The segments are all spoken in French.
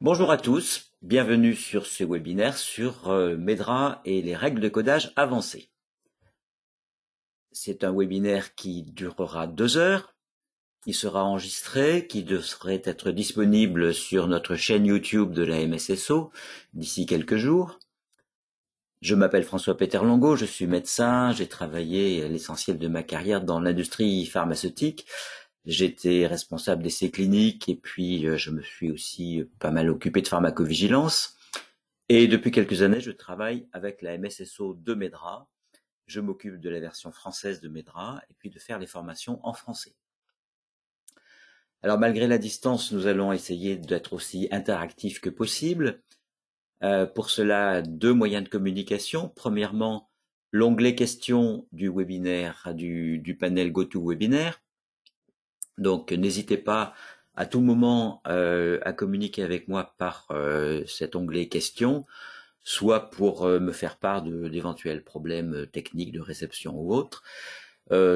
Bonjour à tous, bienvenue sur ce webinaire sur euh, Medra et les règles de codage avancées. C'est un webinaire qui durera deux heures, il sera enregistré, qui devrait être disponible sur notre chaîne YouTube de la MSSO d'ici quelques jours. Je m'appelle françois Peter Longo, je suis médecin, j'ai travaillé l'essentiel de ma carrière dans l'industrie pharmaceutique J'étais responsable d'essais cliniques et puis euh, je me suis aussi euh, pas mal occupé de pharmacovigilance. Et depuis quelques années, je travaille avec la MSSO de Medra. Je m'occupe de la version française de Medra et puis de faire les formations en français. Alors malgré la distance, nous allons essayer d'être aussi interactifs que possible. Euh, pour cela, deux moyens de communication. Premièrement, l'onglet questions du webinaire, du, du panel GoToWebinaire. Donc n'hésitez pas à tout moment euh, à communiquer avec moi par euh, cet onglet questions, soit pour euh, me faire part d'éventuels problèmes techniques de réception ou autres,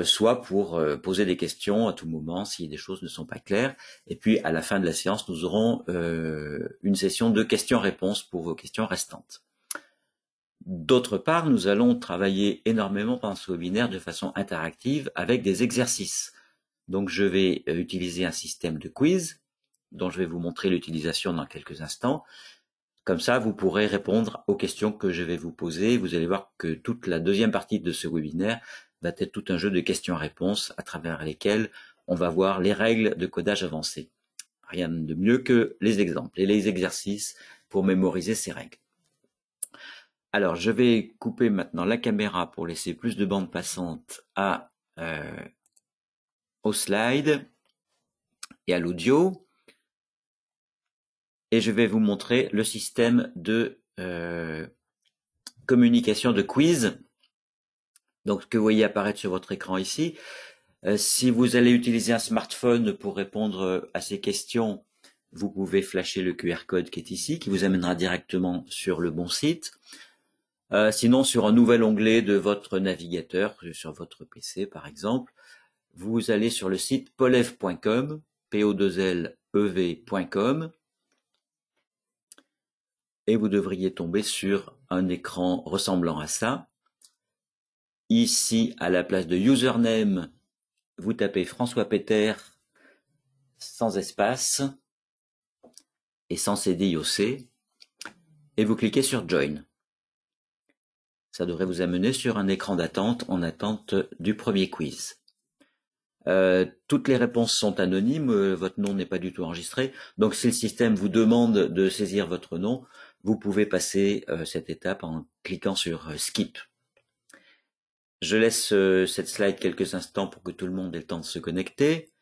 soit pour poser des questions à tout moment si des choses ne sont pas claires. Et puis à la fin de la séance, nous aurons une session de questions-réponses pour vos questions restantes. D'autre part, nous allons travailler énormément pendant ce webinaire de façon interactive avec des exercices. Donc je vais euh, utiliser un système de quiz dont je vais vous montrer l'utilisation dans quelques instants. Comme ça, vous pourrez répondre aux questions que je vais vous poser. Vous allez voir que toute la deuxième partie de ce webinaire va être tout un jeu de questions-réponses à travers lesquelles on va voir les règles de codage avancé. Rien de mieux que les exemples et les exercices pour mémoriser ces règles. Alors, je vais couper maintenant la caméra pour laisser plus de bande passante à euh, au slide et à l'audio. Et je vais vous montrer le système de euh, communication de quiz. Donc, que vous voyez apparaître sur votre écran ici. Euh, si vous allez utiliser un smartphone pour répondre à ces questions, vous pouvez flasher le QR code qui est ici, qui vous amènera directement sur le bon site. Euh, sinon, sur un nouvel onglet de votre navigateur, sur votre PC par exemple, vous allez sur le site polev.com, po 2 e vcom et vous devriez tomber sur un écran ressemblant à ça. Ici, à la place de username, vous tapez François Péter sans espace et sans CDIOC et vous cliquez sur Join. Ça devrait vous amener sur un écran d'attente en attente du premier quiz. Euh, toutes les réponses sont anonymes, euh, votre nom n'est pas du tout enregistré. Donc si le système vous demande de saisir votre nom, vous pouvez passer euh, cette étape en cliquant sur Skip. Je laisse cette slide quelques instants pour que tout le monde ait le temps de se connecter.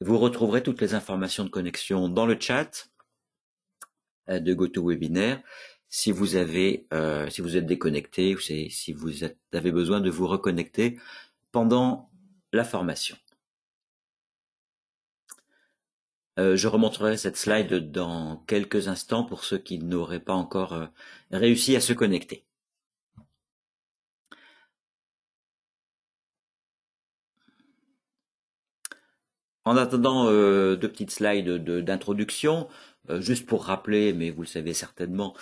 Vous retrouverez toutes les informations de connexion dans le chat de GoToWebinaire. Si vous avez, si vous êtes déconnecté ou si vous avez besoin de vous reconnecter pendant la formation. Euh, je remontrerai cette slide dans quelques instants pour ceux qui n'auraient pas encore euh, réussi à se connecter. En attendant euh, deux petites slides d'introduction, juste pour rappeler, mais vous le savez certainement,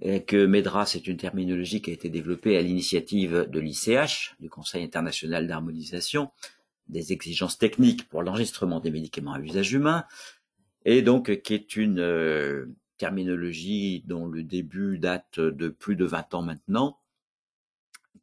que MEDRA, c'est une terminologie qui a été développée à l'initiative de l'ICH, du Conseil international d'harmonisation, des exigences techniques pour l'enregistrement des médicaments à usage humain, et donc euh, qui est une euh, terminologie dont le début date de plus de 20 ans maintenant,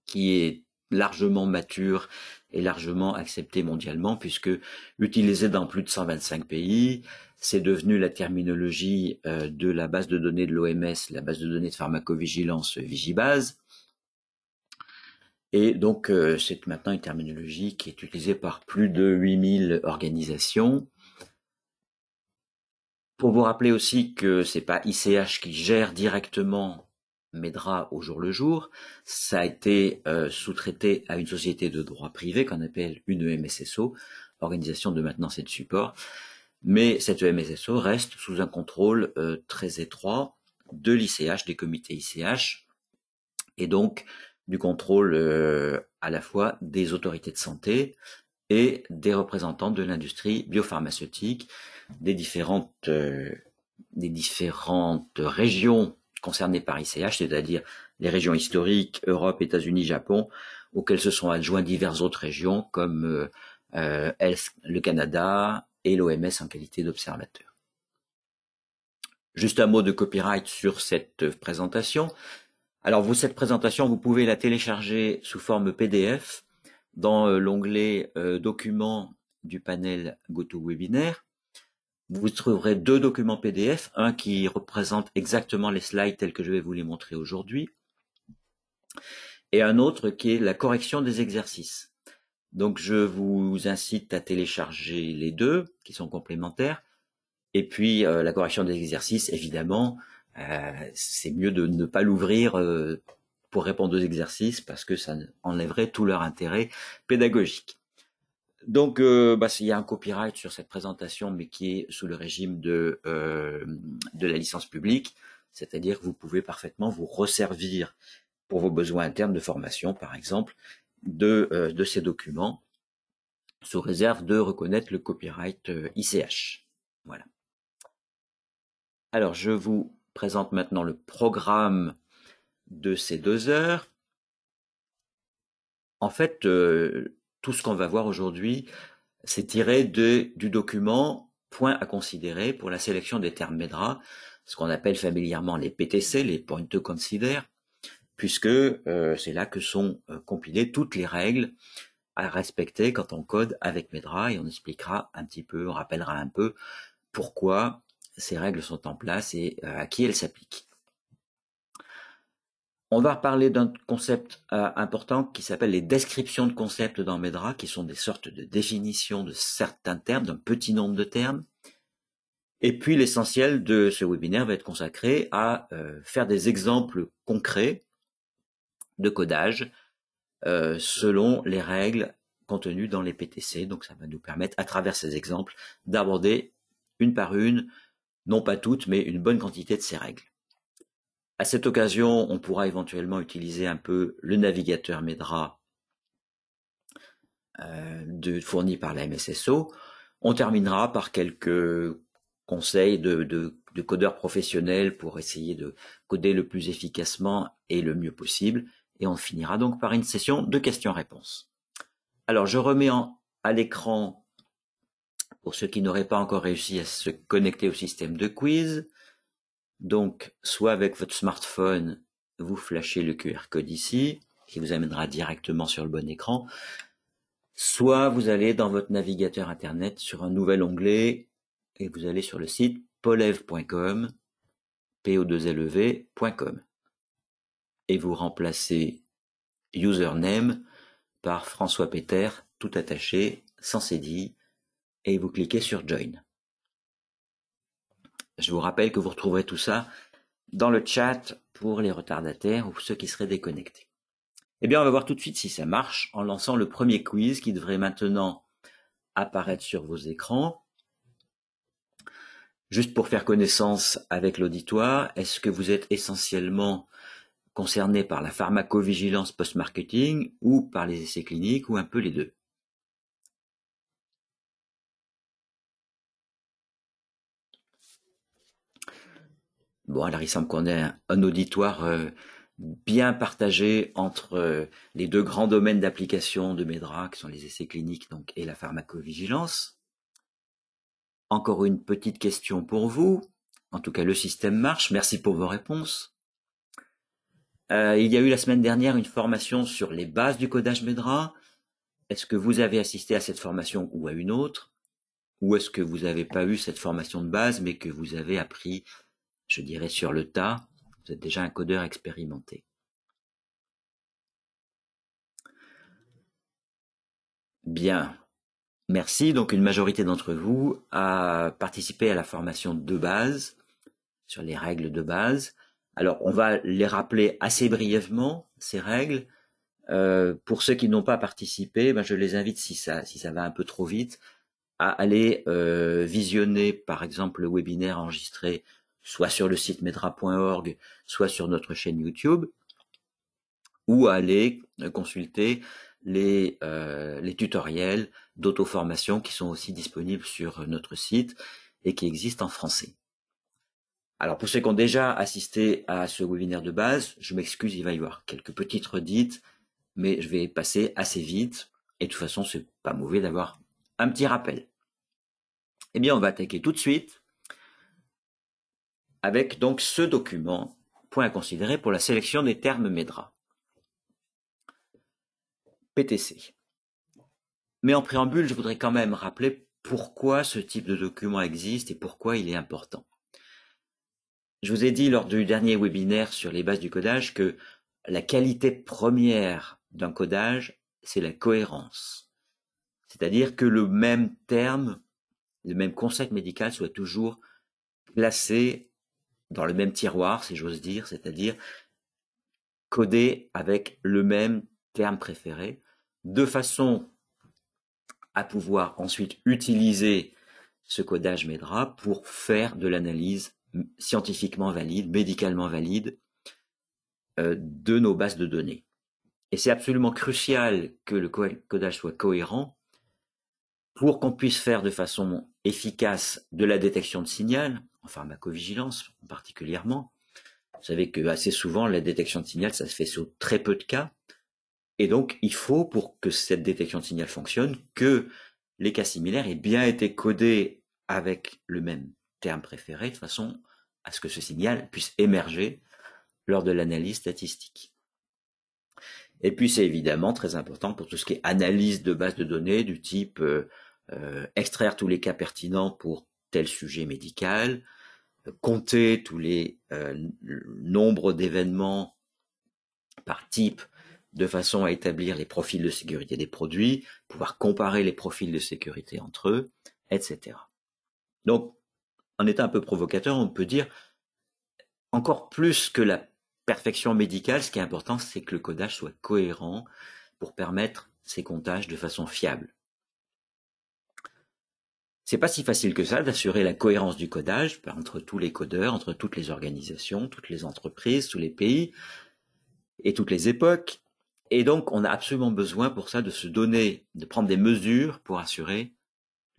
qui est largement mature et largement acceptée mondialement puisque utilisée dans plus de 125 pays, c'est devenu la terminologie euh, de la base de données de l'OMS, la base de données de pharmacovigilance Vigibase. Et donc c'est maintenant une terminologie qui est utilisée par plus de 8000 organisations pour vous rappeler aussi que c'est pas ICH qui gère directement mes draps au jour le jour, ça a été euh, sous-traité à une société de droit privé qu'on appelle une EMSSO, organisation de maintenance et de support, mais cette EMSSO reste sous un contrôle euh, très étroit de l'ICH, des comités ICH, et donc du contrôle euh, à la fois des autorités de santé et des représentants de l'industrie biopharmaceutique, des différentes, euh, des différentes régions concernées par ICH, c'est-à-dire les régions historiques, Europe, États-Unis, Japon, auxquelles se sont adjoints diverses autres régions comme euh, euh, le Canada et l'OMS en qualité d'observateur. Juste un mot de copyright sur cette présentation. Alors vous, cette présentation, vous pouvez la télécharger sous forme PDF dans l'onglet euh, Documents du panel GoToWebinar vous trouverez deux documents PDF, un qui représente exactement les slides tels que je vais vous les montrer aujourd'hui, et un autre qui est la correction des exercices. Donc je vous incite à télécharger les deux, qui sont complémentaires, et puis euh, la correction des exercices, évidemment, euh, c'est mieux de ne pas l'ouvrir euh, pour répondre aux exercices, parce que ça enlèverait tout leur intérêt pédagogique. Donc, euh, bah, il y a un copyright sur cette présentation, mais qui est sous le régime de, euh, de la licence publique, c'est-à-dire que vous pouvez parfaitement vous resservir pour vos besoins internes de formation, par exemple, de, euh, de ces documents, sous réserve de reconnaître le copyright ICH. Voilà. Alors, je vous présente maintenant le programme de ces deux heures. En fait, euh, tout ce qu'on va voir aujourd'hui, c'est tiré de, du document Point à considérer pour la sélection des termes MEDRA, ce qu'on appelle familièrement les PTC, les points to Consider, puisque euh, c'est là que sont euh, compilées toutes les règles à respecter quand on code avec MEDRA, et on expliquera un petit peu, on rappellera un peu pourquoi ces règles sont en place et euh, à qui elles s'appliquent. On va parler d'un concept euh, important qui s'appelle les descriptions de concepts dans Medra, qui sont des sortes de définitions de certains termes, d'un petit nombre de termes. Et puis l'essentiel de ce webinaire va être consacré à euh, faire des exemples concrets de codage euh, selon les règles contenues dans les PTC. Donc ça va nous permettre, à travers ces exemples, d'aborder une par une, non pas toutes, mais une bonne quantité de ces règles. À cette occasion, on pourra éventuellement utiliser un peu le navigateur Medra euh, fourni par la MSSO. On terminera par quelques conseils de, codeurs professionnels pour essayer de coder le plus efficacement et le mieux possible. Et on finira donc par une session de questions-réponses. Alors, je remets à l'écran, pour ceux qui n'auraient pas encore réussi à se connecter au système de quiz, donc, soit avec votre smartphone, vous flashez le QR code ici, qui vous amènera directement sur le bon écran, soit vous allez dans votre navigateur Internet sur un nouvel onglet et vous allez sur le site polev.com, po 2 .com, et vous remplacez username par François Péter, tout attaché, sans cédille, et vous cliquez sur Join. Je vous rappelle que vous retrouverez tout ça dans le chat pour les retardataires ou ceux qui seraient déconnectés. Eh bien, on va voir tout de suite si ça marche en lançant le premier quiz qui devrait maintenant apparaître sur vos écrans. Juste pour faire connaissance avec l'auditoire, est-ce que vous êtes essentiellement concerné par la pharmacovigilance post-marketing ou par les essais cliniques ou un peu les deux Bon, alors il semble qu'on ait un, auditoire euh, bien partagé entre euh, les deux grands domaines d'application de MEDRA, qui sont les essais cliniques donc, et la pharmacovigilance. Encore une petite question pour vous. En tout cas, le système marche. Merci pour vos réponses. Euh, il y a eu la semaine dernière une formation sur les bases du codage MEDRA. Est-ce que vous avez assisté à cette formation ou à une autre Ou est-ce que vous n'avez pas eu cette formation de base, mais que vous avez appris je dirais sur le tas, vous êtes déjà un codeur expérimenté. Bien. Merci. Donc une majorité d'entre vous a participé à la formation de base sur les règles de base. Alors on va les rappeler assez brièvement, ces règles. Euh, pour ceux qui n'ont pas participé, ben, je les invite, si ça, va un peu trop vite, à aller euh, visionner par exemple le webinaire enregistré soit sur le site medra.org, soit sur notre chaîne YouTube, ou aller consulter les, euh, les tutoriels d'auto-formation qui sont aussi disponibles sur notre site et qui existent en français. Alors pour ceux qui ont déjà assisté à ce webinaire de base, je m'excuse, il va y avoir quelques petites redites, mais je vais passer assez vite. Et de toute façon, c'est pas mauvais d'avoir un petit rappel. Eh bien, on va attaquer tout de suite avec donc ce document, point à considérer pour la sélection des termes MEDRA. PTC. Mais en préambule, je voudrais quand même rappeler pourquoi ce type de document existe et pourquoi il est important. Je vous ai dit lors du dernier webinaire sur les bases du codage que la qualité première d'un codage, c'est la cohérence. C'est-à-dire que le même terme, le même concept médical soit toujours placé dans le même tiroir, si j'ose dire, c'est-à-dire coder avec le même terme préféré, de façon à pouvoir ensuite utiliser ce codage MEDRA pour faire de l'analyse scientifiquement valide, médicalement valide euh, de nos bases de données. Et c'est absolument crucial que le codage soit cohérent pour qu'on puisse faire de façon efficace de la détection de signal, pharmacovigilance particulièrement. Vous savez que assez souvent, la détection de signal, ça se fait sur très peu de cas. Et donc, il faut, pour que cette détection de signal fonctionne, que les cas similaires aient bien été codés avec le même terme préféré, de façon à ce que ce signal puisse émerger lors de l'analyse statistique. Et puis, c'est évidemment très important pour tout ce qui est analyse de base de données du type euh, euh, extraire tous les cas pertinents pour tel sujet médical, compter tous les euh, nombres d'événements par type de façon à établir les profils de sécurité des produits, pouvoir comparer les profils de sécurité entre eux, etc. Donc, en étant un peu provocateur, on peut dire encore plus que la perfection médicale, ce qui est important, c'est que le codage soit cohérent pour permettre ces comptages de façon fiable. C'est pas si facile que ça d'assurer la cohérence du codage ben, entre tous les codeurs, entre toutes les organisations, toutes les entreprises, tous les pays et toutes les époques. Et donc, on a absolument besoin pour ça de se donner, de prendre des mesures pour assurer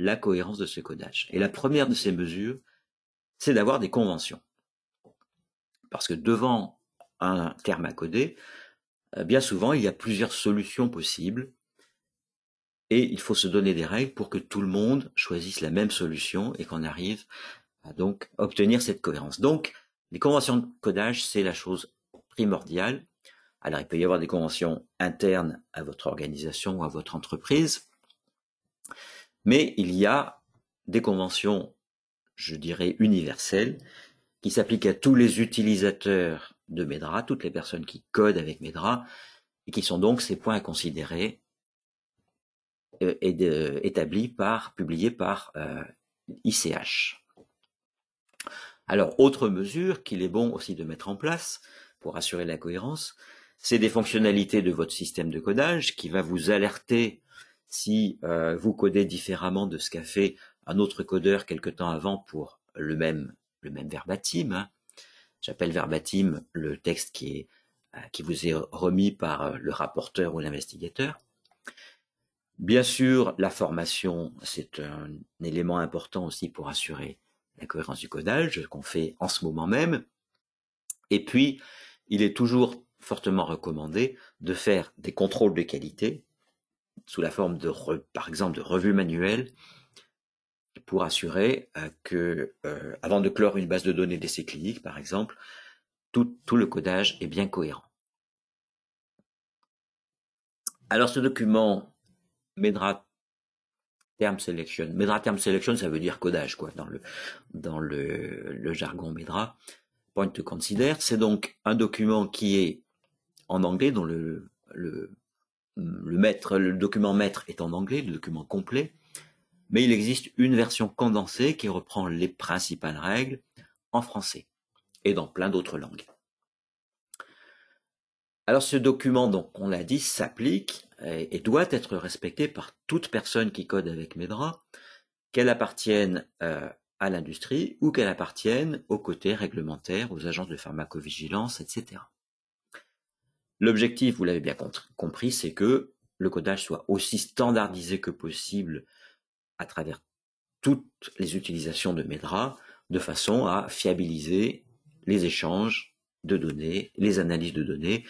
la cohérence de ce codage. Et la première de ces mesures, c'est d'avoir des conventions. Parce que devant un terme à coder, euh, bien souvent, il y a plusieurs solutions possibles et il faut se donner des règles pour que tout le monde choisisse la même solution et qu'on arrive à obtenir cette cohérence. Donc, les conventions de codage, c'est la chose primordiale. Alors, il peut y avoir des conventions internes à votre organisation ou à votre entreprise, mais il y a des conventions, je dirais, universelles, qui s'appliquent à tous les utilisateurs de Medra, toutes les personnes qui codent avec Medra, et qui sont donc ces points à considérer euh, est établi par, publié par ICH. Euh, Alors, autre mesure qu'il est bon aussi de mettre en place pour assurer la cohérence, c'est des fonctionnalités de votre système de codage qui va vous alerter si euh, vous codez différemment de ce qu'a fait un autre codeur quelque temps avant pour le même le même verbatim. Hein. J'appelle verbatim le texte qui qui vous est remis par le rapporteur ou l'investigateur. Bien sûr, la formation, c'est un élément important aussi pour assurer la cohérence du codage qu'on fait en ce moment même. Et puis, il est toujours fortement recommandé de faire des contrôles de qualité sous la forme de, par exemple, de revues manuelles pour assurer euh, que, euh, avant de clore une base de données d'essais cliniques, par exemple, tout, tout le codage est bien cohérent. Alors, ce document Medra Term Selection. Medra Term Selection, ça veut dire codage, quoi, dans le, dans le, jargon Medra. Point to consider, c'est donc un document qui est en anglais, dont le, le, maître, le document maître est en anglais, le document complet. Mais il existe une version condensée qui reprend les principales règles en français et dans plein d'autres langues. Alors ce document, donc on l'a dit, s'applique et, doit être respectée par toute personne qui code avec Medra, qu'elle appartienne euh, à l'industrie ou qu'elle appartienne aux côtés réglementaires, aux agences de pharmacovigilance, etc. L'objectif, vous l'avez bien compris, c'est que le codage soit aussi standardisé que possible à travers toutes les utilisations de Medra, de façon à fiabiliser les échanges de données, les analyses de données,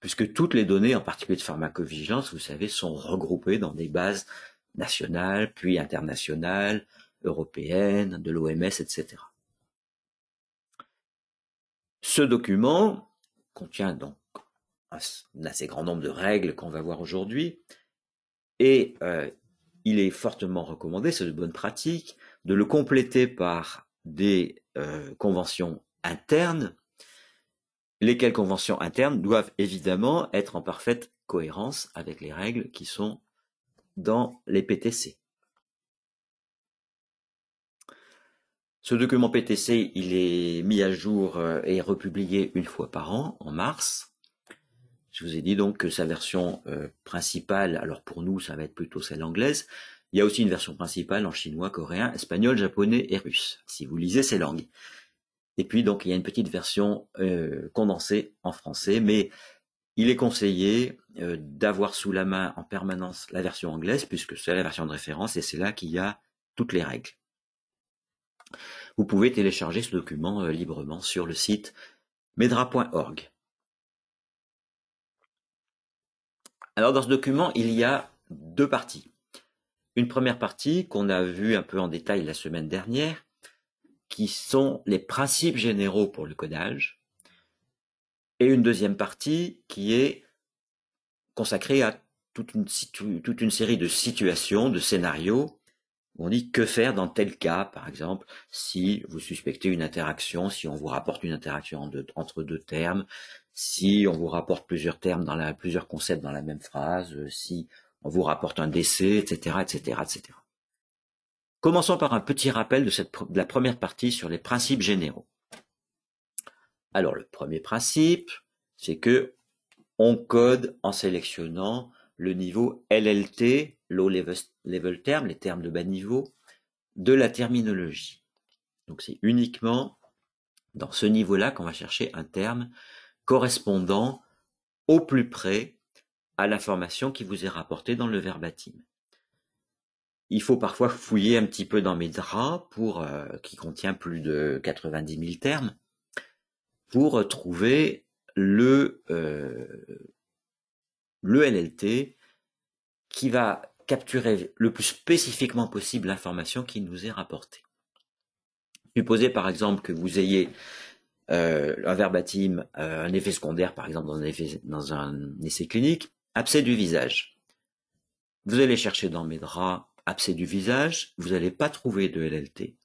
puisque toutes les données, en particulier de pharmacovigilance, vous savez, sont regroupées dans des bases nationales, puis internationales, européennes, de l'OMS, etc. Ce document contient donc un assez grand nombre de règles qu'on va voir aujourd'hui, et euh, il est fortement recommandé, c'est de bonne pratique, de le compléter par des euh, conventions internes Lesquelles conventions internes doivent évidemment être en parfaite cohérence avec les règles qui sont dans les PTC. Ce document PTC, il est mis à jour euh, et republié une fois par an, en mars. Je vous ai dit donc que sa version euh, principale, alors pour nous, ça va être plutôt celle anglaise. Il y a aussi une version principale en chinois, coréen, espagnol, japonais et russe, si vous lisez ces langues. Et puis donc il y a une petite version euh, condensée en français, mais il est conseillé euh, d'avoir sous la main en permanence la version anglaise, puisque c'est la version de référence et c'est là qu'il y a toutes les règles. Vous pouvez télécharger ce document euh, librement sur le site medra.org. Alors dans ce document, il y a deux parties. Une première partie qu'on a vue un peu en détail la semaine dernière, qui sont les principes généraux pour le codage, et une deuxième partie qui est consacrée à toute une, série de situations, de scénarios, où on dit que faire dans tel cas, par exemple, si vous suspectez une interaction, si on vous rapporte une interaction entre deux termes, si on vous rapporte plusieurs termes dans plusieurs concepts dans la même phrase, si on vous rapporte un décès, etc., etc., etc. Commençons par un petit rappel de, cette, la première partie sur les principes généraux. Alors le premier principe, c'est que on code en sélectionnant le niveau LLT, low level, level term, les termes de bas niveau, de la terminologie. Donc c'est uniquement dans ce niveau-là qu'on va chercher un terme correspondant au plus près à l'information qui vous est rapportée dans le verbatim. Il faut parfois fouiller un petit peu dans mes draps pour euh, qui contient plus de 90 000 termes pour trouver le euh, le LLT qui va capturer le plus spécifiquement possible l'information qui nous est rapportée. Supposez par exemple que vous ayez euh, un verbatim, euh, un effet secondaire par exemple dans un, dans un essai clinique, abcès du visage. Vous allez chercher dans mes draps abcès du visage, vous n'allez pas trouver de LLT.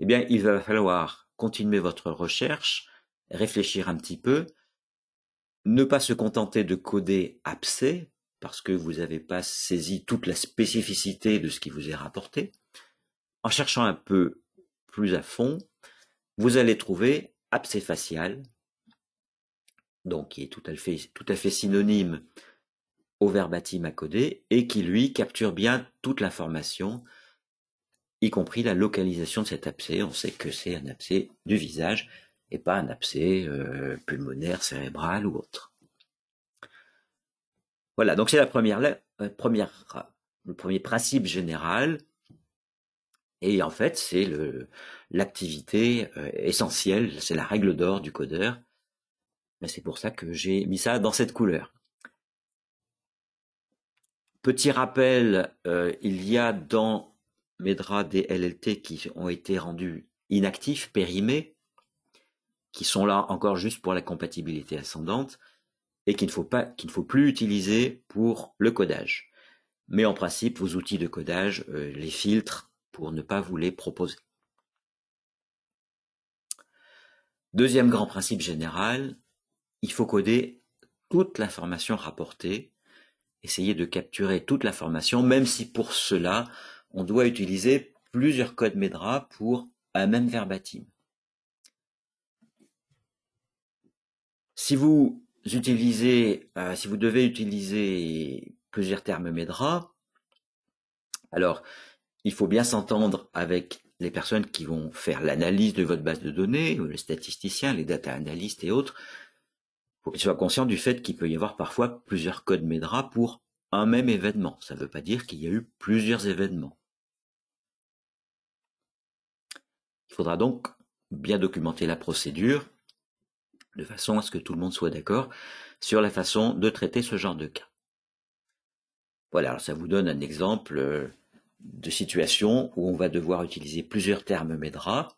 Eh bien, il va falloir continuer votre recherche, réfléchir un petit peu, ne pas se contenter de coder abcès, parce que vous n'avez pas saisi toute la spécificité de ce qui vous est rapporté. En cherchant un peu plus à fond, vous allez trouver abcès facial, donc qui est tout à fait, tout à fait synonyme verbatim à coder et qui lui capture bien toute l'information, y compris la localisation de cet abcès. On sait que c'est un abcès du visage et pas un abcès euh, pulmonaire, cérébral ou autre. Voilà, donc c'est la première, euh, première, le premier principe général. Et en fait, c'est l'activité euh, essentielle, c'est la règle d'or du codeur. C'est pour ça que j'ai mis ça dans cette couleur. Petit rappel, euh, il y a dans Medra des LLT qui ont été rendus inactifs, périmés, qui sont là encore juste pour la compatibilité ascendante et qu'il ne faut pas, qu'il ne faut plus utiliser pour le codage. Mais en principe, vos outils de codage euh, les filtrent pour ne pas vous les proposer. Deuxième grand principe général, il faut coder toute l'information rapportée essayer de capturer toute l'information, même si pour cela, on doit utiliser plusieurs codes Medra pour un même verbatim. Si vous utilisez, euh, si vous devez utiliser plusieurs termes Medra, alors il faut bien s'entendre avec les personnes qui vont faire l'analyse de votre base de données, les statisticiens, les data analystes et autres, faut qu'il soit conscient du fait qu'il peut y avoir parfois plusieurs codes MEDRA pour un même événement. Ça ne veut pas dire qu'il y a eu plusieurs événements. Il faudra donc bien documenter la procédure de façon à ce que tout le monde soit d'accord sur la façon de traiter ce genre de cas. Voilà, alors ça vous donne un exemple euh, de situation où on va devoir utiliser plusieurs termes MEDRA.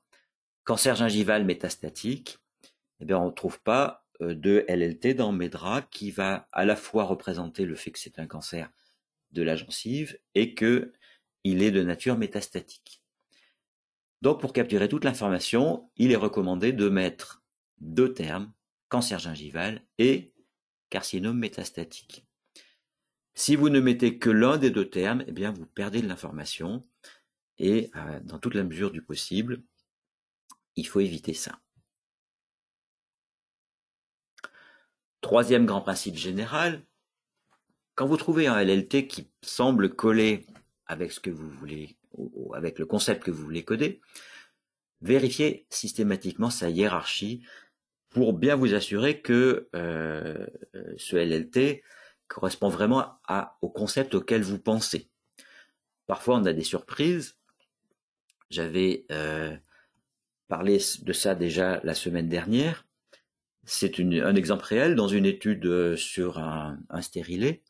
Cancer gingival métastatique, eh bien on ne trouve pas euh, de LLT dans Medra qui va à la fois représenter le fait que c'est un cancer de la gencive et que il est de nature métastatique. Donc pour capturer toute l'information, il est recommandé de mettre deux termes, cancer gingival et carcinome métastatique. Si vous ne mettez que l'un des deux termes, eh bien vous perdez de l'information et euh, dans toute la mesure du possible, il faut éviter ça. Troisième grand principe général, quand vous trouvez un LLT qui semble coller avec ce que vous voulez, avec le concept que vous voulez coder, vérifiez systématiquement sa hiérarchie pour bien vous assurer que euh, ce LLT correspond vraiment au concept auquel vous pensez. Parfois, on a des surprises. J'avais euh, parlé de ça déjà la semaine dernière. C'est un exemple réel. Dans une étude euh, sur un, un stérilet,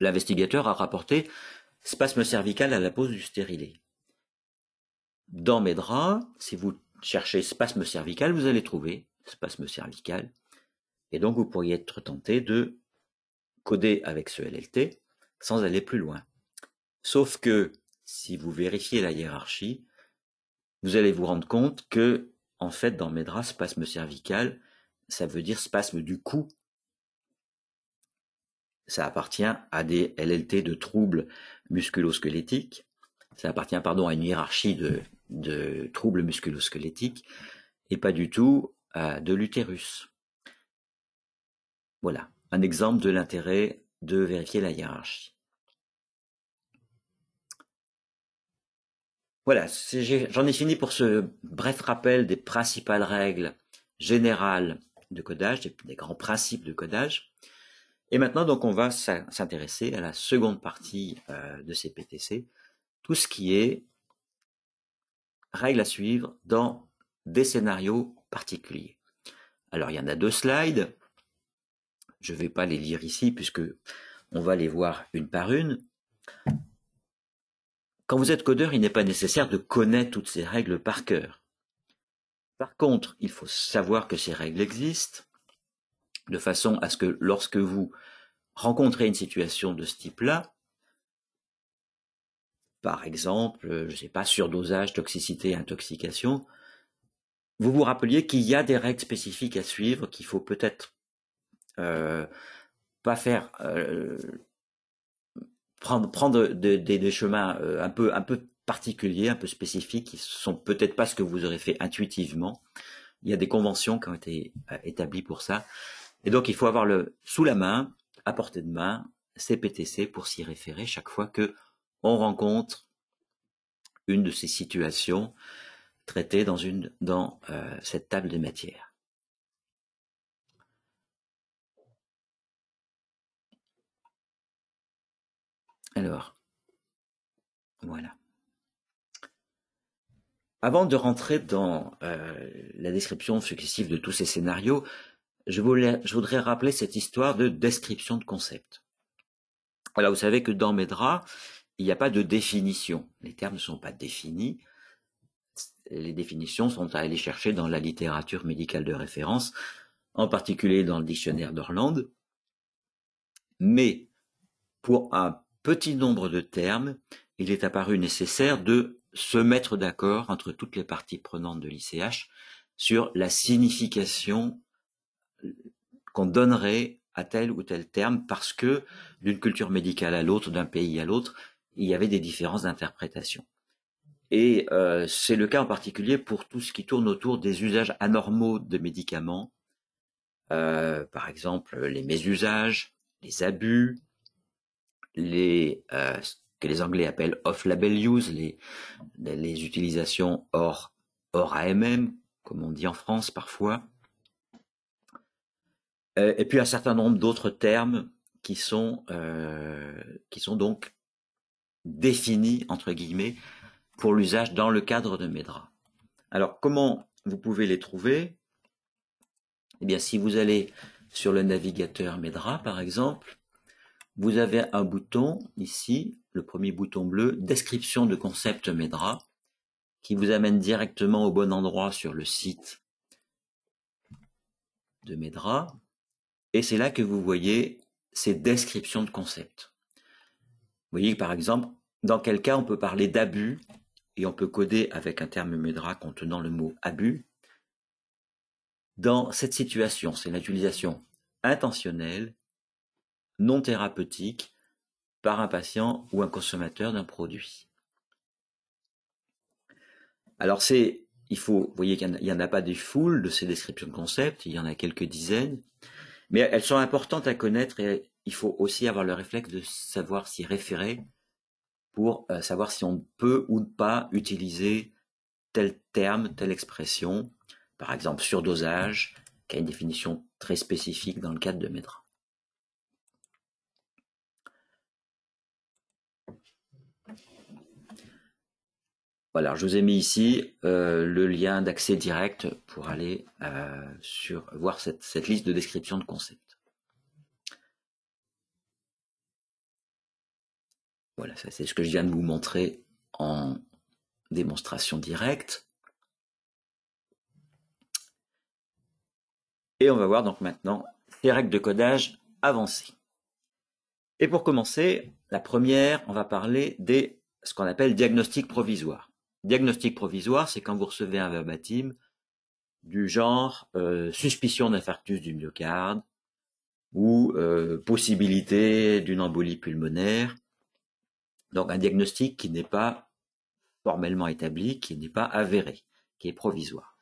l'investigateur a rapporté spasme cervical à la pose du stérilet. Dans mes draps, si vous cherchez spasme cervical, vous allez trouver spasme cervical. Et donc, vous pourriez être tenté de coder avec ce LLT sans aller plus loin. Sauf que, si vous vérifiez la hiérarchie, vous allez vous rendre compte que en fait, dans mes draps, spasme cervical, ça veut dire spasme du cou. Ça appartient à des LLT de troubles musculosquelettiques. Ça appartient, pardon, à une hiérarchie de, de troubles musculosquelettiques et pas du tout à de l'utérus. Voilà. Un exemple de l'intérêt de vérifier la hiérarchie. Voilà, j'en ai fini pour ce bref rappel des principales règles générales de codage, des, grands principes de codage. Et maintenant, donc, on va s'intéresser à la seconde partie euh, de ces PTC, tout ce qui est règles à suivre dans des scénarios particuliers. Alors, il y en a deux slides. Je ne vais pas les lire ici puisque on va les voir une par une. Quand vous êtes codeur, il n'est pas nécessaire de connaître toutes ces règles par cœur. Par contre, il faut savoir que ces règles existent, de façon à ce que lorsque vous rencontrez une situation de ce type-là, par exemple, euh, je ne sais pas, surdosage, toxicité, intoxication, vous vous rappeliez qu'il y a des règles spécifiques à suivre, qu'il faut peut-être euh, pas faire euh, prendre, prendre des chemins euh, un peu, un peu particuliers, un peu spécifiques, qui sont peut-être pas ce que vous aurez fait intuitivement. Il y a des conventions qui ont été euh, établies pour ça. Et donc, il faut avoir le, sous la main, à portée de main, CPTC pour s'y référer chaque fois que on rencontre une de ces situations traitées dans une, dans euh, cette table de matières. Alors, voilà. Avant de rentrer dans euh, la description successive de tous ces scénarios, je, voudrais rappeler cette histoire de description de concept. Voilà, vous savez que dans mes draps, il n'y a pas de définition. Les termes ne sont pas définis. Les définitions sont à aller chercher dans la littérature médicale de référence, en particulier dans le dictionnaire d'Orlande. Mais pour un petit nombre de termes, il est apparu nécessaire de se mettre d'accord entre toutes les parties prenantes de l'ICH sur la signification qu'on donnerait à tel ou tel terme parce que d'une culture médicale à l'autre, d'un pays à l'autre, il y avait des différences d'interprétation. Et euh, c'est le cas en particulier pour tout ce qui tourne autour des usages anormaux de médicaments, euh, par exemple les mésusages, les abus, les euh, que les Anglais appellent off-label use, les, les utilisations hors, hors AMM, comme on dit en France parfois. Euh, et puis un certain nombre d'autres termes qui sont, euh, qui sont donc définis, entre guillemets, pour l'usage dans le cadre de Medra. Alors comment vous pouvez les trouver Eh bien si vous allez sur le navigateur Medra, par exemple, vous avez un bouton ici, le premier bouton bleu, description de concept Medra, qui vous amène directement au bon endroit sur le site de Medra. Et c'est là que vous voyez ces descriptions de concept. Vous voyez par exemple dans quel cas on peut parler d'abus et on peut coder avec un terme Medra contenant le mot abus. Dans cette situation, c'est l'utilisation intentionnelle non thérapeutique par un patient ou un consommateur d'un produit. Alors c'est, il faut, vous voyez qu'il n'y en, a pas des foules de ces descriptions de concepts, il y en a quelques dizaines, mais elles sont importantes à connaître et il faut aussi avoir le réflexe de savoir s'y référer pour euh, savoir si on peut ou ne pas utiliser tel terme, telle expression, par exemple surdosage, qui a une définition très spécifique dans le cadre de MEDRA. Voilà, je vous ai mis ici euh, le lien d'accès direct pour aller euh, sur, voir cette, liste de descriptions de concepts. Voilà, ça c'est ce que je viens de vous montrer en démonstration directe. Et on va voir donc maintenant les règles de codage avancées. Et pour commencer, la première, on va parler des ce qu'on appelle diagnostic provisoire. Diagnostic provisoire, c'est quand vous recevez un verbatim du genre euh, suspicion d'infarctus du myocarde ou euh, possibilité d'une embolie pulmonaire. Donc un diagnostic qui n'est pas formellement établi, qui n'est pas avéré, qui est provisoire.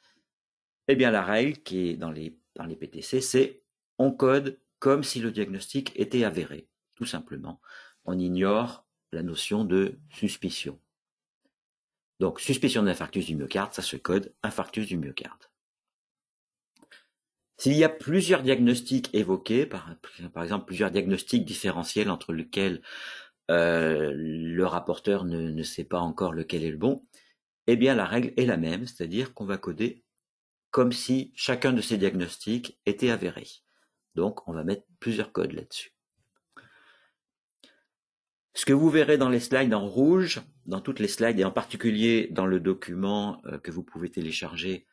Eh bien la règle qui est dans les, dans les PTC, c'est on code comme si le diagnostic était avéré, tout simplement. On ignore la notion de suspicion. Donc, suspicion d'infarctus du myocarde, ça se code infarctus du myocarde. S'il y a plusieurs diagnostics évoqués, par, exemple plusieurs diagnostics différentiels entre lesquels euh, le rapporteur ne, sait pas encore lequel est le bon, eh bien la règle est la même, c'est-à-dire qu'on va coder comme si chacun de ces diagnostics était avéré. Donc on va mettre plusieurs codes là-dessus. Ce que vous verrez dans les slides en rouge, dans toutes les slides et en particulier dans le document euh, que vous pouvez télécharger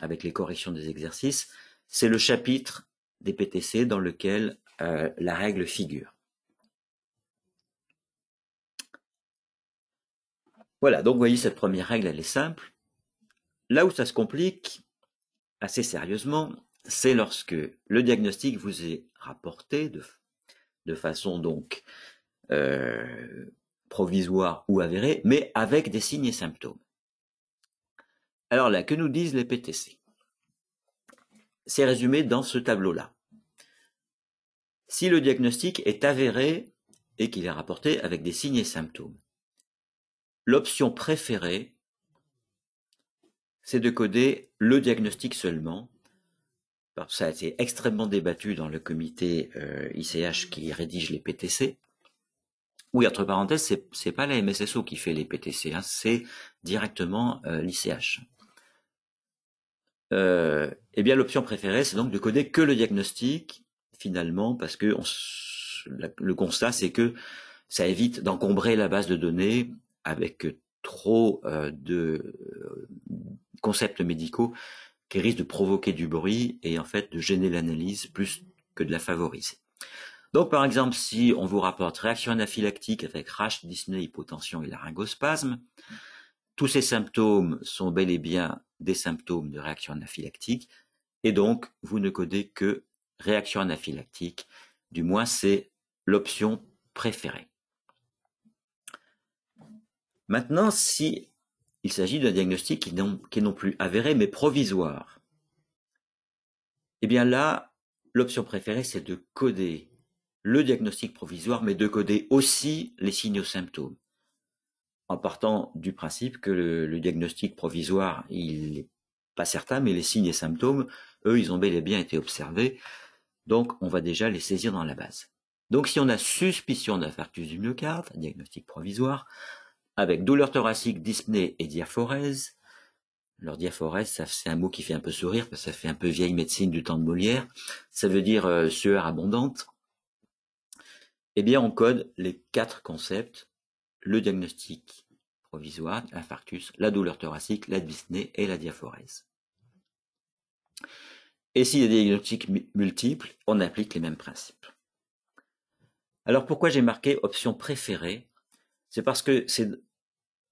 avec les corrections des exercices, c'est le chapitre des PTC dans lequel euh, la règle figure. Voilà, donc vous voyez, cette première règle, elle est simple. Là où ça se complique, assez sérieusement, c'est lorsque le diagnostic vous est rapporté de, de façon donc euh, provisoire ou avéré, mais avec des signes et symptômes. Alors là, que nous disent les PTC C'est résumé dans ce tableau-là. Si le diagnostic est avéré et qu'il est rapporté avec des signes et symptômes, l'option préférée, c'est de coder le diagnostic seulement. Ça a été extrêmement débattu dans le comité ICH euh, qui rédige les PTC. Oui, entre parenthèses, c'est, n'est pas la MSSO qui fait les PTC, hein, c'est directement euh, l'ICH. Euh, eh bien, l'option préférée, c'est donc de coder que le diagnostic, finalement, parce que le constat, c'est que ça évite d'encombrer la base de données avec trop euh, de concepts médicaux qui risquent de provoquer du bruit et en fait de gêner l'analyse plus que de la favoriser. Donc, par exemple, si on vous rapporte réaction anaphylactique avec rash, dyspnée, hypotension et laryngospasme, tous ces symptômes sont bel et bien des symptômes de réaction anaphylactique, et donc vous ne codez que réaction anaphylactique, du moins c'est l'option préférée. Maintenant, si il s'agit d'un diagnostic qui, est non plus avéré mais provisoire, eh bien là, l'option préférée c'est de coder le diagnostic provisoire, mais de coder aussi les signes signaux symptômes. En partant du principe que le, diagnostic provisoire, il n'est pas certain, mais les signes et symptômes, eux, ils ont bel et bien été observés. Donc, on va déjà les saisir dans la base. Donc, si on a suspicion d'infarctus du myocarde, diagnostic provisoire, avec douleur thoracique, dyspnée et diaphorèse, alors diaphorèse, c'est un mot qui fait un peu sourire parce que ça fait un peu vieille médecine du temps de Molière. Ça veut dire euh, sueur abondante. Eh bien, on code les quatre concepts, le diagnostic provisoire, l'infarctus, la douleur thoracique, la dyspnée et la diaphorèse. Et s'il y a des diagnostics multiples, on applique les mêmes principes. Alors pourquoi j'ai marqué option préférée C'est parce que c'est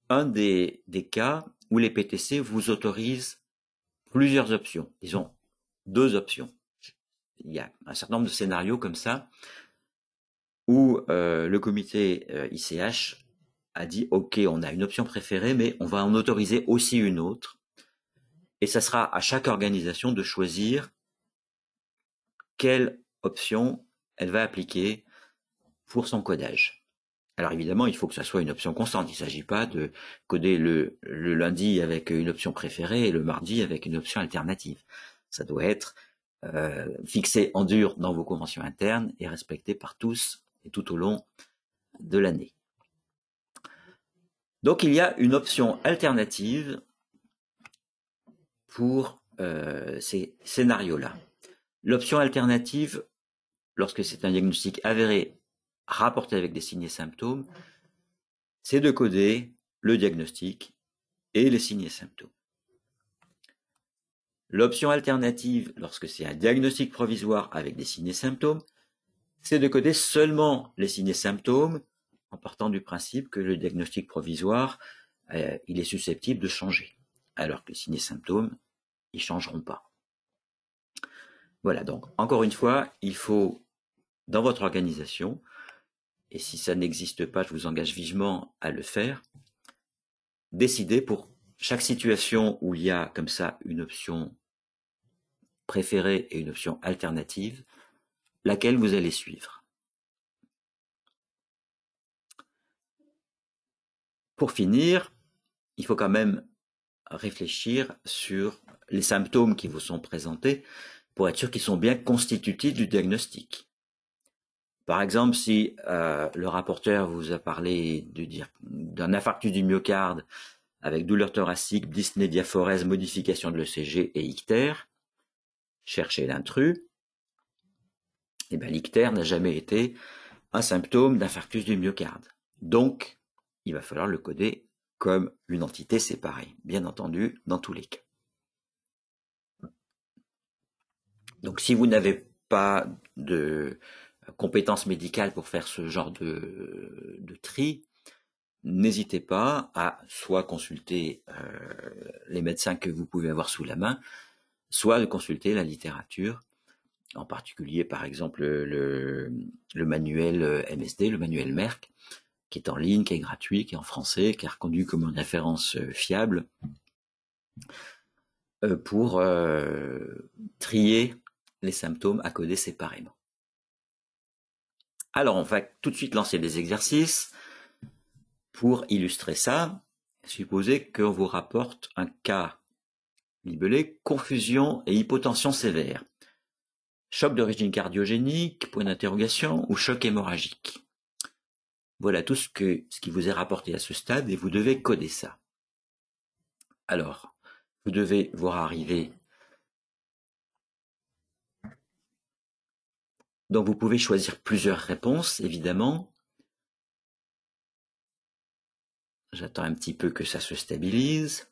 un des, cas où les PTC vous autorisent plusieurs options, ont deux options. Il y a un certain nombre de scénarios comme ça où euh, le comité ICH euh, a dit OK, on a une option préférée, mais on va en autoriser aussi une autre. Et ça sera à chaque organisation de choisir quelle option elle va appliquer pour son codage. Alors évidemment, il faut que ça soit une option constante. Il ne s'agit pas de coder le, lundi avec une option préférée et le mardi avec une option alternative. Ça doit être euh, fixé en dur dans vos conventions internes et respecté par tous tout au long de l'année. Donc il y a une option alternative pour euh, ces scénarios-là. L'option alternative, lorsque c'est un diagnostic avéré rapporté avec des signes et symptômes, c'est de coder le diagnostic et les signes et symptômes. L'option alternative, lorsque c'est un diagnostic provisoire avec des signes et symptômes, c'est de coder seulement les signes et symptômes en partant du principe que le diagnostic provisoire, euh, il est susceptible de changer, alors que les signes et symptômes, ils changeront pas. Voilà, donc encore une fois, il faut, dans votre organisation, et si ça n'existe pas, je vous engage vivement à le faire, décider pour chaque situation où il y a comme ça une option préférée et une option alternative, laquelle vous allez suivre. Pour finir, il faut quand même réfléchir sur les symptômes qui vous sont présentés pour être sûr qu'ils sont bien constitutifs du diagnostic. Par exemple, si euh, le rapporteur vous a parlé d'un infarctus du myocarde avec douleur thoracique, dyspnée diaphorèse, modification de l'ECG et ictère, cherchez l'intrus. Ben, l'ictère n'a jamais été un symptôme d'infarctus du myocarde. Donc, il va falloir le coder comme une entité séparée, bien entendu, dans tous les cas. Donc, si vous n'avez pas de compétences médicales pour faire ce genre de, tri, n'hésitez pas à soit consulter euh, les médecins que vous pouvez avoir sous la main, soit de consulter la littérature en particulier par exemple le, manuel euh, MSD, le manuel Merck, qui est en ligne, qui est gratuit, qui est en français, qui est reconduit comme une référence euh, fiable euh, pour trier les symptômes à coder séparément. Alors on va tout de suite lancer des exercices pour illustrer ça. Supposez qu'on vous rapporte un cas libellé confusion et hypotension sévère. Choc d'origine cardiogénique, point d'interrogation, ou choc hémorragique. Voilà tout ce, ce qui vous est rapporté à ce stade et vous devez coder ça. Alors, vous devez voir arriver. Donc vous pouvez choisir plusieurs réponses, évidemment. J'attends un petit peu que ça se stabilise.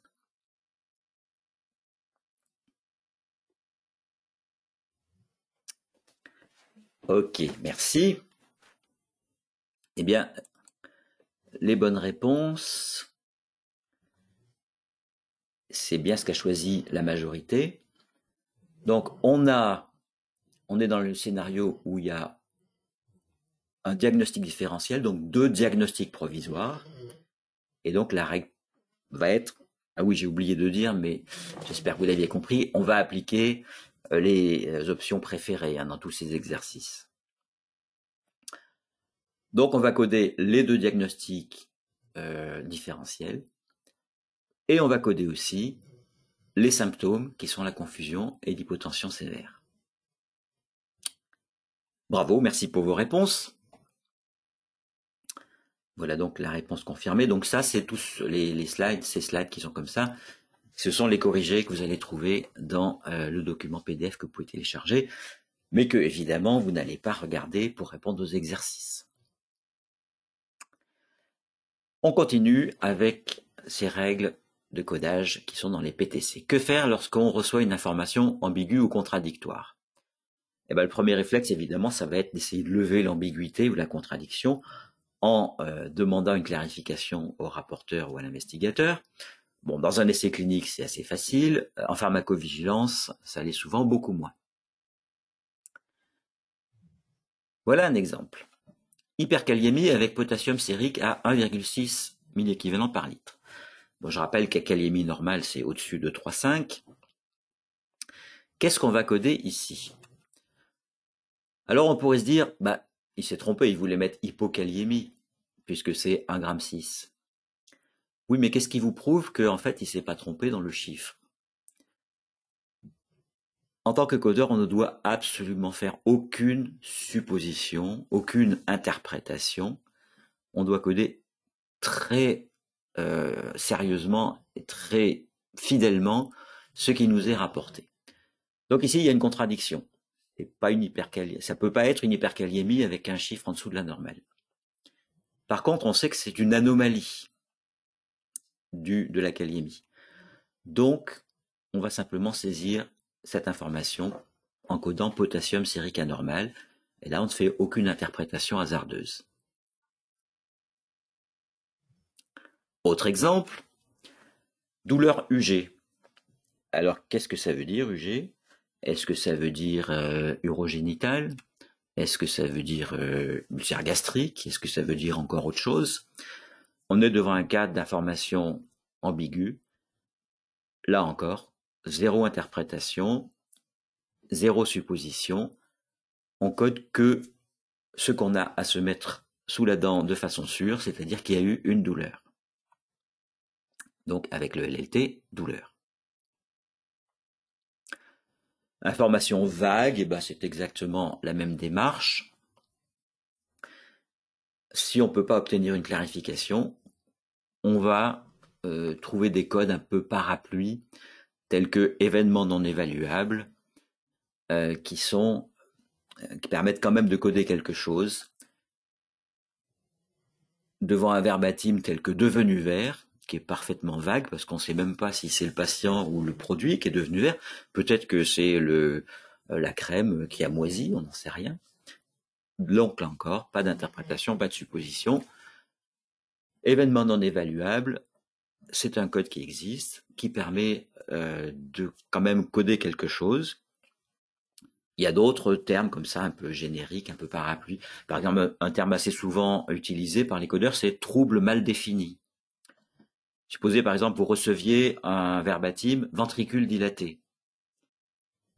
Ok, merci. Eh bien, les bonnes réponses, c'est bien ce qu'a choisi la majorité. Donc, on a, on est dans le scénario où il y a un diagnostic différentiel, donc deux diagnostics provisoires. Et donc, la règle va être, ah oui, j'ai oublié de dire, mais j'espère que vous l'aviez compris, on va appliquer euh, les euh, options préférées hein, dans tous ces exercices. Donc on va coder les deux diagnostics euh, différentiels et on va coder aussi les symptômes qui sont la confusion et l'hypotension sévère. Bravo, merci pour vos réponses. Voilà donc la réponse confirmée. Donc ça, c'est tous les, les slides, ces slides qui sont comme ça. Ce sont les corrigés que vous allez trouver dans euh, le document PDF que vous pouvez télécharger, mais que évidemment vous n'allez pas regarder pour répondre aux exercices. On continue avec ces règles de codage qui sont dans les PTC. Que faire lorsqu'on reçoit une information ambiguë ou contradictoire eh bien, le premier réflexe, évidemment, ça va être d'essayer de lever l'ambiguïté ou la contradiction en euh, demandant une clarification au rapporteur ou à l'investigateur, Bon, dans un essai clinique, c'est assez facile. Euh, en pharmacovigilance, ça l'est souvent beaucoup moins. Voilà un exemple. Hyperkaliémie avec potassium sérique à 1,6 milliequivalent par litre. Bon, je rappelle qu'à kaliémie normale, c'est au-dessus de 3,5. Qu'est-ce qu'on va coder ici Alors on pourrait se dire, bah, il s'est trompé, il voulait mettre hypokaliémie, puisque c'est 1,6 g. Oui, mais qu'est-ce qui vous prouve qu'en fait, il s'est pas trompé dans le chiffre En tant que codeur, on ne doit absolument faire aucune supposition, aucune interprétation. On doit coder très euh, sérieusement et très fidèlement ce qui nous est rapporté. Donc ici, il y a une contradiction. Et pas une Ça peut pas être une hypercalémie avec un chiffre en dessous de la normale. Par contre, on sait que c'est une anomalie du, de la kaliémie. Donc, on va simplement saisir cette information en codant potassium sérique anormal, et là on ne fait aucune interprétation hasardeuse. Autre exemple, douleur UG. Alors qu'est-ce que ça veut dire UG Est-ce que ça veut dire euh, urogénital Est-ce que ça veut dire euh, ulcère gastrique Est-ce que ça veut dire encore autre chose on est devant un cadre d'information ambigu, là encore, zéro interprétation, zéro supposition, on code que ce qu'on a à se mettre sous la dent de façon sûre, c'est-à-dire qu'il y a eu une douleur. Donc avec le LLT, douleur. Information vague, et eh ben c'est exactement la même démarche si on ne peut pas obtenir une clarification, on va euh, trouver des codes un peu parapluies, tels que événements non évaluables, euh, qui sont euh, qui permettent quand même de coder quelque chose. Devant un verbatim tel que devenu vert, qui est parfaitement vague, parce qu'on ne sait même pas si c'est le patient ou le produit qui est devenu vert, peut-être que c'est le la crème qui a moisi, on n'en sait rien. Donc là encore, pas d'interprétation, pas de supposition. Événement non évaluable, c'est un code qui existe, qui permet euh, de quand même coder quelque chose. Il y a d'autres termes comme ça, un peu génériques, un peu parapluie. Par exemple, un terme assez souvent utilisé par les codeurs, c'est trouble mal défini. Supposez par exemple, vous receviez un verbatim ventricule dilaté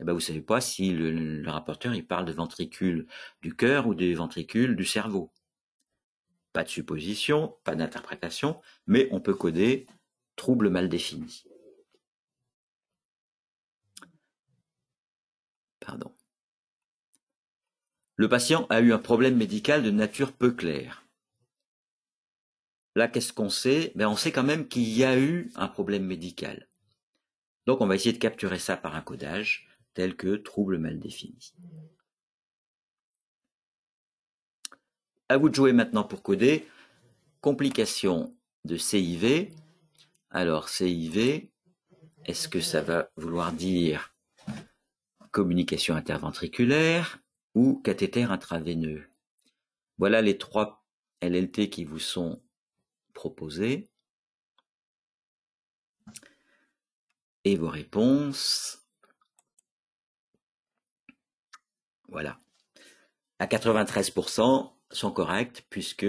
eh ben vous savez pas si le, rapporteur il parle de ventricules du cœur ou des ventricules du cerveau. Pas de supposition, pas d'interprétation, mais on peut coder trouble mal défini. Pardon. Le patient a eu un problème médical de nature peu claire. Là, qu'est-ce qu'on sait ben, On sait quand même qu'il y a eu un problème médical. Donc, on va essayer de capturer ça par un codage tels que troubles mal définis. À vous de jouer maintenant pour coder. Complication de CIV. Alors CIV, est-ce que ça va vouloir dire communication interventriculaire ou cathéter intraveineux Voilà les trois LLT qui vous sont proposés. Et vos réponses Voilà. À 93% sont corrects puisque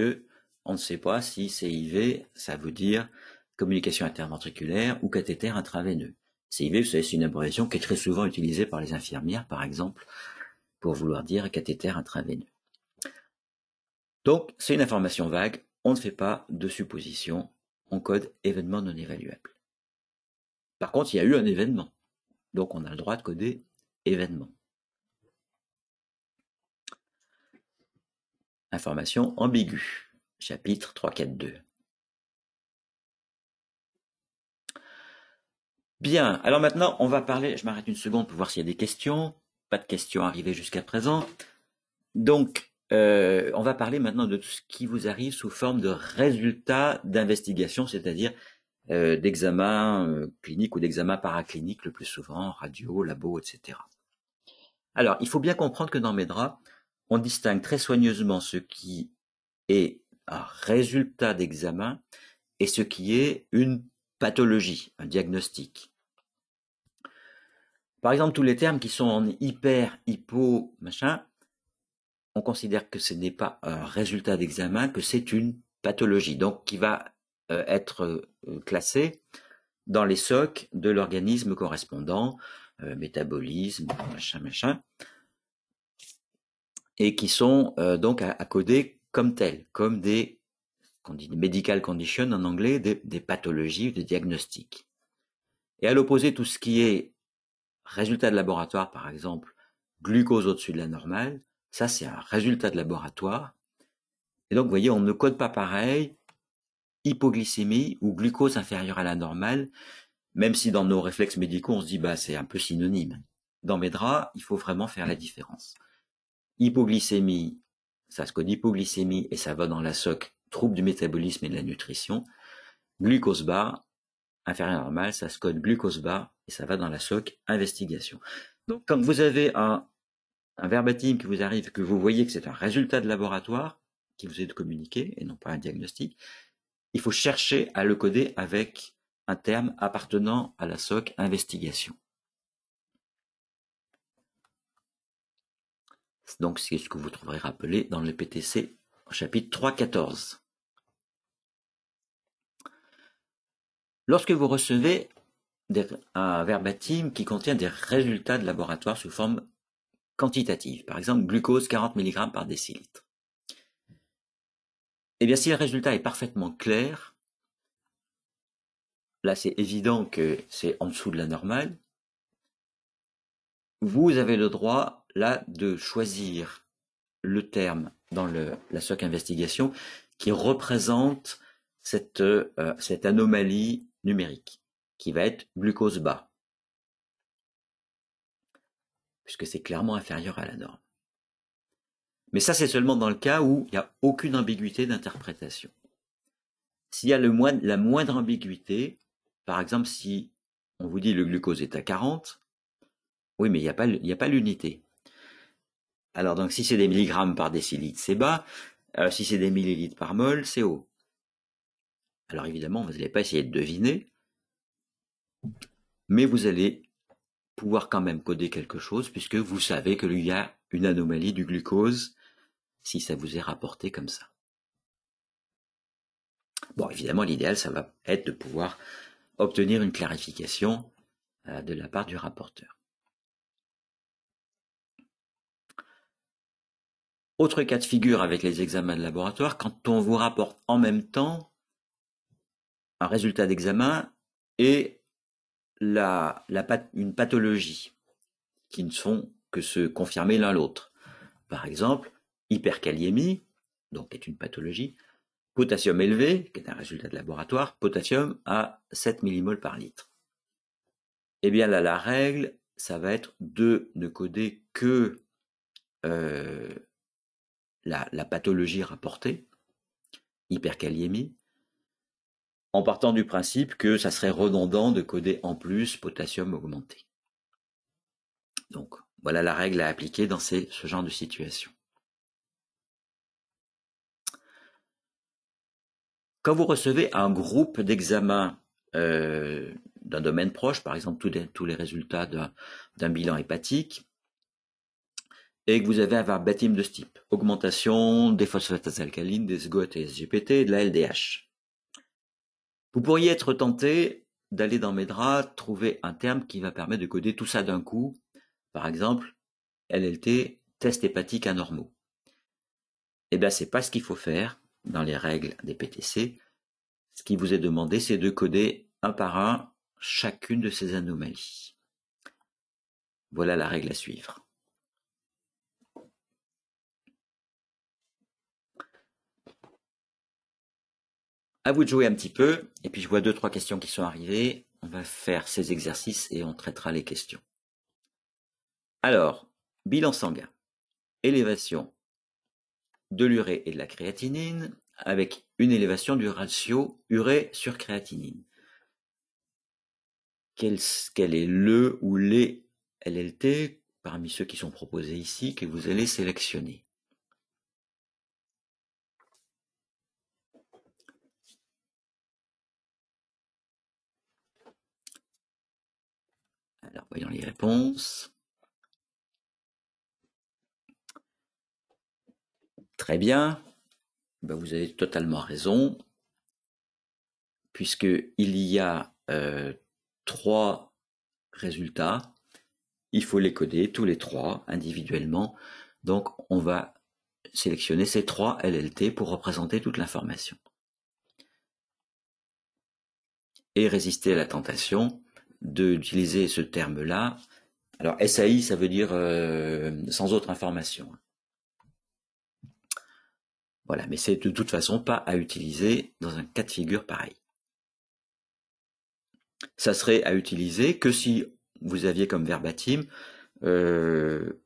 on ne sait pas si CIV, ça veut dire communication interventriculaire ou cathéter intraveineux. CIV, vous c'est une abréviation qui est très souvent utilisée par les infirmières, par exemple, pour vouloir dire cathéter intraveineux. Donc, c'est une information vague, on ne fait pas de supposition, on code événement non évaluable. Par contre, il y a eu un événement, donc on a le droit de coder événement. Information ambiguë, chapitre 3.4.2. Bien, alors maintenant, on va parler, je m'arrête une seconde pour voir s'il y a des questions. Pas de questions arrivées jusqu'à présent. Donc, euh, on va parler maintenant de tout ce qui vous arrive sous forme de résultats d'investigation, c'est-à-dire euh, d'examens euh, cliniques ou d'examens paracliniques le plus souvent, radio, labo, etc. Alors, il faut bien comprendre que dans mes draps, on distingue très soigneusement ce qui est un résultat d'examen et ce qui est une pathologie, un diagnostic. Par exemple, tous les termes qui sont en hyper, hypo, machin, on considère que ce n'est pas un résultat d'examen, que c'est une pathologie, donc qui va euh, être euh, classée dans les socs de l'organisme correspondant, euh, métabolisme, machin, machin et qui sont euh, donc à, coder comme tels, comme des qu'on dit medical conditions en anglais, des, des pathologies, des diagnostics. Et à l'opposé, tout ce qui est résultat de laboratoire, par exemple, glucose au-dessus de la normale, ça c'est un résultat de laboratoire. Et donc, vous voyez, on ne code pas pareil hypoglycémie ou glucose inférieure à la normale, même si dans nos réflexes médicaux, on se dit, bah, c'est un peu synonyme. Dans mes draps, il faut vraiment faire la différence hypoglycémie, ça se code hypoglycémie et ça va dans la SOC, trouble du métabolisme et de la nutrition. Glucose bas, inférieur normal, ça se code glucose bas et ça va dans la SOC, investigation. Donc quand vous avez un, un verbatim qui vous arrive, que vous voyez que c'est un résultat de laboratoire qui vous est communiqué et non pas un diagnostic, il faut chercher à le coder avec un terme appartenant à la SOC investigation. Donc c'est ce que vous trouverez rappelé dans le PTC chapitre 3.14. Lorsque vous recevez un verbatim qui contient des résultats de laboratoire sous forme quantitative, par exemple glucose 40 mg par décilitre, et eh bien si le résultat est parfaitement clair, là c'est évident que c'est en dessous de la normale, vous avez le droit, là, de choisir le terme dans la SOC investigation qui représente cette, euh, cette anomalie numérique, qui va être glucose bas, puisque c'est clairement inférieur à la norme. Mais ça, c'est seulement dans le cas où il n'y a aucune ambiguïté d'interprétation. S'il y a le moindre, la moindre ambiguïté, par exemple, si on vous dit le glucose est à 40, oui, mais il n'y a pas, l'unité. Alors donc si c'est des milligrammes par décilitre, c'est bas. Euh, si c'est des millilitres par mol, c'est haut. Alors évidemment, vous n'allez pas essayer de deviner, mais vous allez pouvoir quand même coder quelque chose puisque vous savez qu'il y a une anomalie du glucose si ça vous est rapporté comme ça. Bon, évidemment, l'idéal, ça va être de pouvoir obtenir une clarification euh, de la part du rapporteur. Autre cas de figure avec les examens de laboratoire, quand on vous rapporte en même temps un résultat d'examen et la, une pathologie, qui ne font que se confirmer l'un l'autre. Par exemple, hypercaliémie, donc est une pathologie, potassium élevé, qui est un résultat de laboratoire, potassium à 7 millimoles par litre. Eh bien là, la règle, ça va être de ne coder que euh, la, pathologie rapportée, hyperkaliémie, en partant du principe que ça serait redondant de coder en plus potassium augmenté. Donc voilà la règle à appliquer dans ce genre de situation. Quand vous recevez un groupe d'examens euh, d'un domaine proche, par exemple tous les résultats d'un bilan hépatique, et que vous avez un verbatim de ce type. Augmentation des phosphates alcalines, des SGOT et SGPT, de la LDH. Vous pourriez être tenté d'aller dans Medra, trouver un terme qui va permettre de coder tout ça d'un coup. Par exemple, LLT, test hépatique anormaux. Eh bien, c'est pas ce qu'il faut faire dans les règles des PTC. Ce qui vous est demandé, c'est de coder un par un chacune de ces anomalies. Voilà la règle à suivre. À vous de jouer un petit peu, et puis je vois deux, trois questions qui sont arrivées. On va faire ces exercices et on traitera les questions. Alors, bilan sanguin. Élévation de l'urée et de la créatinine avec une élévation du ratio urée sur créatinine. Quel, quel est le ou les LLT parmi ceux qui sont proposés ici que vous allez sélectionner Alors voyons les réponses. Très bien. Ben, vous avez totalement raison. Puisqu'il y a euh, trois résultats, il faut les coder tous les trois individuellement. Donc on va sélectionner ces trois LLT pour représenter toute l'information. Et résister à la tentation, d'utiliser ce terme-là. Alors SAI, ça veut dire euh, sans autre information. Voilà, mais c'est de toute façon pas à utiliser dans un cas de figure pareil. Ça serait à utiliser que si vous aviez comme verbatim euh,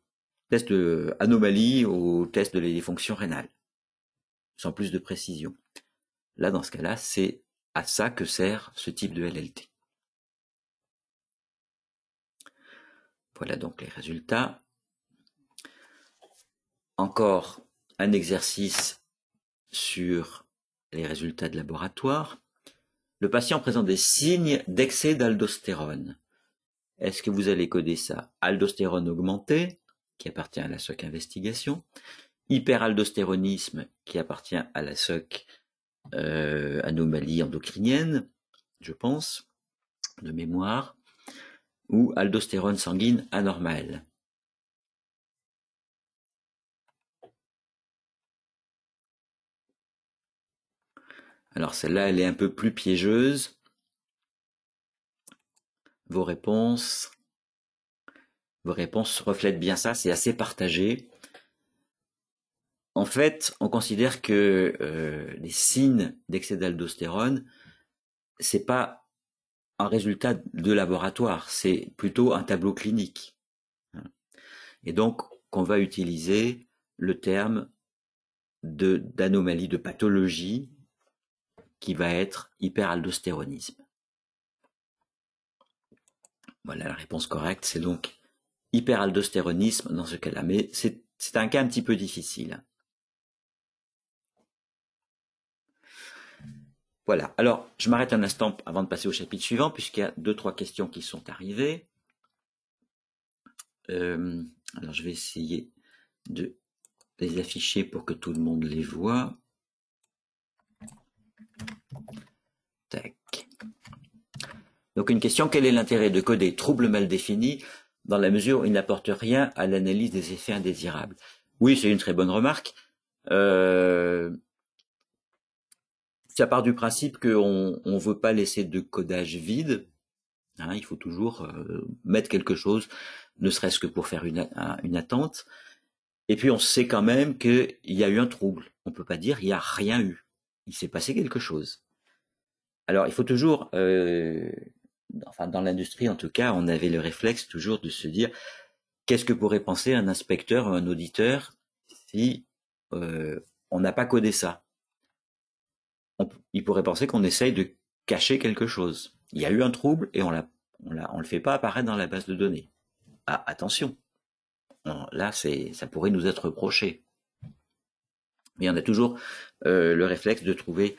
test de anomalie ou test de les fonctions rénales, sans plus de précision. Là, dans ce cas-là, c'est à ça que sert ce type de LLT. Voilà donc les résultats. Encore un exercice sur les résultats de laboratoire. Le patient présente des signes d'excès d'aldostérone. Est-ce que vous allez coder ça Aldostérone augmentée, qui appartient à la SOC investigation, hyperaldostéronisme, qui appartient à la SOC euh, anomalie endocrinienne, je pense, de mémoire, ou aldostérone sanguine anormale. Alors celle-là, elle est un peu plus piégeuse. Vos réponses, vos réponses reflètent bien ça, c'est assez partagé. En fait, on considère que euh, les signes d'excès d'aldostérone, c'est pas un résultat de laboratoire, c'est plutôt un tableau clinique. Et donc, qu'on va utiliser le terme d'anomalie, de pathologie, qui va être hyperaldostéronisme. Voilà, la réponse correcte, c'est donc hyperaldostéronisme dans ce cas-là. Mais c'est, c'est un cas un petit peu difficile. Voilà. Alors, je m'arrête un instant avant de passer au chapitre suivant, puisqu'il y a deux, trois questions qui sont arrivées. Euh, alors, je vais essayer de les afficher pour que tout le monde les voit. Donc, une question, quel est l'intérêt de coder troubles mal définis dans la mesure où il n'apporte rien à l'analyse des effets indésirables Oui, c'est une très bonne remarque. Euh, ça part du principe qu'on ne veut pas laisser de codage vide. Hein, il faut toujours euh, mettre quelque chose, ne serait-ce que pour faire une, une attente. Et puis on sait quand même qu'il y a eu un trouble. On ne peut pas dire il n'y a rien eu. Il s'est passé quelque chose. Alors il faut toujours, euh, enfin dans l'industrie en tout cas, on avait le réflexe toujours de se dire qu'est-ce que pourrait penser un inspecteur ou un auditeur si euh, on n'a pas codé ça il pourrait penser qu'on essaye de cacher quelque chose. Il y a eu un trouble et on ne le fait pas apparaître dans la base de données. Ah, attention. là, c'est, ça pourrait nous être reproché. Mais on a toujours euh, le réflexe de trouver,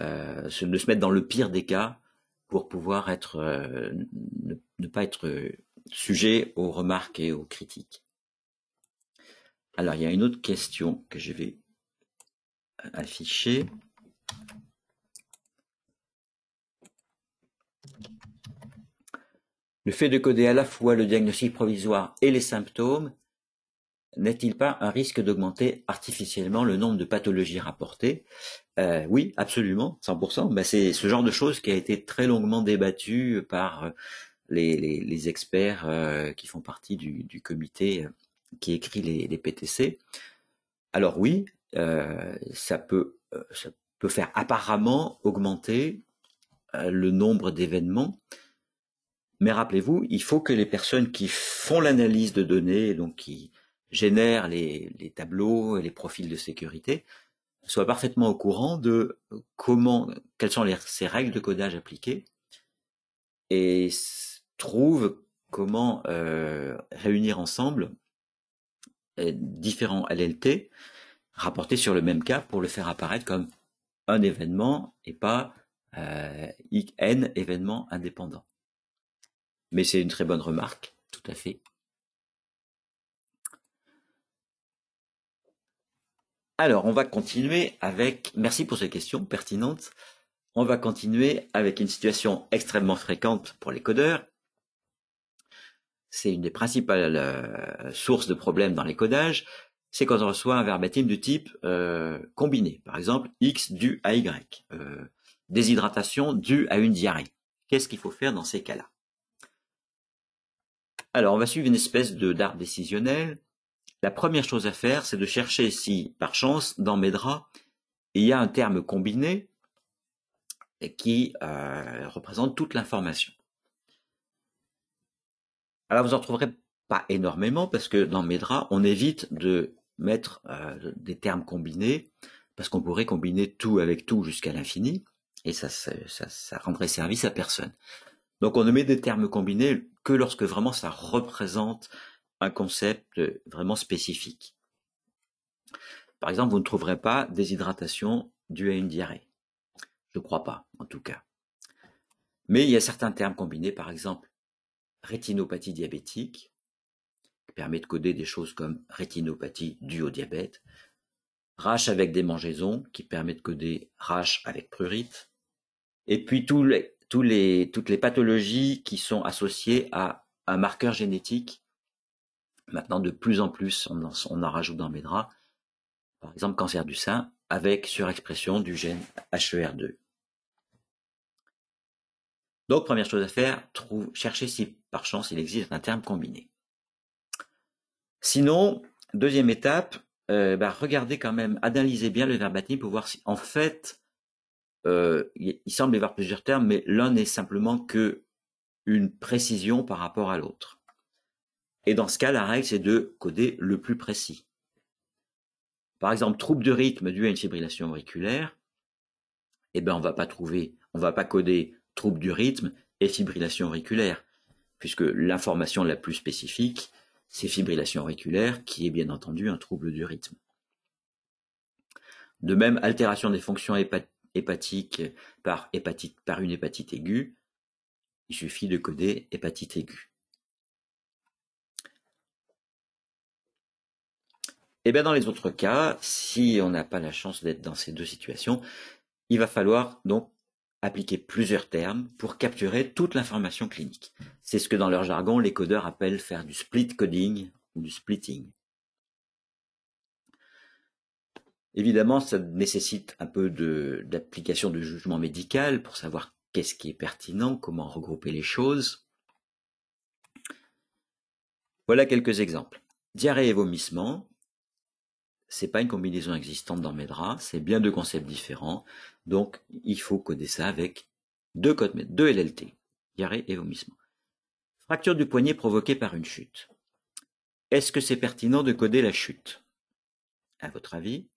euh, de se mettre dans le pire des cas pour pouvoir être, euh, ne, pas être sujet aux remarques et aux critiques. Alors, il y a une autre question que je vais afficher. Le fait de coder à la fois le diagnostic provisoire et les symptômes n'est-il pas un risque d'augmenter artificiellement le nombre de pathologies rapportées euh, Oui, absolument, 100%. Ben, c'est ce genre de choses qui a été très longuement débattu par euh, les, experts euh, qui font partie du, comité qui écrit les, PTC. Alors oui, ça peut, ça peut faire apparemment augmenter euh, le nombre d'événements. Mais rappelez-vous, il faut que les personnes qui font l'analyse de données, donc qui génèrent les, tableaux et les profils de sécurité, soient parfaitement au courant de comment, quelles sont ces règles de codage appliquées et trouvent comment euh, réunir ensemble euh, différents LLT rapportés sur le même cas pour le faire apparaître comme un événement et pas euh, n événements indépendants. Mais c'est une très bonne remarque, tout à fait. Alors, on va continuer avec, merci pour ces questions pertinentes, on va continuer avec une situation extrêmement fréquente pour les codeurs. C'est une des principales euh, sources de problèmes dans les codages, c'est quand on reçoit un verbatim du type euh, combiné, par exemple X dû à Y, euh, déshydratation due à une diarrhée. Qu'est-ce qu'il faut faire dans ces cas-là Alors, on va suivre une espèce de d'art décisionnel. La première chose à faire, c'est de chercher si, par chance, dans mes il y a un terme combiné qui euh, représente toute l'information. Alors, vous en trouverez pas énormément parce que dans mes on évite de mettre euh, des termes combinés, parce qu'on pourrait combiner tout avec tout jusqu'à l'infini, et ça, ça, ça, rendrait service à personne. Donc on ne met des termes combinés que lorsque vraiment ça représente un concept euh, vraiment spécifique. Par exemple, vous ne trouverez pas déshydratation due à une diarrhée. Je ne crois pas, en tout cas. Mais il y a certains termes combinés, par exemple rétinopathie diabétique, permet de coder des choses comme rétinopathie due au diabète, rash avec démangeaison qui permet de coder rash avec prurite, et puis toutes les pathologies qui sont associées à un marqueur génétique. Maintenant, de plus en plus, on en, rajoute dans mes draps, par exemple cancer du sein, avec surexpression du gène HER2. Donc, première chose à faire, trouve, chercher si par chance il existe un terme combiné. Sinon, deuxième étape, euh, bah, regardez quand même, analysez bien le verbatim pour voir si, en fait, euh, il semble y avoir plusieurs termes, mais l'un n'est simplement que une précision par rapport à l'autre. Et dans ce cas, la règle, c'est de coder le plus précis. Par exemple, trouble de rythme dû à une fibrillation auriculaire, eh ben, on va pas trouver, on va pas coder trouble du rythme et fibrillation auriculaire, puisque l'information la plus spécifique, c'est fibrillation auriculaire qui est bien entendu un trouble du rythme. De même, altération des fonctions hépatiques par, une hépatite aiguë, il suffit de coder hépatite aiguë. Eh bien dans les autres cas, si on n'a pas la chance d'être dans ces deux situations, il va falloir donc appliquer plusieurs termes pour capturer toute l'information clinique. C'est ce que dans leur jargon, les codeurs appellent faire du split coding ou du splitting. Évidemment, ça nécessite un peu d'application de, jugement médical pour savoir qu'est-ce qui est pertinent, comment regrouper les choses. Voilà quelques exemples. Diarrhée et vomissement, c'est pas une combinaison existante dans mes draps, c'est bien deux concepts différents. Donc, il faut coder ça avec deux codes, deux LLT, diarrhée et vomissement. Fracture du poignet provoquée par une chute. Est-ce que c'est pertinent de coder la chute À votre avis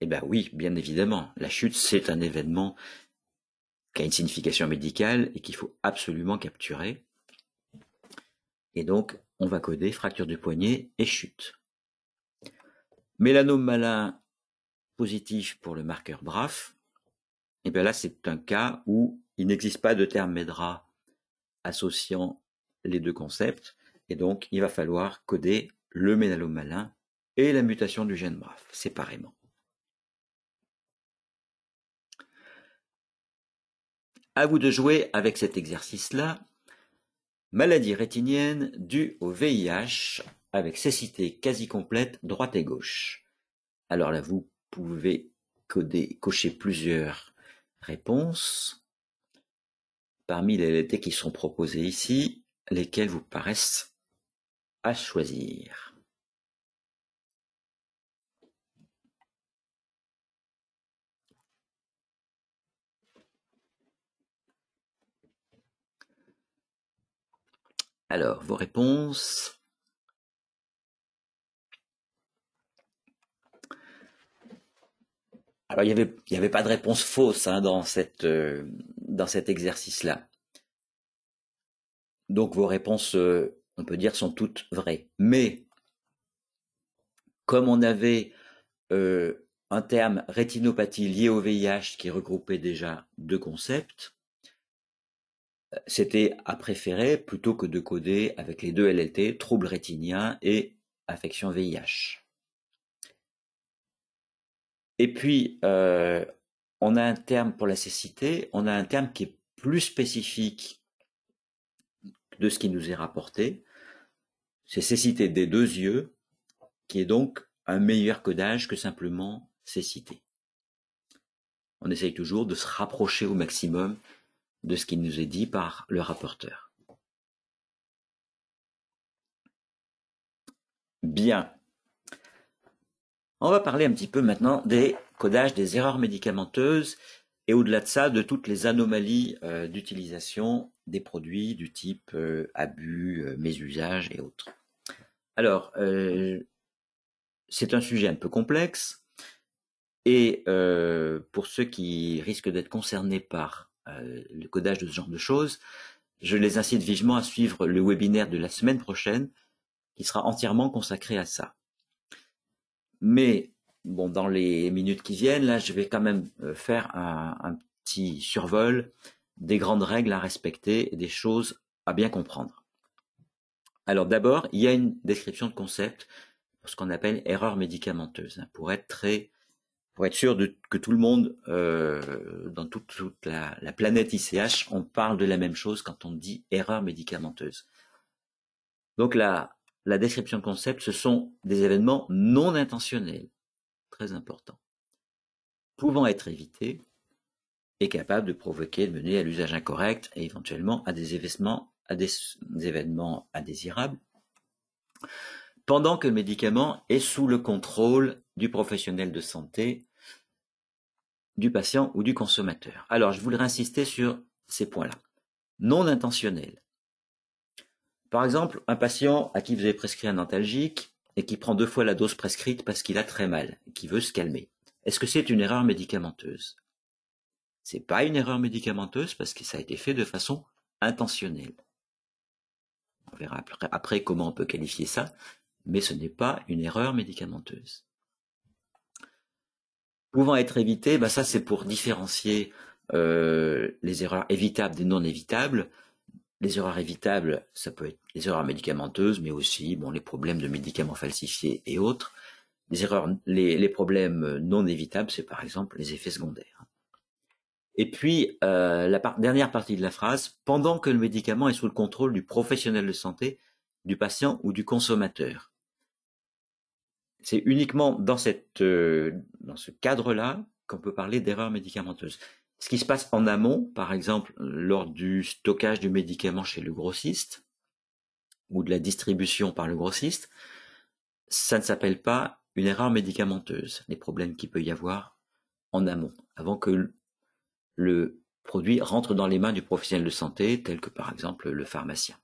Eh bien oui, bien évidemment. La chute, c'est un événement qui a une signification médicale et qu'il faut absolument capturer. Et donc, on va coder fracture du poignet et chute mélanome malin positif pour le marqueur BRAF, et eh bien là c'est un cas où il n'existe pas de terme MEDRA associant les deux concepts, et donc il va falloir coder le mélanome malin et la mutation du gène BRAF séparément. À vous de jouer avec cet exercice-là. Maladie rétinienne due au VIH avec cécité quasi complète droite et gauche. Alors là, vous pouvez cocher plusieurs réponses parmi les lettres qui sont proposées ici, lesquelles vous paraissent à choisir. Alors, vos réponses Alors il n'y avait pas de réponse fausse hein, euh, dans cet exercice là. Donc vos réponses, euh, on peut dire, sont toutes vraies. Mais comme on avait euh, un terme rétinopathie lié au VIH qui regroupait déjà deux concepts, c'était à préférer plutôt que de coder avec les deux LLT, troubles rétinien et affection VIH. Et puis, euh, on a un terme pour la cécité, on a un terme qui est plus spécifique de ce qui nous est rapporté, c'est cécité des deux yeux, qui est donc un meilleur codage que simplement cécité. On essaye toujours de se rapprocher au maximum de ce qui nous est dit par le rapporteur. Bien. On va parler un petit peu maintenant des codages des erreurs médicamenteuses et au-delà de ça, de toutes les anomalies euh, d'utilisation des produits du type euh, abus, euh, mésusages et autres. Alors, c'est un sujet un peu complexe et pour ceux qui risquent d'être concernés par le codage de ce genre de choses, je les incite vivement à suivre le webinaire de la semaine prochaine qui sera entièrement consacré à ça. Mais bon, dans les minutes qui viennent, là, je vais quand même euh, faire un, petit survol des grandes règles à respecter et des choses à bien comprendre. Alors d'abord, il y a une description de concept pour ce qu'on appelle erreur médicamenteuse, hein, pour être très, pour être sûr que tout le monde, euh, dans toute, toute la, planète ICH, on parle de la même chose quand on dit erreur médicamenteuse. Donc là la description de concept, ce sont des événements non intentionnels, très importants, pouvant être évités et capables de provoquer, de mener à l'usage incorrect et éventuellement à des événements, à des, événements indésirables, pendant que le médicament est sous le contrôle du professionnel de santé, du patient ou du consommateur. Alors, je voudrais insister sur ces points-là. Non intentionnels. Par exemple, un patient à qui vous avez prescrit un antalgique et qui prend deux fois la dose prescrite parce qu'il a très mal et qui veut se calmer. Est-ce que c'est une erreur médicamenteuse C'est pas une erreur médicamenteuse parce que ça a été fait de façon intentionnelle. On verra après comment on peut qualifier ça, mais ce n'est pas une erreur médicamenteuse. Pouvant être évité, bah ça c'est pour différencier euh, les erreurs évitables des non évitables. Les erreurs évitables, ça peut être les erreurs médicamenteuses, mais aussi bon, les problèmes de médicaments falsifiés et autres. Les erreurs, les, problèmes euh, non évitables, c'est par exemple les effets secondaires. Et puis, euh, la dernière partie de la phrase, pendant que le médicament est sous le contrôle du professionnel de santé, du patient ou du consommateur. C'est uniquement dans, cette, euh, dans ce cadre-là qu'on peut parler d'erreurs médicamenteuses ce qui se passe en amont, par exemple lors du stockage du médicament chez le grossiste ou de la distribution par le grossiste, ça ne s'appelle pas une erreur médicamenteuse, les problèmes qu'il peut y avoir en amont, avant que le produit rentre dans les mains du professionnel de santé, tel que par exemple le pharmacien.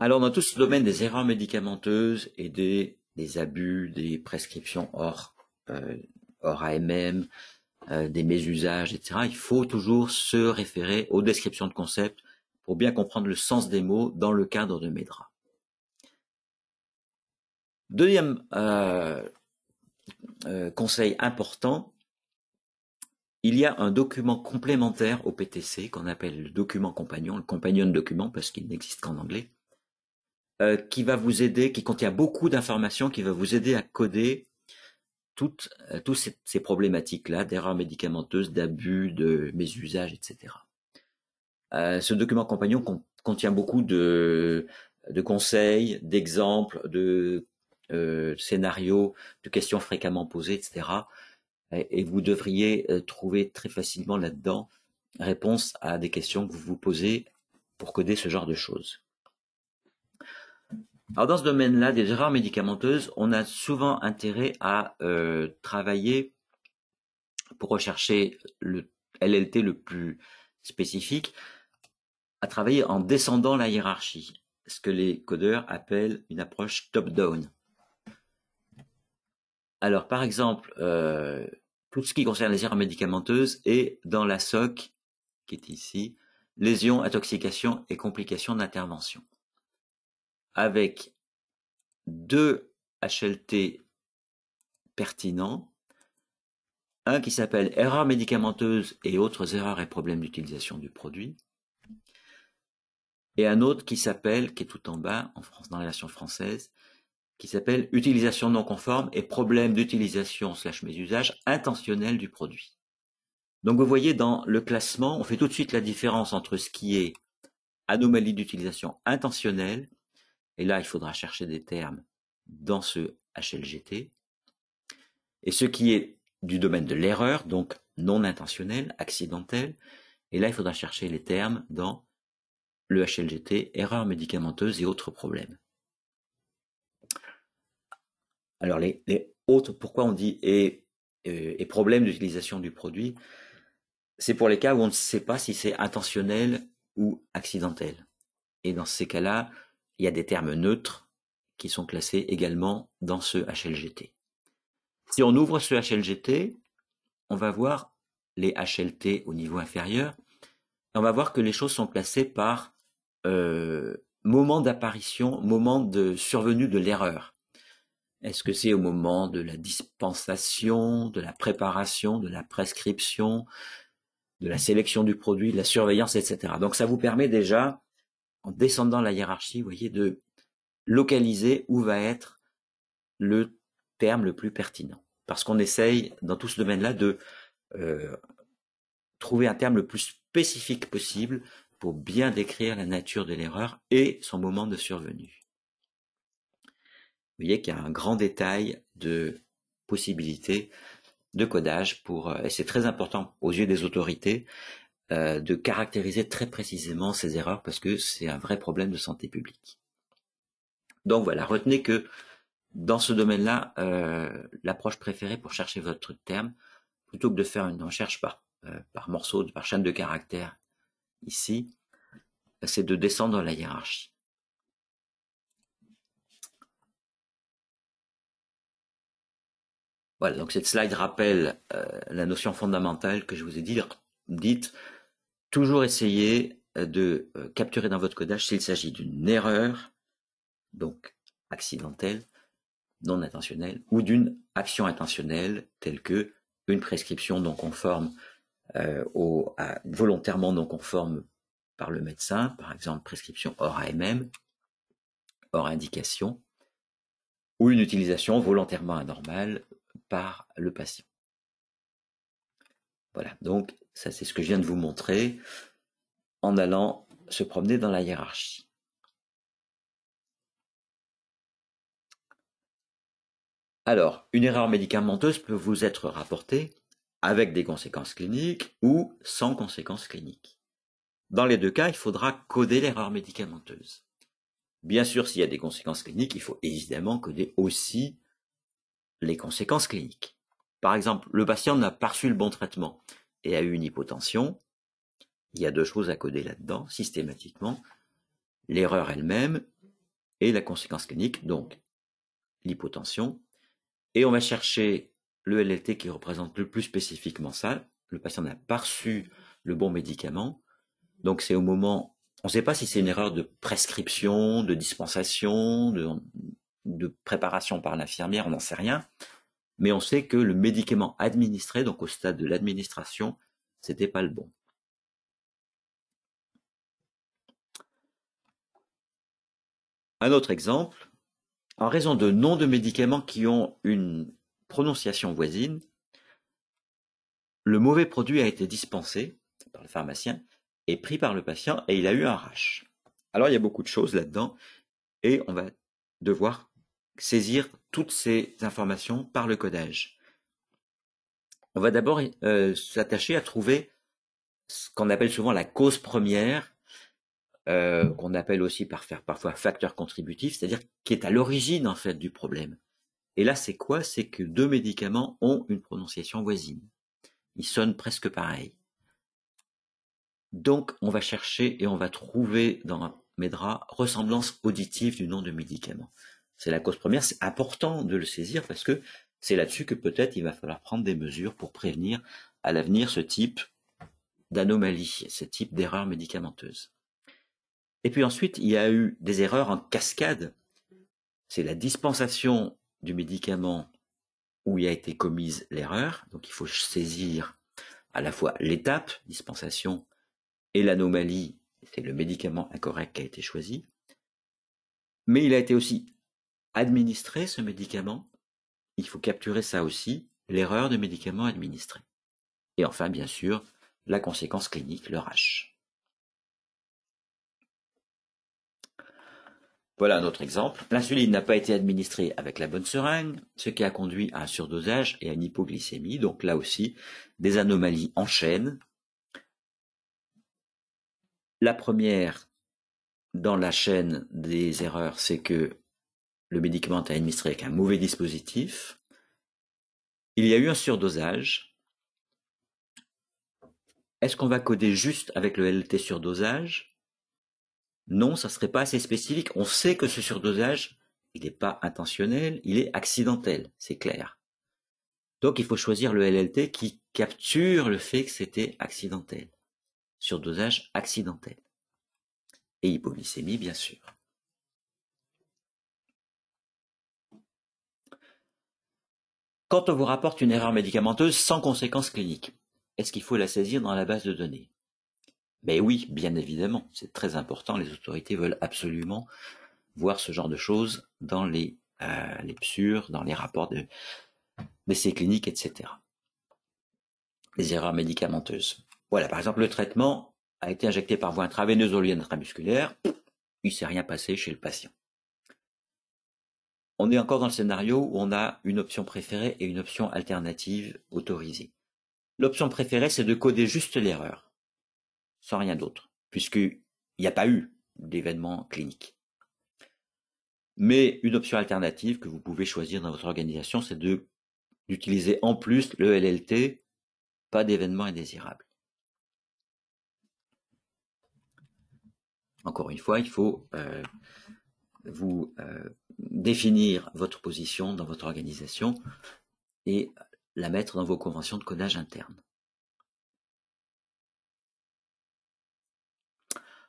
Alors dans tout ce domaine des erreurs médicamenteuses et des des abus, des prescriptions hors, euh, hors AMM, euh, des mésusages, etc. Il faut toujours se référer aux descriptions de concepts pour bien comprendre le sens des mots dans le cadre de MEDRA. Deuxième euh, euh, conseil important, il y a un document complémentaire au PTC qu'on appelle le document compagnon, le companion document parce qu'il n'existe qu'en anglais, euh, qui va vous aider, qui contient beaucoup d'informations, qui va vous aider à coder toutes, euh, ces, problématiques-là, d'erreurs médicamenteuses, d'abus, de mésusages, etc. Euh, ce document compagnon contient beaucoup de, conseils, d'exemples, de scénarios, de questions fréquemment posées, etc. et vous devriez trouver très facilement là-dedans réponse à des questions que vous vous posez pour coder ce genre de choses. Alors dans ce domaine-là, des erreurs médicamenteuses, on a souvent intérêt à euh, travailler pour rechercher le LLT le plus spécifique, à travailler en descendant la hiérarchie, ce que les codeurs appellent une approche top-down. Alors par exemple, euh, tout ce qui concerne les erreurs médicamenteuses est dans la SOC, qui est ici, lésions, intoxication et complications d'intervention avec deux HLT pertinents, un qui s'appelle Erreurs médicamenteuses et autres erreurs et problèmes d'utilisation du produit, et un autre qui s'appelle, qui est tout en bas en France, dans la relation française, qui s'appelle Utilisation non conforme et problème d'utilisation slash usages intentionnel du produit. Donc vous voyez dans le classement, on fait tout de suite la différence entre ce qui est anomalie d'utilisation intentionnelle et là, il faudra chercher des termes dans ce HLGT. Et ce qui est du domaine de l'erreur, donc non intentionnel, accidentel, et là, il faudra chercher les termes dans le HLGT, erreur médicamenteuse et autres problèmes. Alors, les, autres, pourquoi on dit et, et, et problème d'utilisation du produit C'est pour les cas où on ne sait pas si c'est intentionnel ou accidentel. Et dans ces cas-là, il y a des termes neutres qui sont classés également dans ce HLGT. Si on ouvre ce HLGT, on va voir les HLT au niveau inférieur, on va voir que les choses sont classées par euh, moment d'apparition, moment de survenue de l'erreur. Est-ce que c'est au moment de la dispensation, de la préparation, de la prescription, de la sélection du produit, de la surveillance, etc. Donc ça vous permet déjà en descendant la hiérarchie, vous voyez, de localiser où va être le terme le plus pertinent. Parce qu'on essaye, dans tout ce domaine-là, de euh, trouver un terme le plus spécifique possible pour bien décrire la nature de l'erreur et son moment de survenue. Vous voyez qu'il y a un grand détail de possibilités de codage pour, euh, et c'est très important aux yeux des autorités, euh, de caractériser très précisément ces erreurs parce que c'est un vrai problème de santé publique. Donc voilà, retenez que dans ce domaine-là, euh, l'approche préférée pour chercher votre terme, plutôt que de faire une recherche par, euh, par morceau, par chaîne de caractère, ici, c'est de descendre dans la hiérarchie. Voilà, donc cette slide rappelle la notion fondamentale que je vous ai dit, dite toujours essayer euh, de euh, capturer dans votre codage s'il s'agit d'une erreur, donc accidentelle, non intentionnelle, ou d'une action intentionnelle telle que une prescription non conforme euh, volontairement non conforme par le médecin, par exemple prescription hors AMM, hors indication, ou une utilisation volontairement anormale par le patient. Voilà, donc ça c'est ce que je viens de vous montrer en allant se promener dans la hiérarchie. Alors, une erreur médicamenteuse peut vous être rapportée avec des conséquences cliniques ou sans conséquences cliniques. Dans les deux cas, il faudra coder l'erreur médicamenteuse. Bien sûr, s'il y a des conséquences cliniques, il faut évidemment coder aussi les conséquences cliniques. Par exemple, le patient n'a pas reçu le bon traitement et a eu une hypotension. Il y a deux choses à coder là-dedans, systématiquement. L'erreur elle-même et la conséquence clinique, donc l'hypotension. Et on va chercher le LLT qui représente le plus spécifiquement ça. Le patient n'a pas reçu le bon médicament. Donc c'est au moment, on ne sait pas si c'est une erreur de prescription, de dispensation, de, de préparation par l'infirmière, on n'en sait rien. Mais on sait que le médicament administré, donc au stade de l'administration, c'était pas le bon. Un autre exemple, en raison de noms de médicaments qui ont une prononciation voisine, le mauvais produit a été dispensé par le pharmacien et pris par le patient et il a eu un rash. Alors il y a beaucoup de choses là-dedans et on va devoir saisir toutes ces informations par le codage. On va d'abord euh, s'attacher à trouver ce qu'on appelle souvent la cause première, euh, qu'on appelle aussi par parfois facteur contributif, c'est-à-dire qui est à l'origine en fait du problème. Et là, c'est quoi C'est que deux médicaments ont une prononciation voisine. Ils sonnent presque pareil. Donc, on va chercher et on va trouver dans Medra ressemblance auditive du nom de médicament. C'est la cause première, c'est important de le saisir parce que c'est là-dessus que peut-être il va falloir prendre des mesures pour prévenir à l'avenir ce type d'anomalie, ce type d'erreur médicamenteuse. Et puis ensuite, il y a eu des erreurs en cascade. C'est la dispensation du médicament où il a été commise l'erreur. Donc il faut saisir à la fois l'étape, dispensation, et l'anomalie, c'est le médicament incorrect qui a été choisi. Mais il a été aussi administrer ce médicament, il faut capturer ça aussi, l'erreur de médicament administré. Et enfin, bien sûr, la conséquence clinique, le rash. Voilà un autre exemple. L'insuline n'a pas été administrée avec la bonne seringue, ce qui a conduit à un surdosage et à une hypoglycémie. Donc là aussi, des anomalies en chaîne. La première dans la chaîne des erreurs, c'est que le médicament est administré avec un mauvais dispositif, il y a eu un surdosage. Est-ce qu'on va coder juste avec le LT surdosage Non, ça ne serait pas assez spécifique. On sait que ce surdosage, il n'est pas intentionnel, il est accidentel, c'est clair. Donc il faut choisir le LLT qui capture le fait que c'était accidentel. Surdosage accidentel. Et hypoglycémie, bien sûr. Quand on vous rapporte une erreur médicamenteuse sans conséquence clinique, est-ce qu'il faut la saisir dans la base de données Ben oui, bien évidemment, c'est très important. Les autorités veulent absolument voir ce genre de choses dans les, euh, les PSUR, dans les rapports d'essais cliniques, etc. Les erreurs médicamenteuses. Voilà, par exemple, le traitement a été injecté par voie intraveineuse au lieu intramusculaire. Il s'est rien passé chez le patient. On est encore dans le scénario où on a une option préférée et une option alternative autorisée. L'option préférée, c'est de coder juste l'erreur, sans rien d'autre, puisqu'il n'y a pas eu d'événement clinique. Mais une option alternative que vous pouvez choisir dans votre organisation, c'est d'utiliser en plus le LLT, pas d'événement indésirable. Encore une fois, il faut euh, vous euh, définir votre position dans votre organisation et la mettre dans vos conventions de codage interne.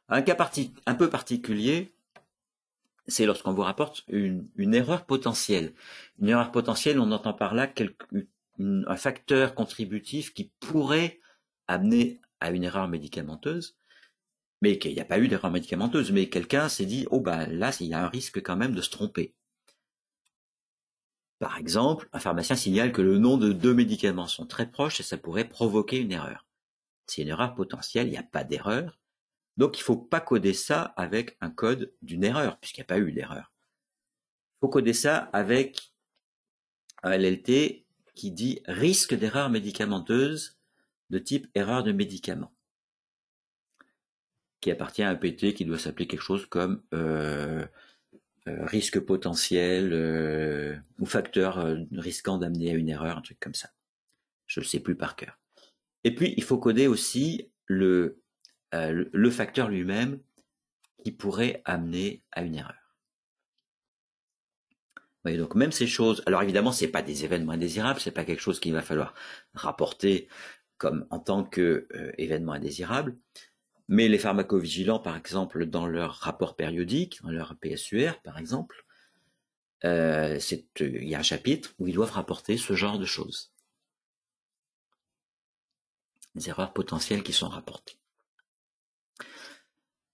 Un cas un peu particulier, c'est lorsqu'on vous rapporte une, erreur potentielle. Une erreur potentielle, on entend par là un facteur contributif qui pourrait amener à une erreur médicamenteuse mais qu'il n'y a pas eu d'erreur médicamenteuse, mais quelqu'un s'est dit, oh bah là, il y a un risque quand même de se tromper. Par exemple, un pharmacien signale que le nom de deux médicaments sont très proches et ça pourrait provoquer une erreur. C'est une erreur potentielle, il n'y a pas d'erreur. Donc il faut pas coder ça avec un code d'une erreur, puisqu'il n'y a pas eu d'erreur. Il faut coder ça avec un LLT qui dit risque d'erreur médicamenteuse de type erreur de médicament qui appartient à un e PT qui doit s'appeler quelque chose comme euh, euh, risque potentiel euh, ou facteur risquant d'amener à une erreur, un truc comme ça. Je ne sais plus par cœur. Et puis, il faut coder aussi le, le facteur lui-même qui pourrait amener à une erreur. Vous voyez, donc même ces choses, alors évidemment, ce n'est pas des événements indésirables, ce n'est pas quelque chose qu'il va falloir rapporter comme en tant qu'événement événement indésirable, mais les pharmacovigilants, par exemple, dans leur rapport périodique, dans leur PSUR, par exemple, euh, euh, il y a un chapitre où ils doivent rapporter ce genre de choses. Les erreurs potentielles qui sont rapportées.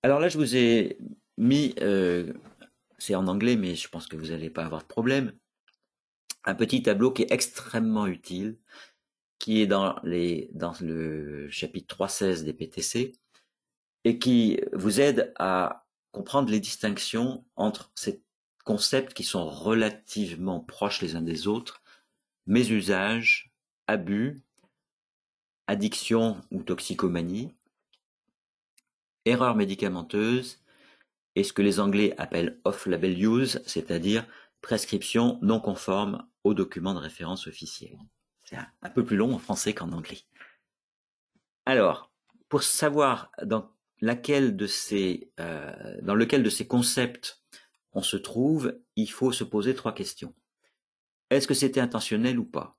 Alors là, je vous ai mis, euh, c'est en anglais, mais je pense que vous n'allez pas avoir de problème, un petit tableau qui est extrêmement utile, qui est dans, les, dans le chapitre 3.16 des PTC, et qui vous aide à comprendre les distinctions entre ces concepts qui sont relativement proches les uns des autres, mésusage, abus, addiction ou toxicomanie, erreur médicamenteuse et ce que les Anglais appellent off-label use, c'est-à-dire prescription non conforme aux documents de référence officiels. C'est un peu plus long en français qu'en anglais. Alors, pour savoir dans laquelle de ces, euh, dans lequel de ces concepts on se trouve, il faut se poser trois questions. Est-ce que c'était intentionnel ou pas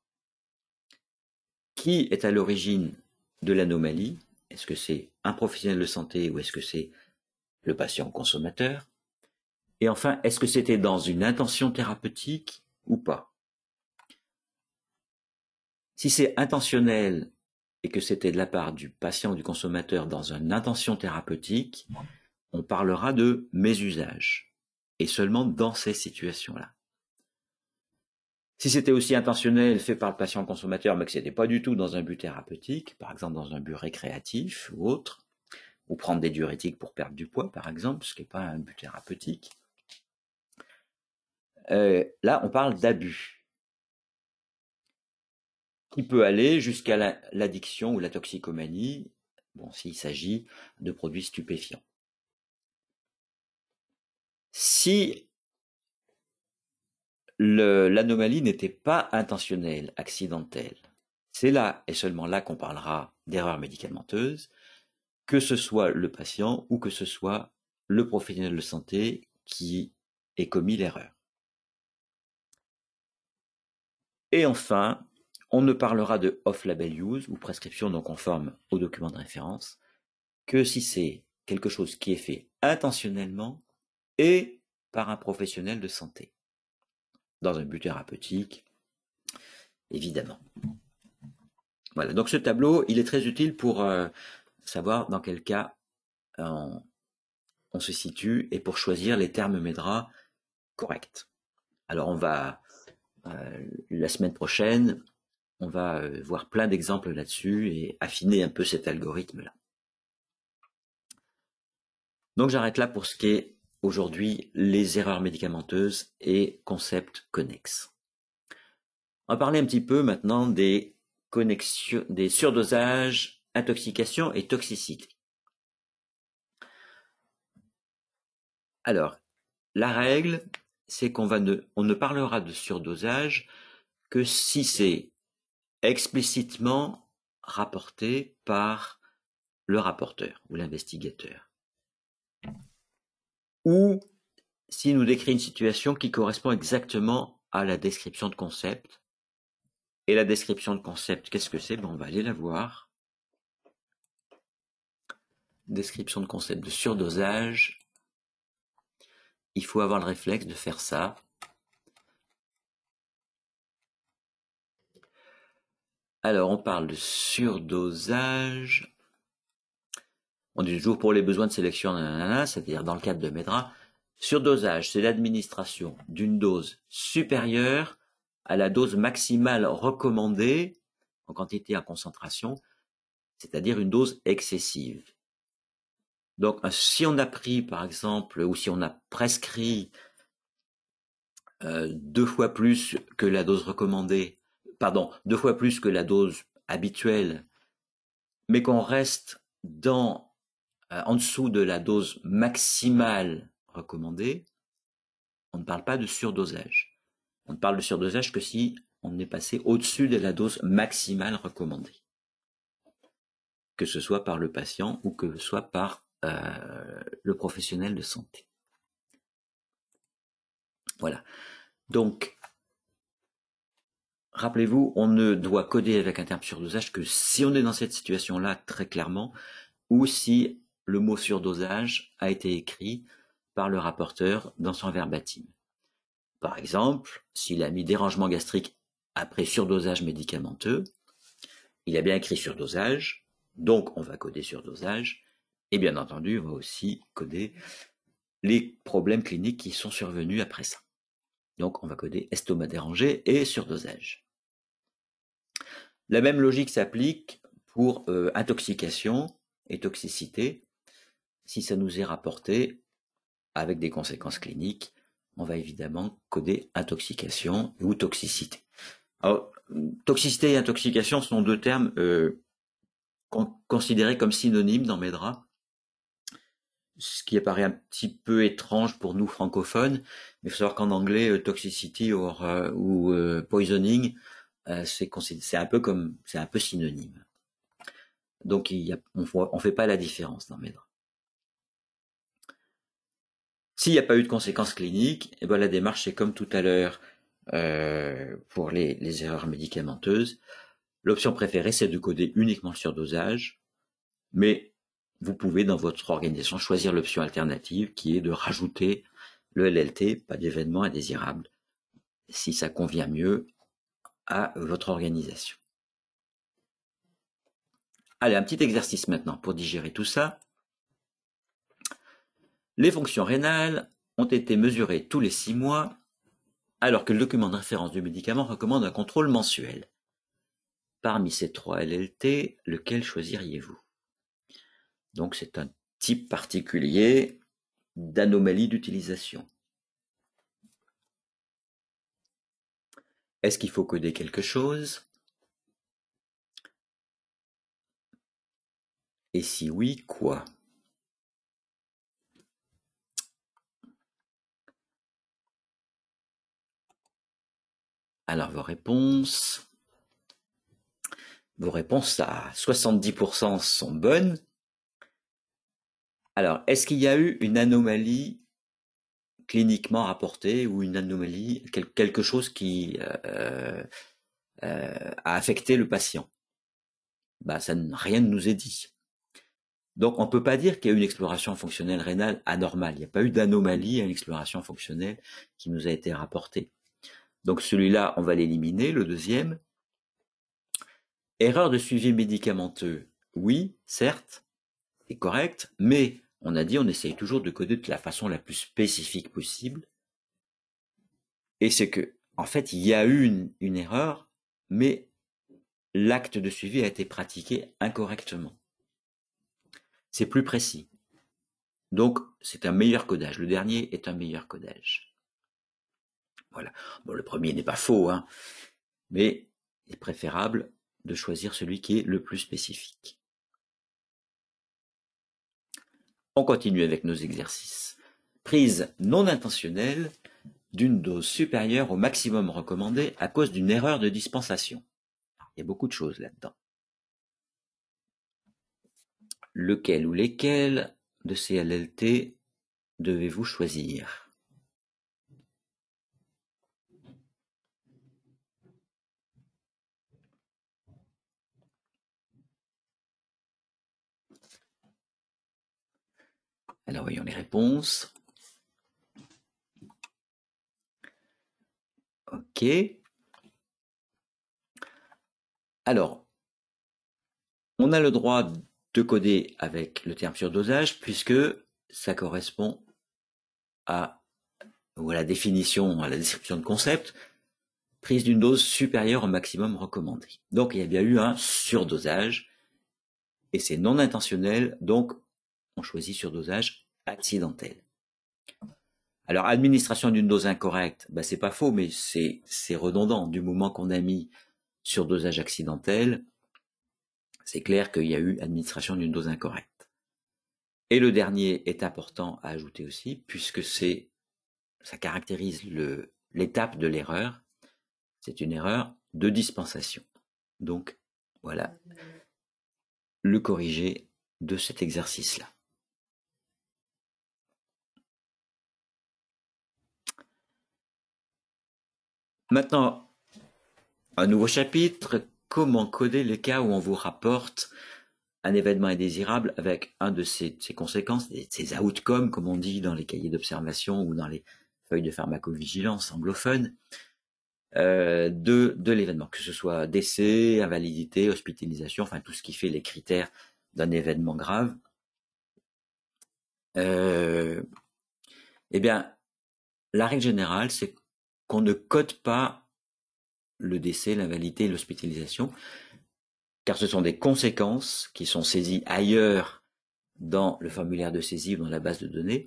Qui est à l'origine de l'anomalie Est-ce que c'est un professionnel de santé ou est-ce que c'est le patient consommateur Et enfin, est-ce que c'était dans une intention thérapeutique ou pas Si c'est intentionnel et que c'était de la part du patient ou du consommateur dans une intention thérapeutique, on parlera de mes usages, et seulement dans ces situations-là. Si c'était aussi intentionnel, fait par le patient consommateur, mais que ce n'était pas du tout dans un but thérapeutique, par exemple dans un but récréatif ou autre, ou prendre des diurétiques pour perdre du poids, par exemple, ce qui n'est pas un but thérapeutique, euh, là, on parle d'abus qui peut aller jusqu'à l'addiction ou la toxicomanie, bon, s'il s'agit de produits stupéfiants. Si l'anomalie n'était pas intentionnelle, accidentelle, c'est là et seulement là qu'on parlera d'erreur médicamenteuse, que ce soit le patient ou que ce soit le professionnel de santé qui ait commis l'erreur. Et enfin, on ne parlera de off-label use ou prescription non conforme au document de référence que si c'est quelque chose qui est fait intentionnellement et par un professionnel de santé, dans un but thérapeutique, évidemment. Voilà, donc ce tableau, il est très utile pour euh, savoir dans quel cas on, se situe et pour choisir les termes MEDRA corrects. Alors on va, euh, la semaine prochaine, on va euh, voir plein d'exemples là-dessus et affiner un peu cet algorithme-là. Donc j'arrête là pour ce qui est aujourd'hui les erreurs médicamenteuses et concepts connexes. On va parler un petit peu maintenant des connexions, des surdosages, intoxication et toxicité. Alors, la règle, c'est qu'on va ne parlera de surdosage que si c'est explicitement rapporté par le rapporteur ou l'investigateur. Ou s'il nous décrit une situation qui correspond exactement à la description de concept. Et la description de concept, qu'est-ce que c'est ben, On va aller la voir. Description de concept de surdosage. Il faut avoir le réflexe de faire ça Alors, on parle de surdosage. On dit toujours pour les besoins de sélection, c'est-à-dire dans le cadre de MEDRA. Surdosage, c'est l'administration d'une dose supérieure à la dose maximale recommandée en quantité et en concentration, c'est-à-dire une dose excessive. Donc, euh, si on a pris, par exemple, ou si on a prescrit euh, deux fois plus que la dose recommandée pardon, deux fois plus que la dose habituelle, mais qu'on reste dans, euh, en dessous de la dose maximale recommandée, on ne parle pas de surdosage. On ne parle de surdosage que si on est passé au-dessus de la dose maximale recommandée, que ce soit par le patient ou que ce soit par euh, le professionnel de santé. Voilà. Donc, rappelez-vous, on ne doit coder avec un terme surdosage que si on est dans cette situation-là très clairement, ou si le mot surdosage a été écrit par le rapporteur dans son verbatim. Par exemple, s'il a mis dérangement gastrique après surdosage médicamenteux, il a bien écrit surdosage, donc on va coder surdosage, et bien entendu, on va aussi coder les problèmes cliniques qui sont survenus après ça. Donc on va coder estomac dérangé et surdosage. La même logique s'applique pour euh, intoxication et toxicité. Si ça nous est rapporté avec des conséquences cliniques, on va évidemment coder intoxication ou toxicité. Alors, toxicité et intoxication sont deux termes euh, considérés comme synonymes dans draps, ce qui apparaît un petit peu étrange pour nous francophones. Mais il faut savoir qu'en anglais, euh, toxicity or, ou poisoning euh, c'est un peu comme, c'est un peu synonyme. Donc il on, ne fait pas la différence dans mes droits. S'il n'y a pas eu de conséquences cliniques, et eh ben la démarche c'est comme tout à l'heure euh, pour les, les, erreurs médicamenteuses. L'option préférée c'est de coder uniquement le surdosage, mais vous pouvez dans votre organisation choisir l'option alternative qui est de rajouter le LLT, pas d'événement indésirable, si ça convient mieux à votre organisation. Allez, un petit exercice maintenant pour digérer tout ça. Les fonctions rénales ont été mesurées tous les six mois, alors que le document de référence du médicament recommande un contrôle mensuel. Parmi ces trois LLT, lequel choisiriez-vous Donc c'est un type particulier d'anomalie d'utilisation. Est-ce qu'il faut coder quelque chose Et si oui, quoi Alors vos réponses. Vos réponses à 70% sont bonnes. Alors, est-ce qu'il y a eu une anomalie cliniquement rapporté ou une anomalie, quelque chose qui euh, euh, a affecté le patient. Bah, ça rien ne nous est dit. Donc on ne peut pas dire qu'il y a eu une exploration fonctionnelle rénale anormale. Il n'y a pas eu d'anomalie à l'exploration fonctionnelle qui nous a été rapportée. Donc celui-là, on va l'éliminer. Le deuxième, erreur de suivi médicamenteux. Oui, certes, c'est correct, mais on a dit on essaye toujours de coder de la façon la plus spécifique possible. Et c'est que, en fait, il y a eu une, une erreur, mais l'acte de suivi a été pratiqué incorrectement. C'est plus précis. Donc, c'est un meilleur codage. Le dernier est un meilleur codage. Voilà. Bon, le premier n'est pas faux, hein, mais il est préférable de choisir celui qui est le plus spécifique. On continue avec nos exercices. Prise non intentionnelle d'une dose supérieure au maximum recommandé à cause d'une erreur de dispensation. Il y a beaucoup de choses là-dedans. Lequel ou lesquels de ces LLT devez-vous choisir Alors voyons les réponses. Ok. Alors, on a le droit de coder avec le terme surdosage puisque ça correspond à, la définition, à la description de concept, prise d'une dose supérieure au maximum recommandé. Donc il y a bien eu un surdosage et c'est non intentionnel, donc on choisit sur dosage accidentel. Alors, administration d'une dose incorrecte, bah, c'est pas faux, mais c'est, redondant. Du moment qu'on a mis sur dosage accidentel, c'est clair qu'il y a eu administration d'une dose incorrecte. Et le dernier est important à ajouter aussi, puisque c'est, ça caractérise le, l'étape de l'erreur. C'est une erreur de dispensation. Donc, voilà. Le corriger de cet exercice-là. Maintenant, un nouveau chapitre, comment coder les cas où on vous rapporte un événement indésirable avec un de ses, conséquences, ses outcomes, comme on dit dans les cahiers d'observation ou dans les feuilles de pharmacovigilance anglophones, euh, de, l'événement, que ce soit décès, invalidité, hospitalisation, enfin tout ce qui fait les critères d'un événement grave. Euh, eh bien, la règle générale, c'est qu'on ne code pas le décès, l'invalidité et l'hospitalisation, car ce sont des conséquences qui sont saisies ailleurs dans le formulaire de saisie ou dans la base de données,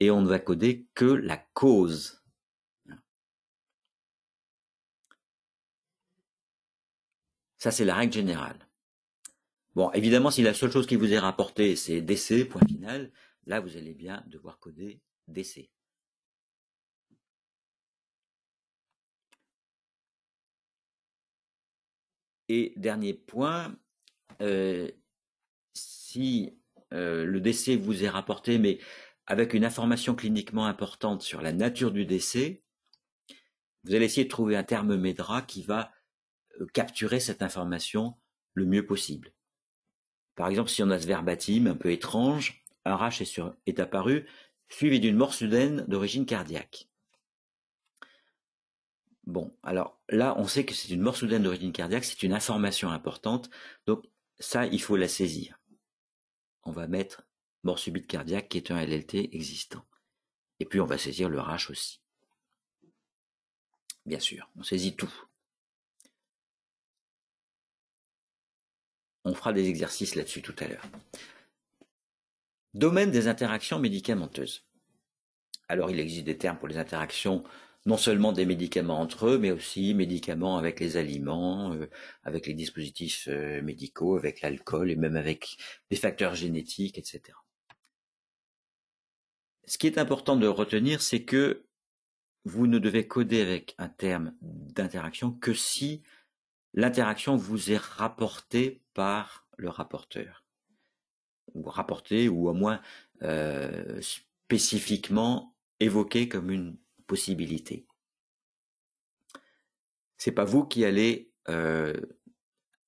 et on ne va coder que la cause. Ça, c'est la règle générale. Bon, évidemment, si la seule chose qui vous est rapportée, c'est décès, point final, là, vous allez bien devoir coder décès. Et dernier point, euh, si euh, le décès vous est rapporté, mais avec une information cliniquement importante sur la nature du décès, vous allez essayer de trouver un terme MEDRA qui va euh, capturer cette information le mieux possible. Par exemple, si on a ce verbatim un peu étrange, un rash est apparu, suivi d'une mort soudaine d'origine cardiaque. Bon, alors là, on sait que c'est une mort soudaine d'origine cardiaque, c'est une information importante, donc ça, il faut la saisir. On va mettre mort subite cardiaque qui est un LLT existant. Et puis on va saisir le RH aussi. Bien sûr, on saisit tout. On fera des exercices là-dessus tout à l'heure. Domaine des interactions médicamenteuses. Alors il existe des termes pour les interactions non seulement des médicaments entre eux, mais aussi médicaments avec les aliments, euh, avec les dispositifs euh, médicaux, avec l'alcool et même avec des facteurs génétiques, etc. Ce qui est important de retenir, c'est que vous ne devez coder avec un terme d'interaction que si l'interaction vous est rapportée par le rapporteur. Ou rapportée, ou au moins euh, spécifiquement évoquée comme une possibilité C'est pas vous qui allez euh,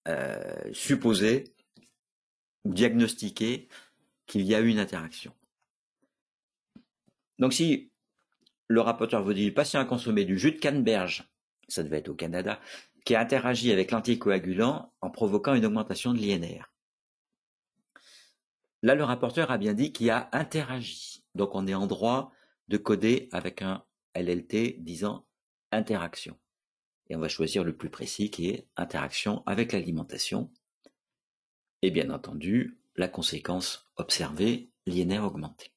euh, supposer ou diagnostiquer qu'il y a eu une interaction. Donc si le rapporteur vous dit le patient a consommé du jus de canneberge, ça devait être au Canada, qui a interagi avec l'anticoagulant en provoquant une augmentation de l'INR. Là, le rapporteur a bien dit qu'il a interagi. Donc on est en droit de coder avec un LLT disant interaction. Et on va choisir le plus précis qui est interaction avec l'alimentation. Et bien entendu, la conséquence observée, l'INR augmenté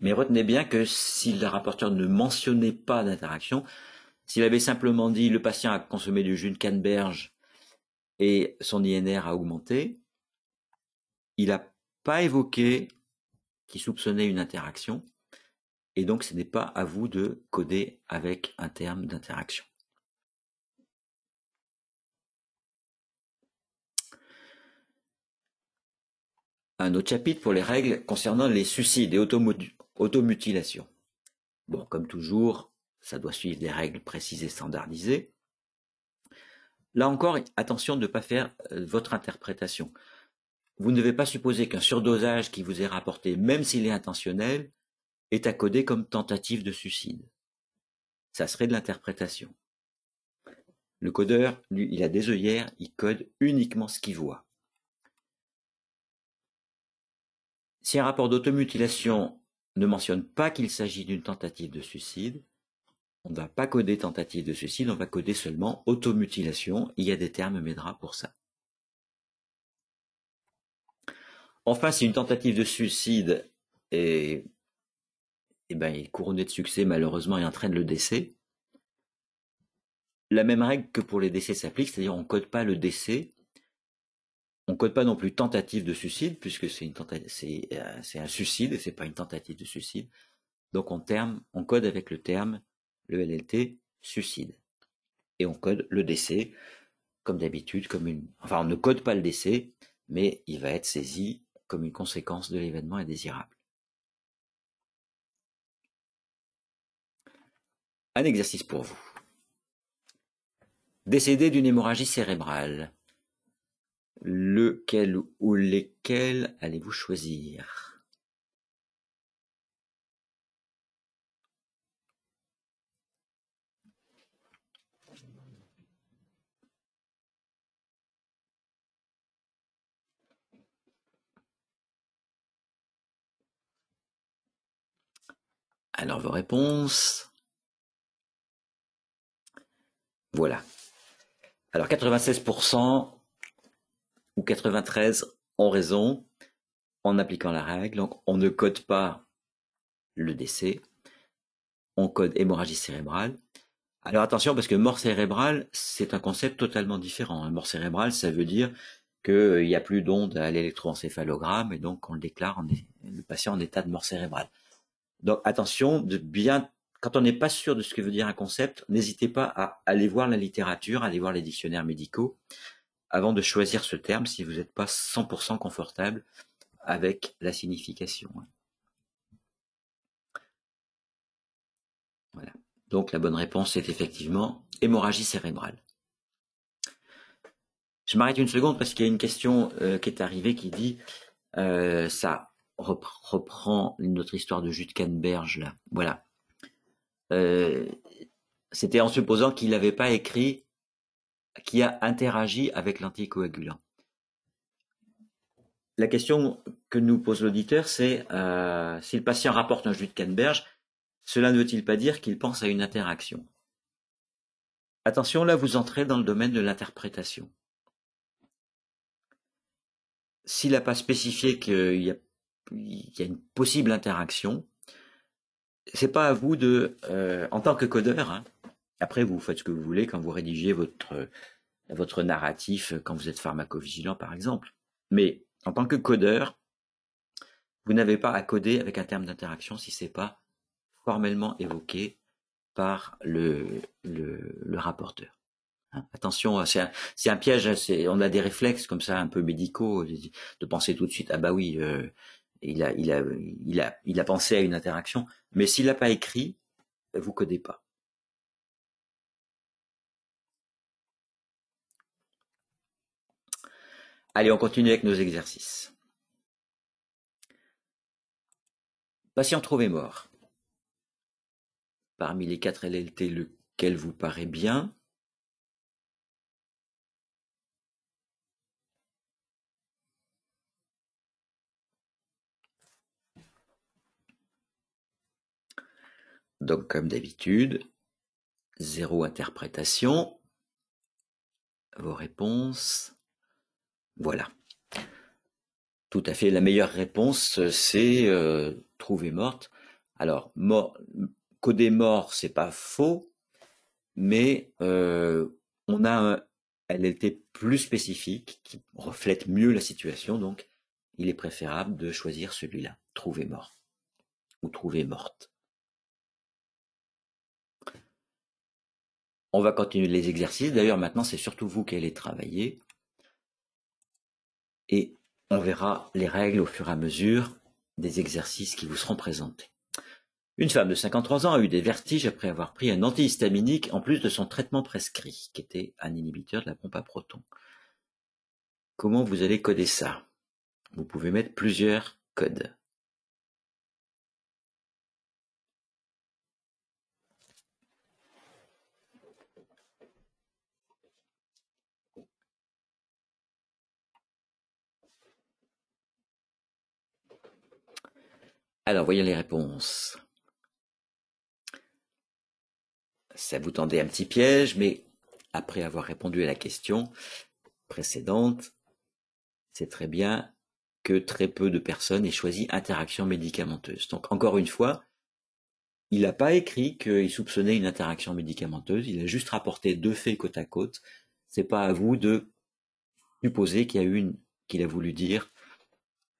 Mais retenez bien que si le rapporteur ne mentionnait pas d'interaction, s'il avait simplement dit le patient a consommé du jus de canneberge et son INR a augmenté, il n'a pas évoqué qui soupçonnait une interaction, et donc ce n'est pas à vous de coder avec un terme d'interaction. Un autre chapitre pour les règles concernant les suicides et automutilations. Bon, comme toujours, ça doit suivre des règles précises et standardisées. Là encore, attention de ne pas faire euh, votre interprétation vous ne devez pas supposer qu'un surdosage qui vous est rapporté, même s'il est intentionnel, est à coder comme tentative de suicide. Ça serait de l'interprétation. Le codeur, lui, il a des œillères, il code uniquement ce qu'il voit. Si un rapport d'automutilation ne mentionne pas qu'il s'agit d'une tentative de suicide, on ne va pas coder tentative de suicide, on va coder seulement automutilation. Il y a des termes MEDRA pour ça. Enfin, si une tentative de suicide eh ben, est couronnée de succès malheureusement et entraîne le décès. La même règle que pour les décès s'applique, c'est-à-dire on code pas le décès, on code pas non plus tentative de suicide puisque c'est une euh, c'est un suicide et c'est pas une tentative de suicide. Donc on terme, on code avec le terme le LLT suicide et on code le décès comme d'habitude comme une enfin on ne code pas le décès mais il va être saisi comme une conséquence de l'événement indésirable. Un exercice pour vous. Décédé d'une hémorragie cérébrale, lequel ou lesquels allez-vous choisir Alors vos réponses. Voilà. Alors 96% ou 93% ont raison en appliquant la règle. Donc on ne code pas le décès. On code hémorragie cérébrale. Alors attention parce que mort cérébrale, c'est un concept totalement différent. Hein. Mort cérébrale, ça veut dire qu'il n'y a plus d'onde à l'électroencéphalogramme et donc on le déclare le patient en état de mort cérébrale. Donc attention de bien, quand on n'est pas sûr de ce que veut dire un concept, n'hésitez pas à aller voir la littérature, aller voir les dictionnaires médicaux avant de choisir ce terme si vous n'êtes pas 100% confortable avec la signification. Hein. Voilà. Donc la bonne réponse est effectivement hémorragie cérébrale. Je m'arrête une seconde parce qu'il y a une question euh, qui est arrivée qui dit euh, ça reprend notre histoire de jus de canneberge là. Voilà. Euh, c'était en supposant qu'il n'avait pas écrit, qui a interagi avec l'anticoagulant. La question que nous pose l'auditeur, c'est euh, si le patient rapporte un jus de canneberge, cela ne veut-il pas dire qu'il pense à une interaction Attention, là, vous entrez dans le domaine de l'interprétation. S'il n'a pas spécifié qu'il n'y a il y a une possible interaction. C'est pas à vous de, euh, en tant que codeur, hein. après vous faites ce que vous voulez quand vous rédigez votre votre narratif quand vous êtes pharmacovigilant par exemple. Mais en tant que codeur, vous n'avez pas à coder avec un terme d'interaction si c'est pas formellement évoqué par le, le, le rapporteur. Hein. Attention, hein, c'est un, un, piège. on a des réflexes comme ça, un peu médicaux, de penser tout de suite ah bah oui, euh, il a, pensé à une interaction. Mais s'il n'a pas écrit, bah, vous codez pas. Allez, on continue avec nos exercices. Patient trouvé mort. Parmi les quatre LLT, lequel vous paraît bien Donc comme d'habitude, zéro interprétation. Vos réponses. Voilà. Tout à fait. La meilleure réponse, c'est euh, trouver morte. Alors, mort, coder mort, c'est pas faux, mais euh, on a, un, elle était plus spécifique, qui reflète mieux la situation, donc il est préférable de choisir celui-là, trouver mort ou trouver morte. On va continuer les exercices. D'ailleurs, maintenant, c'est surtout vous qui allez travailler. Et on verra les règles au fur et à mesure des exercices qui vous seront présentés. Une femme de 53 ans a eu des vertiges après avoir pris un antihistaminique en plus de son traitement prescrit, qui était un inhibiteur de la pompe à protons. Comment vous allez coder ça Vous pouvez mettre plusieurs codes. Alors, voyons les réponses. Ça vous tendait un petit piège, mais après avoir répondu à la question précédente, c'est très bien que très peu de personnes aient choisi interaction médicamenteuse. Donc, encore une fois, il n'a pas écrit qu'il soupçonnait une interaction médicamenteuse, il a juste rapporté deux faits côte à côte. C'est pas à vous de supposer qu'il y a une, qu'il a voulu dire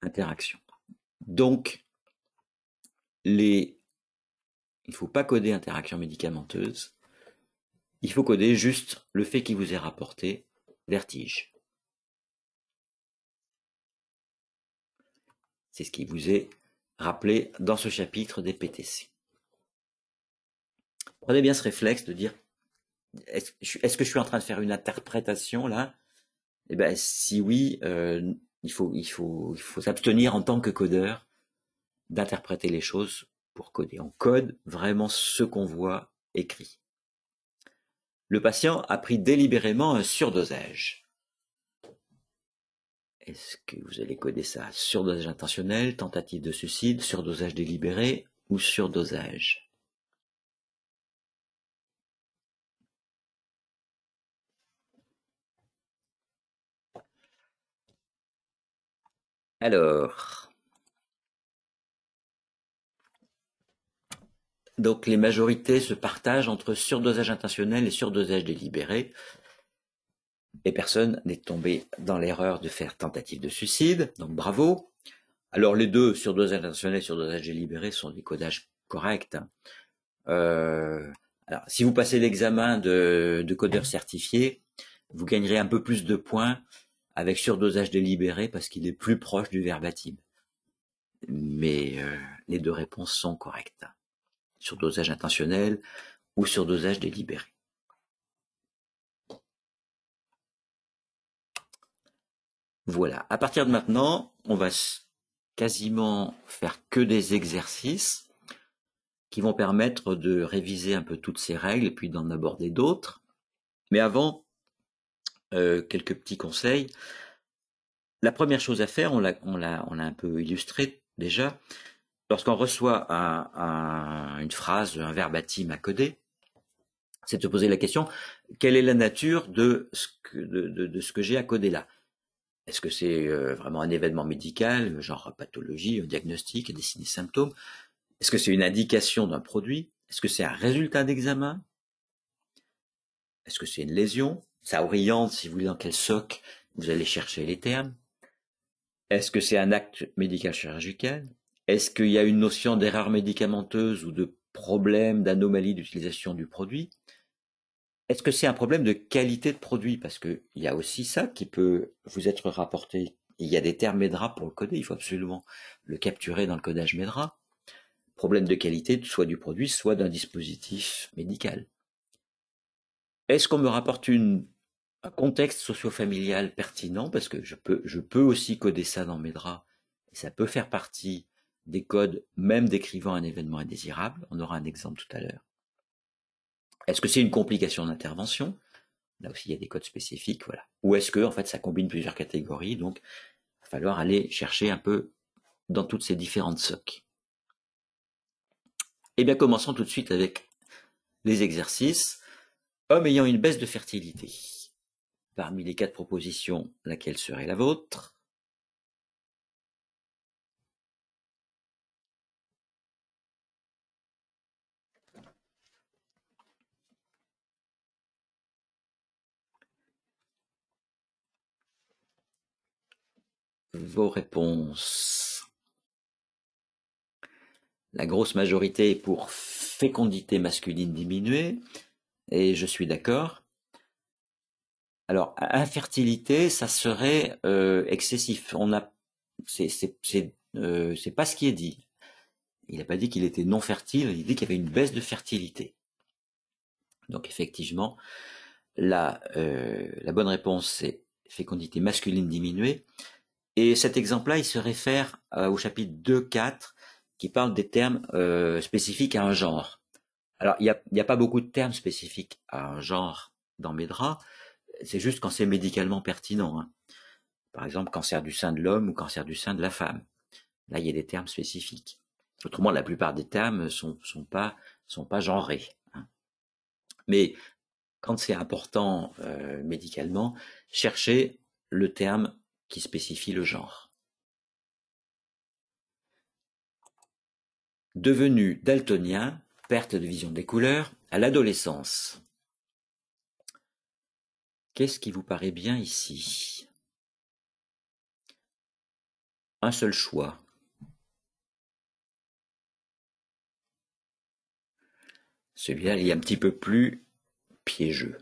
interaction. Donc, il ne faut pas coder interaction médicamenteuse, il faut coder juste le fait qui vous est rapporté, vertige. C'est ce qui vous est rappelé dans ce chapitre des PTC. Prenez bien ce réflexe de dire est-ce que je suis en train de faire une interprétation là Eh bien, si oui, euh, il faut s'abstenir en tant que codeur d'interpréter les choses pour coder. en code vraiment ce qu'on voit écrit. Le patient a pris délibérément un surdosage. Est-ce que vous allez coder ça Surdosage intentionnel, tentative de suicide, surdosage délibéré ou surdosage Alors, Donc les majorités se partagent entre surdosage intentionnel et surdosage délibéré. Et personne n'est tombé dans l'erreur de faire tentative de suicide, donc bravo. Alors les deux, surdosage intentionnel et surdosage délibéré, sont des codages corrects. Euh, alors si vous passez l'examen de, codeur certifié, vous gagnerez un peu plus de points avec surdosage délibéré parce qu'il est plus proche du verbatim. Mais euh, les deux réponses sont correctes sur dosage intentionnel ou sur dosage délibéré. Voilà. À partir de maintenant, on va quasiment faire que des exercices qui vont permettre de réviser un peu toutes ces règles et puis d'en aborder d'autres. Mais avant, euh, quelques petits conseils. La première chose à faire, on on l'a un peu illustré déjà, Lorsqu'on reçoit une phrase, un verbatim à coder, c'est de se poser la question quelle est la nature de ce que, de, ce que j'ai à coder là Est-ce que c'est euh, vraiment un événement médical, genre pathologie, un diagnostic, signes et symptômes Est-ce que c'est une indication d'un produit Est-ce que c'est un résultat d'examen Est-ce que c'est une lésion Ça oriente, si vous voulez, dans quel soc vous allez chercher les termes. Est-ce que c'est un acte médical chirurgical est-ce qu'il y a une notion d'erreur médicamenteuse ou de problème d'anomalie d'utilisation du produit Est-ce que c'est un problème de qualité de produit Parce qu'il y a aussi ça qui peut vous être rapporté. Il y a des termes MEDRA pour le coder, il faut absolument le capturer dans le codage MEDRA. Problème de qualité soit du produit, soit d'un dispositif médical. Est-ce qu'on me rapporte une, un contexte socio-familial pertinent Parce que je peux, je peux aussi coder ça dans MEDRA. Et ça peut faire partie des codes même décrivant un événement indésirable. On aura un exemple tout à l'heure. Est-ce que c'est une complication d'intervention Là aussi, il y a des codes spécifiques, voilà. Ou est-ce que, en fait, ça combine plusieurs catégories, donc il va falloir aller chercher un peu dans toutes ces différentes socs. Eh bien, commençons tout de suite avec les exercices. Homme ayant une baisse de fertilité. Parmi les quatre propositions, laquelle serait la vôtre vos réponses. La grosse majorité est pour fécondité masculine diminuée, et je suis d'accord. Alors, infertilité, ça serait euh, excessif. On a, euh, c'est, pas ce qui est dit. Il n'a pas dit qu'il était non fertile. Il dit qu'il y avait une baisse de fertilité. Donc, effectivement, la, euh, la bonne réponse c'est fécondité masculine diminuée. Et cet exemple-là, il se réfère euh, au chapitre 2.4 qui parle des termes euh, spécifiques à un genre. Alors, il n'y a, pas beaucoup de termes spécifiques à un genre dans draps, c'est juste quand c'est médicalement pertinent. Hein. Par exemple, cancer du sein de l'homme ou cancer du sein de la femme. Là, il y a des termes spécifiques. Autrement, la plupart des termes sont, sont pas sont pas genrés. Hein. Mais quand c'est important euh, médicalement, cherchez le terme qui spécifie le genre. Devenu daltonien, perte de vision des couleurs, à l'adolescence. Qu'est-ce qui vous paraît bien ici Un seul choix. Celui-là, il est un petit peu plus piégeux.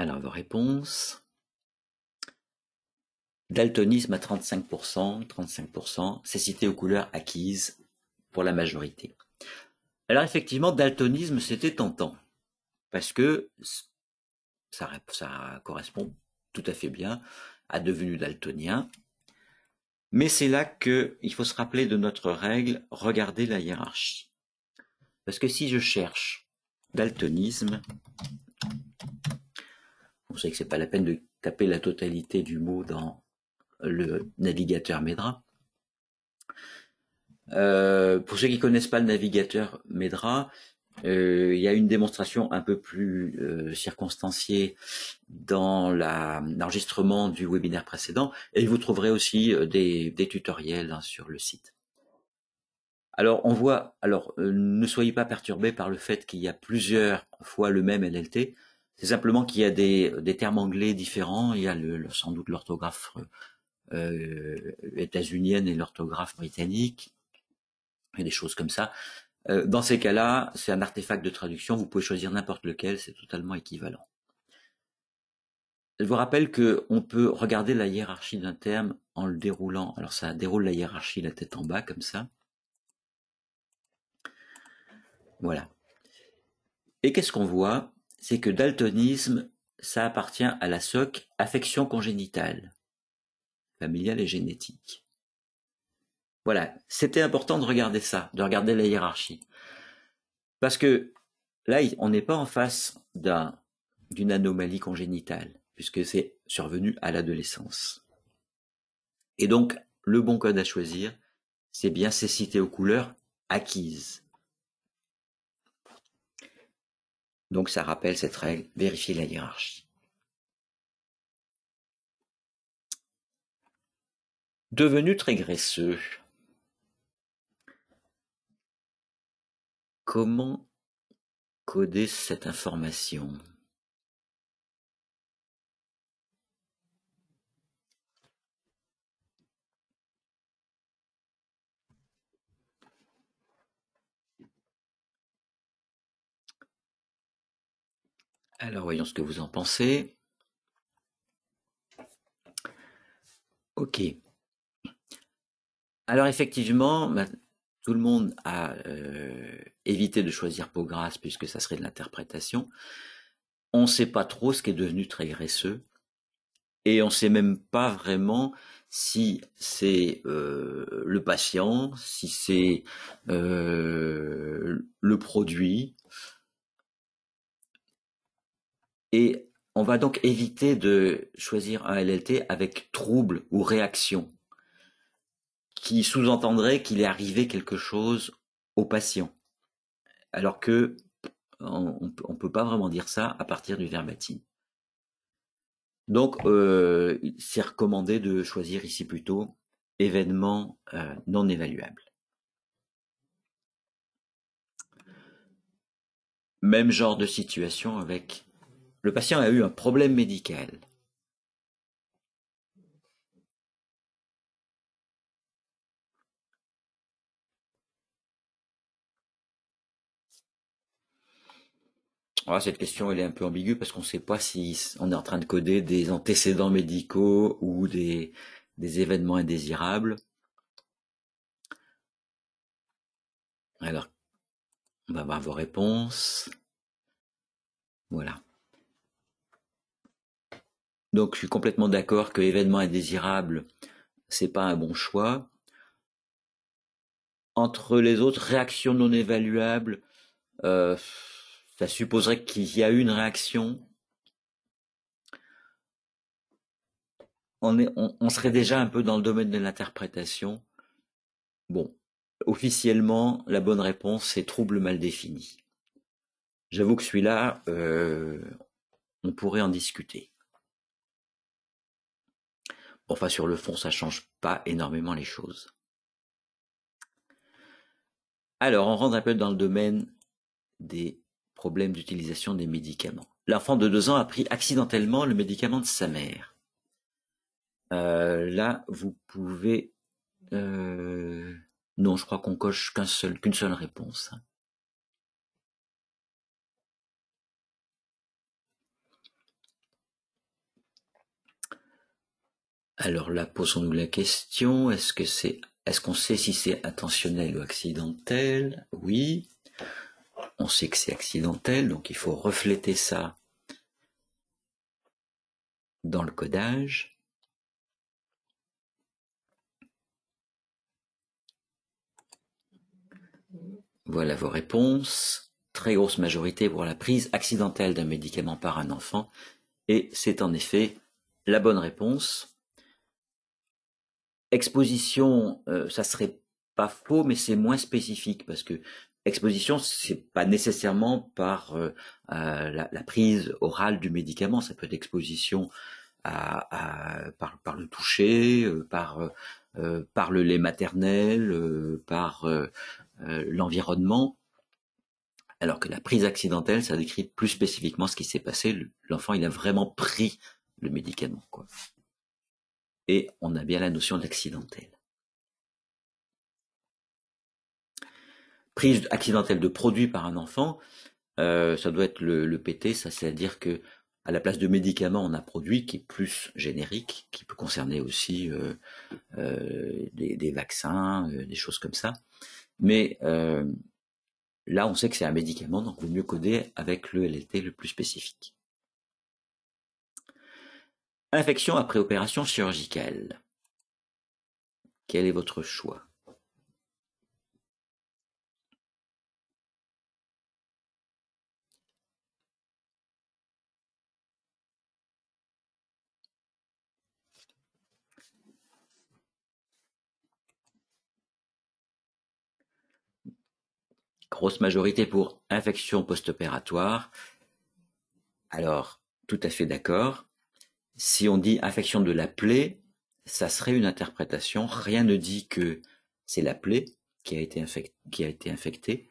Alors, vos réponses. Daltonisme à 35%, 35%, cécité aux couleurs acquises pour la majorité. Alors effectivement, daltonisme, c'était tentant, parce que ça, ça, correspond tout à fait bien à devenu daltonien. Mais c'est là qu'il faut se rappeler de notre règle, regarder la hiérarchie. Parce que si je cherche daltonisme, vous savez que n'est pas la peine de taper la totalité du mot dans le navigateur Medra. Euh, pour ceux qui connaissent pas le navigateur Medra, euh, il y a une démonstration un peu plus euh, circonstanciée dans l'enregistrement du webinaire précédent et vous trouverez aussi des, tutoriels hein, sur le site. Alors on voit, alors ne soyez pas perturbés par le fait qu'il y a plusieurs fois le même NLT. C'est simplement qu'il y a des, termes anglais différents. Il y a le, sans doute l'orthographe euh, états-unienne et l'orthographe britannique. Il y a des choses comme ça. Euh, dans ces cas-là, c'est un artefact de traduction. Vous pouvez choisir n'importe lequel. C'est totalement équivalent. Je vous rappelle qu'on peut regarder la hiérarchie d'un terme en le déroulant. Alors ça déroule la hiérarchie la tête en bas comme ça. Voilà. Et qu'est-ce qu'on voit c'est que daltonisme, ça appartient à la SOC affection congénitale, familiale et génétique. Voilà, c'était important de regarder ça, de regarder la hiérarchie. Parce que là, on n'est pas en face d'un, d'une anomalie congénitale, puisque c'est survenu à l'adolescence. Et donc, le bon code à choisir, c'est bien cécité aux couleurs acquises. Donc ça rappelle cette règle, vérifier la hiérarchie. Devenu très graisseux, comment coder cette information Alors voyons ce que vous en pensez. Ok. Alors effectivement, bah, tout le monde a euh, évité de choisir peau grasse puisque ça serait de l'interprétation. On ne sait pas trop ce qui est devenu très graisseux et on ne sait même pas vraiment si c'est euh, le patient, si c'est euh, le produit, et on va donc éviter de choisir un LLT avec trouble ou réaction, qui sous-entendrait qu'il est arrivé quelque chose au patient. Alors que on ne peut pas vraiment dire ça à partir du verbatim. Donc, euh, c'est recommandé de choisir ici plutôt événement euh, non évaluable. Même genre de situation avec le patient a eu un problème médical. Voilà, ah, cette question elle est un peu ambiguë parce qu'on ne sait pas si on est en train de coder des antécédents médicaux ou des, des événements indésirables. Alors, on va voir vos réponses. Voilà. Donc je suis complètement d'accord que événement indésirable, c'est pas un bon choix. Entre les autres réactions non évaluables, euh, ça supposerait qu'il y a eu une réaction. On, serait déjà un peu dans le domaine de l'interprétation. Bon, officiellement, la bonne réponse, c'est trouble mal défini. J'avoue que celui-là, euh, on pourrait en discuter. Enfin, sur le fond, ça change pas énormément les choses. Alors, on rentre un peu dans le domaine des problèmes d'utilisation des médicaments. L'enfant de deux ans a pris accidentellement le médicament de sa mère. Euh, là, vous pouvez... Euh, non, je crois qu'on coche qu'un seul, qu'une seule réponse. Hein. Alors là, posons-nous la question, est-ce que c'est est-ce qu'on sait si c'est intentionnel ou accidentel Oui. On sait que c'est accidentel, donc il faut refléter ça dans le codage. Voilà vos réponses. Très grosse majorité pour la prise accidentelle d'un médicament par un enfant. Et c'est en effet la bonne réponse exposition, euh, ça serait pas faux, mais c'est moins spécifique parce que exposition, c'est pas nécessairement par euh, euh, la, prise orale du médicament, ça peut être exposition à, par, le toucher, par, par le lait maternel, par l'environnement. Alors que la prise accidentelle, ça décrit plus spécifiquement ce qui s'est passé. L'enfant, il a vraiment pris le médicament. Quoi et on a bien la notion d'accidentel. Prise accidentelle de produit par un enfant, euh, ça doit être le, le PT, ça c'est-à-dire que à la place de médicaments, on a produit qui est plus générique, qui peut concerner aussi euh, euh, des, des, vaccins, des choses comme ça. Mais là, on sait que c'est un médicament, donc il vaut mieux coder avec le LLT le plus spécifique. Infection après opération chirurgicale. Quel est votre choix grosse majorité pour infection post-opératoire. Alors, tout à fait d'accord. Si on dit infection de la plaie, ça serait une interprétation. Rien ne dit que c'est la plaie qui a été, infectée.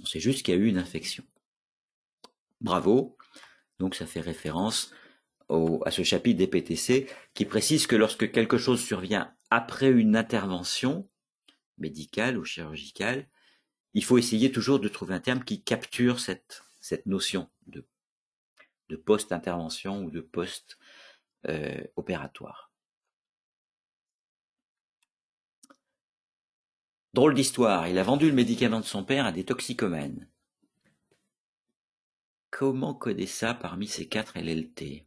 On sait juste qu'il y a eu une infection. Bravo. Donc ça fait référence à ce chapitre des PTC qui précise que lorsque quelque chose survient après une intervention médicale ou chirurgicale, il faut essayer toujours de trouver un terme qui capture cette, notion de, de post-intervention ou de post-intervention euh, opératoire. Drôle d'histoire, il a vendu le médicament de son père à des toxicomanes. Comment coder ça parmi ces quatre LLT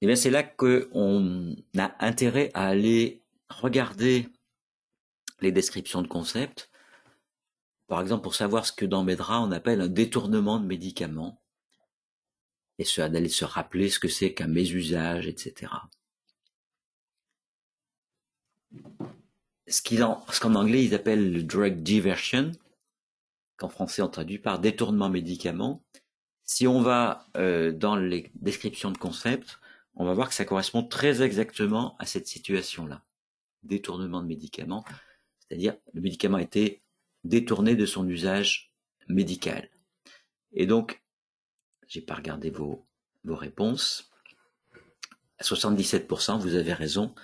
eh bien c'est là qu'on a intérêt à aller regarder les descriptions de concepts, par exemple pour savoir ce que dans Medra on appelle un détournement de médicaments, et d'aller se rappeler ce que c'est qu'un mésusage, etc. Ce qu'en anglais ils appellent le drug diversion, qu'en français on traduit par détournement médicament, si on va euh, dans les descriptions de concepts, on va voir que ça correspond très exactement à cette situation-là. Détournement de médicaments, c'est-à-dire le médicament a été détourné de son usage médical. Et donc, j'ai pas regardé vos, vos réponses. À 77%, vous avez raison,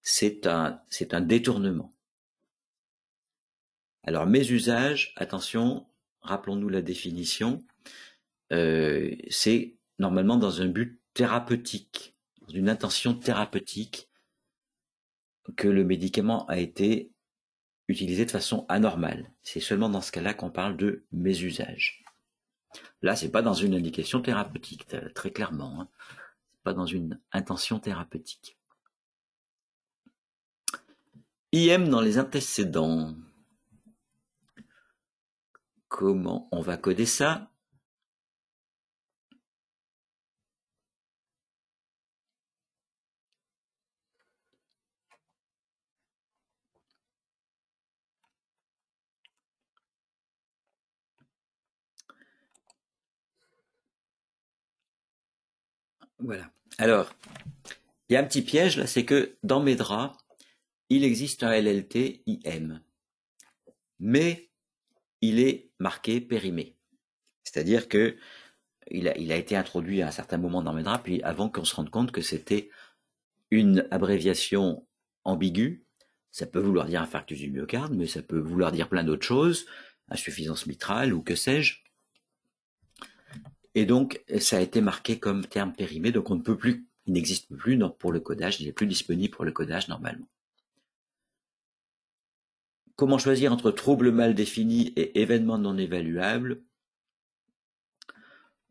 c'est un, c'est un détournement. Alors, mes usages, attention, rappelons-nous la définition, euh, c'est normalement dans un but thérapeutique, dans une intention thérapeutique, que le médicament a été utilisé de façon anormale. C'est seulement dans ce cas-là qu'on parle de mésusage. Là, c'est pas dans une indication thérapeutique, très clairement. Ce hein. C'est pas dans une intention thérapeutique. IM dans les antécédents. Comment on va coder ça Voilà. Alors, il y a un petit piège là, c'est que dans mes il existe un LLT IM, mais il est marqué périmé. C'est-à-dire que il a, a, été introduit à un certain moment dans mes draps, puis avant qu'on se rende compte que c'était une abréviation ambiguë, ça peut vouloir dire infarctus du myocarde, mais ça peut vouloir dire plein d'autres choses, insuffisance mitrale ou que sais-je. Et donc, ça a été marqué comme terme périmé, donc on ne peut plus, il n'existe plus pour le codage, il n'est plus disponible pour le codage normalement. Comment choisir entre trouble mal défini et événement non évaluable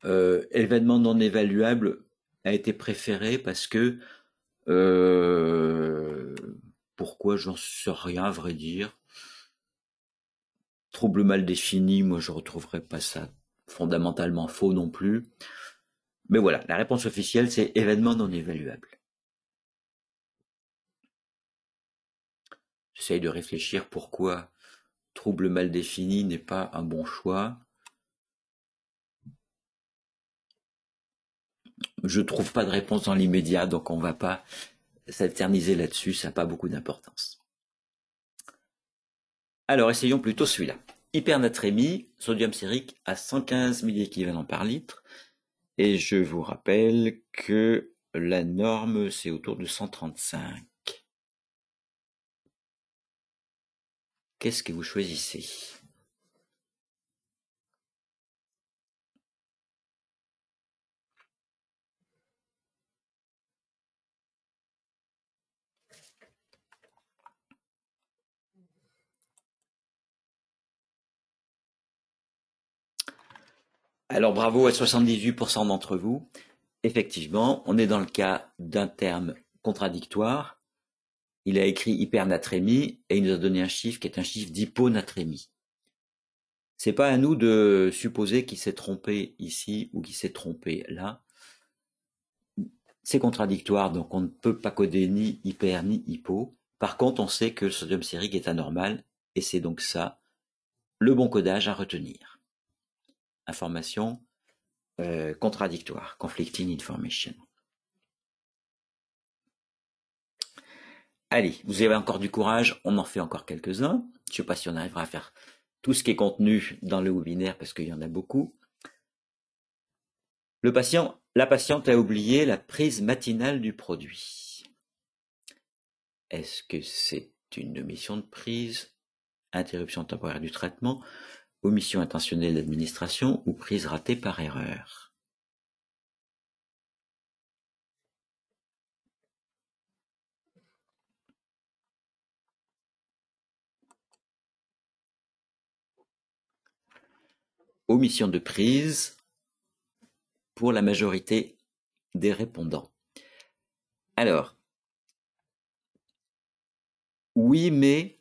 euh, Événement non évaluable a été préféré parce que euh, pourquoi j'en sais rien à vrai dire. Trouble mal défini, moi je ne retrouverai pas ça fondamentalement faux non plus. Mais voilà, la réponse officielle, c'est événement non évaluable. J'essaye de réfléchir pourquoi trouble mal défini n'est pas un bon choix. Je ne trouve pas de réponse dans l'immédiat, donc on ne va pas s'alterniser là-dessus, ça n'a pas beaucoup d'importance. Alors essayons plutôt celui-là hypernatrémie, sodium sérique à 115 milliequivalents par litre. Et je vous rappelle que la norme, c'est autour de 135. Qu'est-ce que vous choisissez Alors bravo à 78% d'entre vous. Effectivement, on est dans le cas d'un terme contradictoire. Il a écrit hypernatrémie et il nous a donné un chiffre qui est un chiffre d'hyponatrémie. C'est pas à nous de supposer qu'il s'est trompé ici ou qu'il s'est trompé là. C'est contradictoire, donc on ne peut pas coder ni hyper ni hypo. Par contre, on sait que le sodium sérique est anormal et c'est donc ça le bon codage à retenir information euh, contradictoire, conflicting information. Allez, vous avez encore du courage, on en fait encore quelques-uns. Je ne sais pas si on arrivera à faire tout ce qui est contenu dans le webinaire parce qu'il y en a beaucoup. Le patient, la patiente a oublié la prise matinale du produit. Est-ce que c'est une omission de prise, interruption temporaire du traitement Omission intentionnelle d'administration ou prise ratée par erreur. Omission de prise pour la majorité des répondants. Alors, oui, mais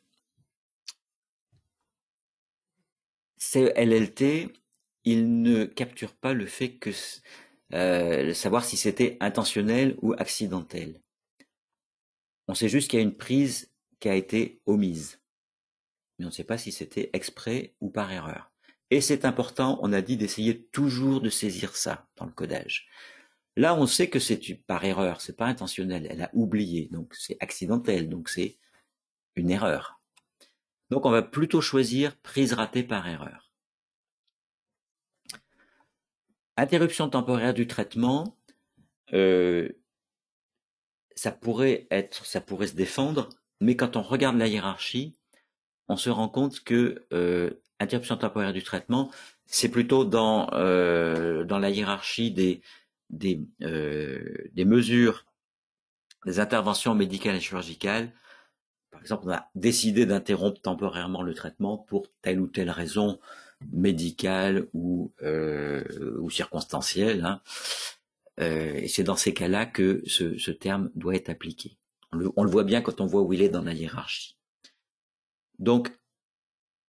C'est LLT, il ne capture pas le fait que euh, savoir si c'était intentionnel ou accidentel. On sait juste qu'il y a une prise qui a été omise, mais on ne sait pas si c'était exprès ou par erreur. Et c'est important, on a dit d'essayer toujours de saisir ça dans le codage. Là, on sait que c'est par erreur, c'est pas intentionnel, elle a oublié, donc c'est accidentel, donc c'est une erreur. Donc on va plutôt choisir prise ratée par erreur. Interruption temporaire du traitement, euh, ça pourrait être, ça pourrait se défendre, mais quand on regarde la hiérarchie, on se rend compte que euh, interruption temporaire du traitement, c'est plutôt dans euh, dans la hiérarchie des, des mesures, des interventions médicales et chirurgicales par exemple, on a décidé d'interrompre temporairement le traitement pour telle ou telle raison médicale ou, euh, circonstancielle. Hein. Euh, et c'est dans ces cas-là que ce, terme doit être appliqué. On le, on le voit bien quand on voit où il est dans la hiérarchie. Donc,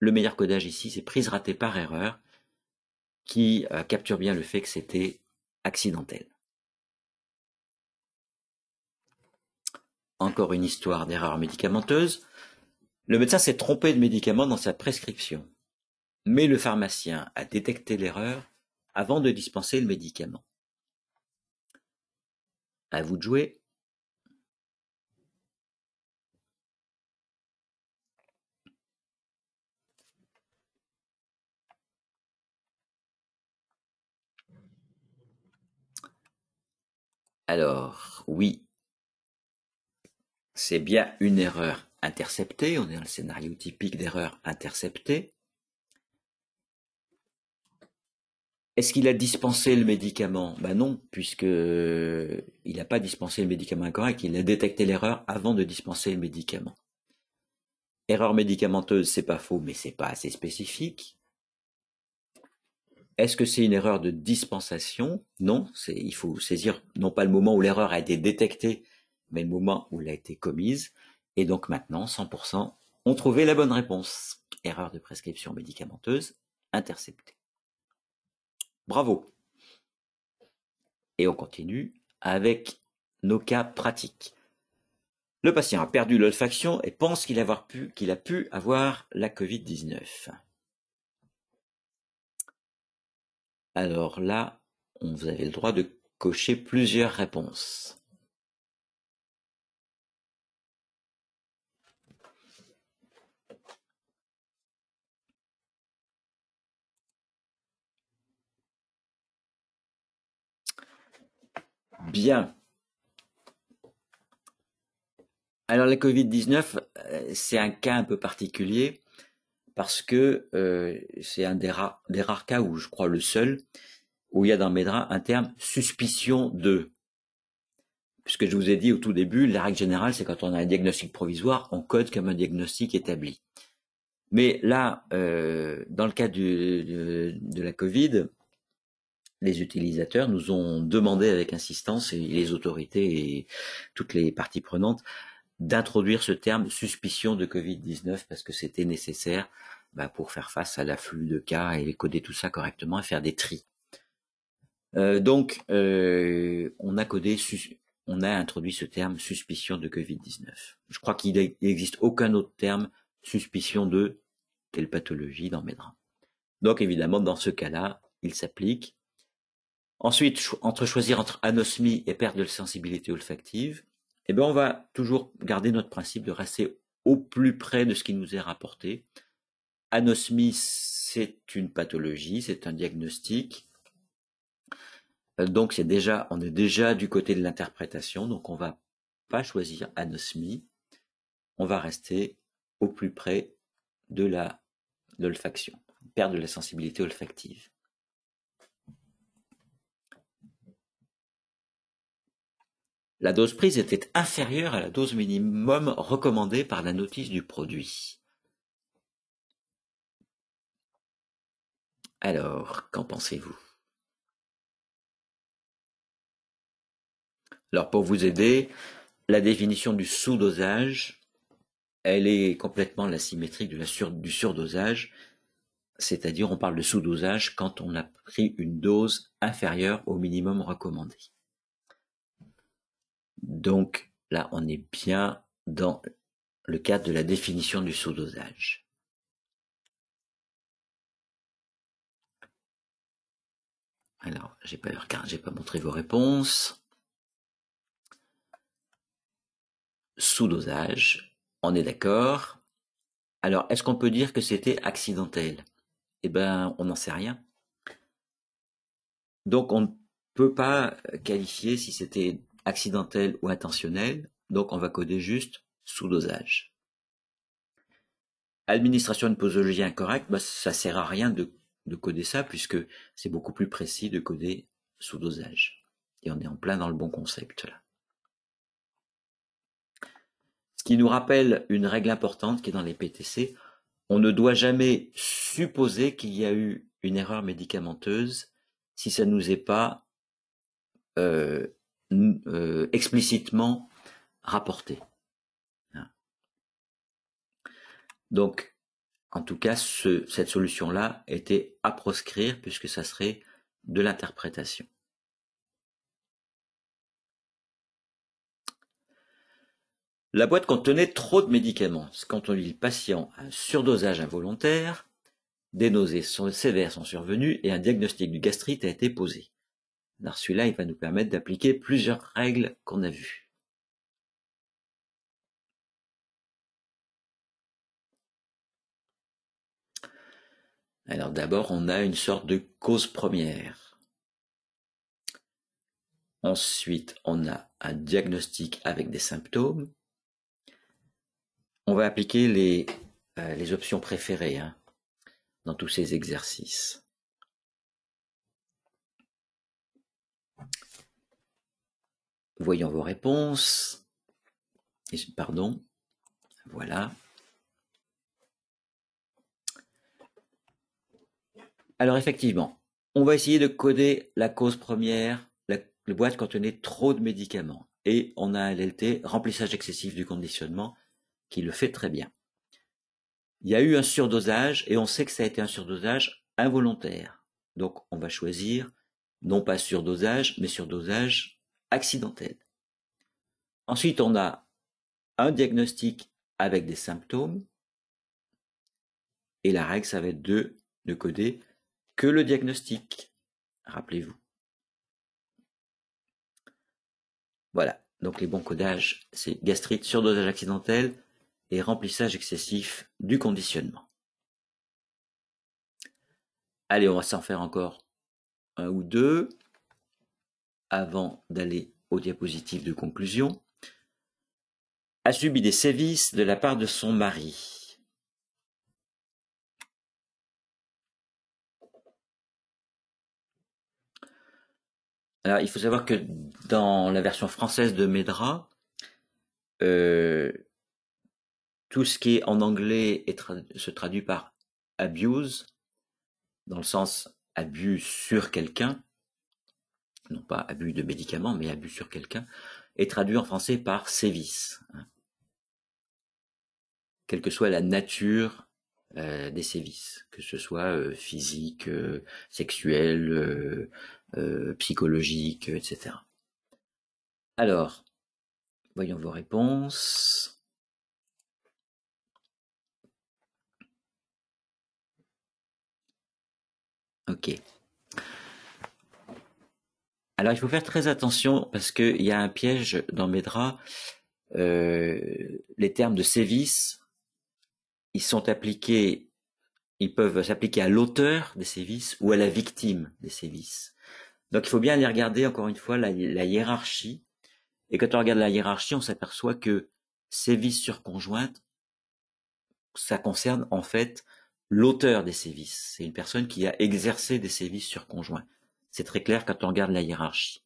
le meilleur codage ici, c'est prise ratée par erreur, qui euh, capture bien le fait que c'était accidentel. Encore une histoire d'erreur médicamenteuse. Le médecin s'est trompé de médicament dans sa prescription. Mais le pharmacien a détecté l'erreur avant de dispenser le médicament. À vous de jouer. Alors, oui, c'est bien une erreur interceptée, on est dans le scénario typique d'erreur interceptée. Est-ce qu'il a dispensé le médicament Ben non, puisque euh, il n'a pas dispensé le médicament incorrect, il a détecté l'erreur avant de dispenser le médicament. Erreur médicamenteuse, c'est pas faux, mais c'est pas assez spécifique. Est-ce que c'est une erreur de dispensation Non, il faut saisir non pas le moment où l'erreur a été détectée, mais le moment où elle a été commise. Et donc maintenant, 100% ont trouvé la bonne réponse. Erreur de prescription médicamenteuse interceptée. Bravo. Et on continue avec nos cas pratiques. Le patient a perdu l'olfaction et pense qu'il a, pu, avoir la Covid-19. Alors là, on vous avez le droit de cocher plusieurs réponses. Bien. Alors la Covid-19, euh, c'est un cas un peu particulier parce que euh, c'est un des, rares cas où je crois le seul où il y a dans mes draps un terme suspicion de. Puisque je vous ai dit au tout début, la règle générale, c'est quand on a un diagnostic provisoire, on code comme un diagnostic établi. Mais là, euh, dans le cas de la Covid, les utilisateurs nous ont demandé avec insistance, et les autorités et toutes les parties prenantes, d'introduire ce terme suspicion de Covid-19 parce que c'était nécessaire bah, pour faire face à l'afflux de cas et coder tout ça correctement et faire des tris. Euh, donc, euh, on a codé, on a introduit ce terme suspicion de Covid-19. Je crois qu'il n'existe aucun autre terme suspicion de telle pathologie dans mes draps. Donc, évidemment, dans ce cas-là, il s'applique Ensuite, entre choisir entre anosmie et perte de sensibilité olfactive, eh bien, on va toujours garder notre principe de rester au plus près de ce qui nous est rapporté. Anosmie, c'est une pathologie, c'est un diagnostic. Euh, donc, c'est déjà, on est déjà du côté de l'interprétation, donc on va pas choisir anosmie. On va rester au plus près de la, l'olfaction, perte de la sensibilité olfactive. la dose prise était inférieure à la dose minimum recommandée par la notice du produit. Alors, qu'en pensez-vous Alors, pour vous aider, la définition du sous-dosage, elle est complètement la symétrie de la du surdosage, c'est-à-dire on parle de sous-dosage quand on a pris une dose inférieure au minimum recommandé. Donc là on est bien dans le cadre de la définition du sous-dosage. Alors, j'ai pas j'ai pas montré vos réponses. Sous-dosage, on est d'accord. Alors, est-ce qu'on peut dire que c'était accidentel Eh ben, on n'en sait rien. Donc, on ne peut pas qualifier si c'était accidentelle ou intentionnelle, donc on va coder juste sous-dosage. Administration de posologie incorrecte, ça bah, ça sert à rien de, coder ça puisque c'est beaucoup plus précis de coder sous-dosage. Et on est en plein dans le bon concept là. Ce qui nous rappelle une règle importante qui est dans les PTC, on ne doit jamais supposer qu'il y a eu une erreur médicamenteuse si ça ne nous est pas euh, euh, explicitement rapporté. Hein. Donc, en tout cas, cette solution-là était à proscrire puisque ça serait de l'interprétation. La boîte contenait trop de médicaments. Quand on lit le patient, un surdosage involontaire, des nausées sévères sont survenues et un diagnostic du gastrite a été posé. Alors celui-là, il va nous permettre d'appliquer plusieurs règles qu'on a vues. Alors d'abord, on a une sorte de cause première. Ensuite, on a un diagnostic avec des symptômes. On va appliquer les, euh, options préférées hein, dans tous ces exercices. Voyons vos réponses. pardon. Voilà. Alors effectivement, on va essayer de coder la cause première. La, boîte contenait trop de médicaments. Et on a un LLT, remplissage excessif du conditionnement, qui le fait très bien. Il y a eu un surdosage et on sait que ça a été un surdosage involontaire. Donc on va choisir non pas surdosage, mais surdosage accidentelle. Ensuite, on a un diagnostic avec des symptômes. Et la règle, ça va être de ne coder que le diagnostic. Rappelez-vous. Voilà. Donc les bons codages, c'est gastrite, surdosage accidentel et remplissage excessif du conditionnement. Allez, on va s'en faire encore un ou deux avant d'aller au diapositive de conclusion, a subi des sévices de la part de son mari. Alors, il faut savoir que dans la version française de Medra, euh, tout ce qui est en anglais se traduit par abuse, dans le sens abus sur quelqu'un, non pas abus de médicaments, mais abus sur quelqu'un, est traduit en français par sévice. Hein. Quelle que soit la nature euh, des sévices, que ce soit euh, physique, euh, sexuel, psychologique, etc. Alors, voyons vos réponses. Ok. Alors il faut faire très attention parce qu'il y a un piège dans mes draps. Euh, les termes de sévices, ils sont appliqués, ils peuvent s'appliquer à l'auteur des sévices ou à la victime des sévices. Donc il faut bien aller regarder encore une fois la, hiérarchie. Et quand on regarde la hiérarchie, on s'aperçoit que sévices sur conjointe, ça concerne en fait l'auteur des sévices. C'est une personne qui a exercé des sévices sur conjoint. C'est très clair quand on regarde la hiérarchie.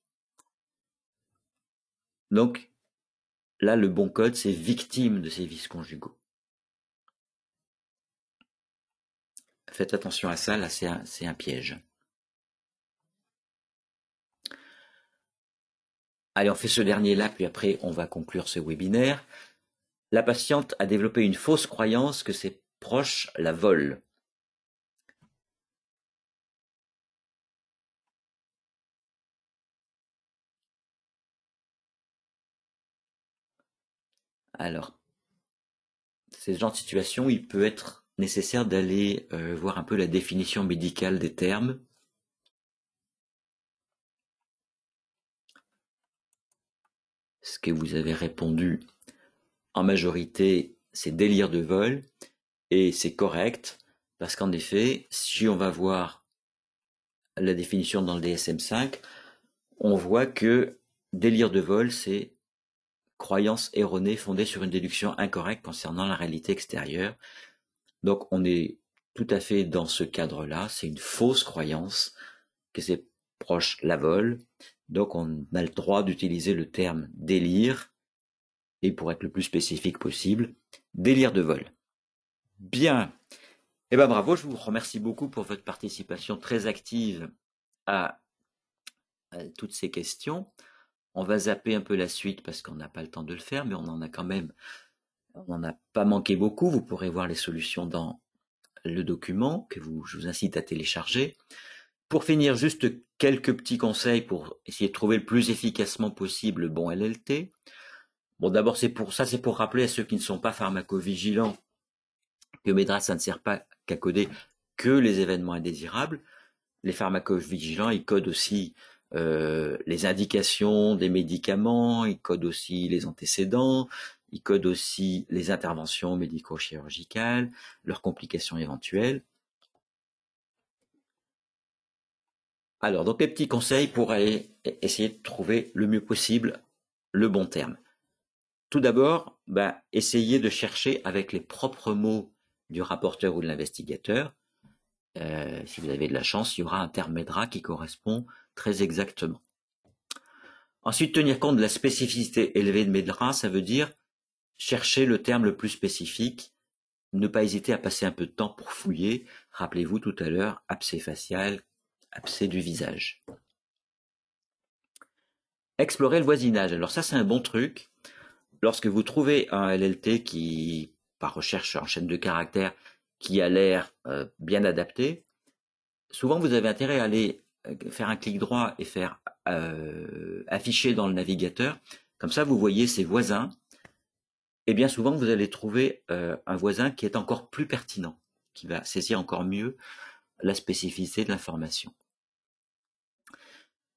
Donc, là, le bon code, c'est victime de ces vices conjugaux. Faites attention à ça, là, c'est un, un piège. Allez, on fait ce dernier là, puis après on va conclure ce webinaire. La patiente a développé une fausse croyance que ses proches la volent. Alors, ces genre de situation, il peut être nécessaire d'aller euh, voir un peu la définition médicale des termes. Ce que vous avez répondu en majorité, c'est délire de vol, et c'est correct, parce qu'en effet, si on va voir la définition dans le DSM5, on voit que délire de vol, c'est croyance erronée fondée sur une déduction incorrecte concernant la réalité extérieure. Donc on est tout à fait dans ce cadre-là, c'est une fausse croyance que ses proches la volent. Donc on a le droit d'utiliser le terme délire, et pour être le plus spécifique possible, délire de vol. Bien. Eh bien bravo, je vous remercie beaucoup pour votre participation très active à toutes ces questions. On va zapper un peu la suite parce qu'on n'a pas le temps de le faire, mais on en a quand même, oh. on n'en a pas manqué beaucoup. Vous pourrez voir les solutions dans le document que je vous incite à télécharger. Pour finir, juste quelques petits conseils pour essayer de trouver le plus efficacement possible le bon LLT. Bon, d'abord, c'est pour ça, c'est pour rappeler à ceux qui ne sont pas pharmacovigilants que Medra, ça ne sert pas qu'à coder que les événements indésirables. Les pharmacovigilants, ils codent aussi euh, les indications des médicaments, il code aussi les antécédents, il code aussi les interventions médico-chirurgicales, leurs complications éventuelles. Alors, donc les petits conseils pour essayer de trouver le mieux possible le bon terme. Tout d'abord, ben, essayez de chercher avec les propres mots du rapporteur ou de l'investigateur. Euh, si vous avez de la chance, il y aura un terme MEDRA qui correspond très exactement. Ensuite, tenir compte de la spécificité élevée de mes draps, ça veut dire chercher le terme le plus spécifique, ne pas hésiter à passer un peu de temps pour fouiller. Rappelez-vous tout à l'heure, abcès facial, abcès du visage. Explorer le voisinage. Alors ça, c'est un bon truc. Lorsque vous trouvez un LLT qui, par recherche en chaîne de caractères, qui a l'air euh, bien adapté, souvent vous avez intérêt à aller euh, faire un clic droit et faire euh, afficher dans le navigateur. Comme ça, vous voyez ses voisins. Et bien souvent, vous allez trouver euh, un voisin qui est encore plus pertinent, qui va saisir encore mieux la spécificité de l'information.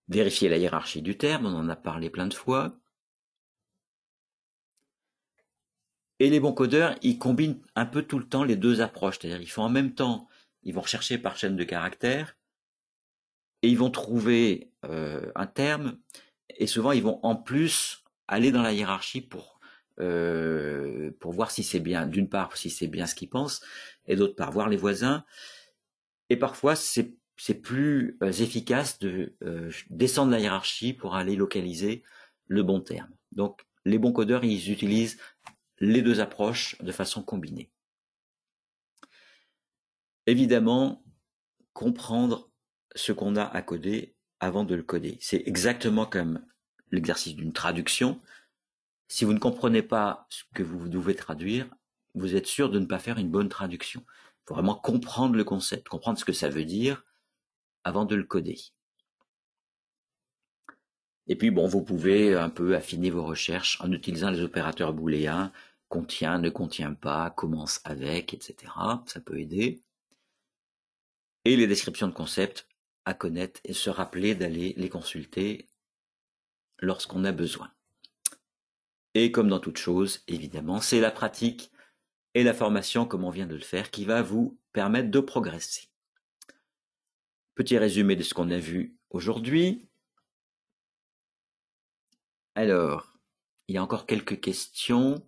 Vérifier la hiérarchie du terme, on en a parlé plein de fois. Et les bons codeurs, ils combinent un peu tout le temps les deux approches, c'est-à-dire ils font en même temps, ils vont rechercher par chaîne de caractères, ils vont trouver euh, un terme et souvent ils vont en plus aller dans la hiérarchie pour euh, pour voir si c'est bien d'une part si c'est bien ce qu'ils pensent et d'autre part voir les voisins et parfois c'est c'est plus euh, efficace de descendre la hiérarchie pour aller localiser le bon terme. Donc les bons codeurs, ils utilisent les deux approches de façon combinée. Évidemment, comprendre ce qu'on a à coder avant de le coder. C'est exactement comme l'exercice d'une traduction. Si vous ne comprenez pas ce que vous devez traduire, vous êtes sûr de ne pas faire une bonne traduction. Il faut vraiment comprendre le concept, comprendre ce que ça veut dire avant de le coder. Et puis bon, vous pouvez un peu affiner vos recherches en utilisant les opérateurs booléens, contient, ne contient pas, commence avec, etc. Ça peut aider. Et les descriptions de concepts, à connaître et se rappeler d'aller les consulter lorsqu'on a besoin. Et comme dans toute chose, évidemment, c'est la pratique et la formation, comme on vient de le faire, qui va vous permettre de progresser. Petit résumé de ce qu'on a vu aujourd'hui. Alors, il y a encore quelques questions.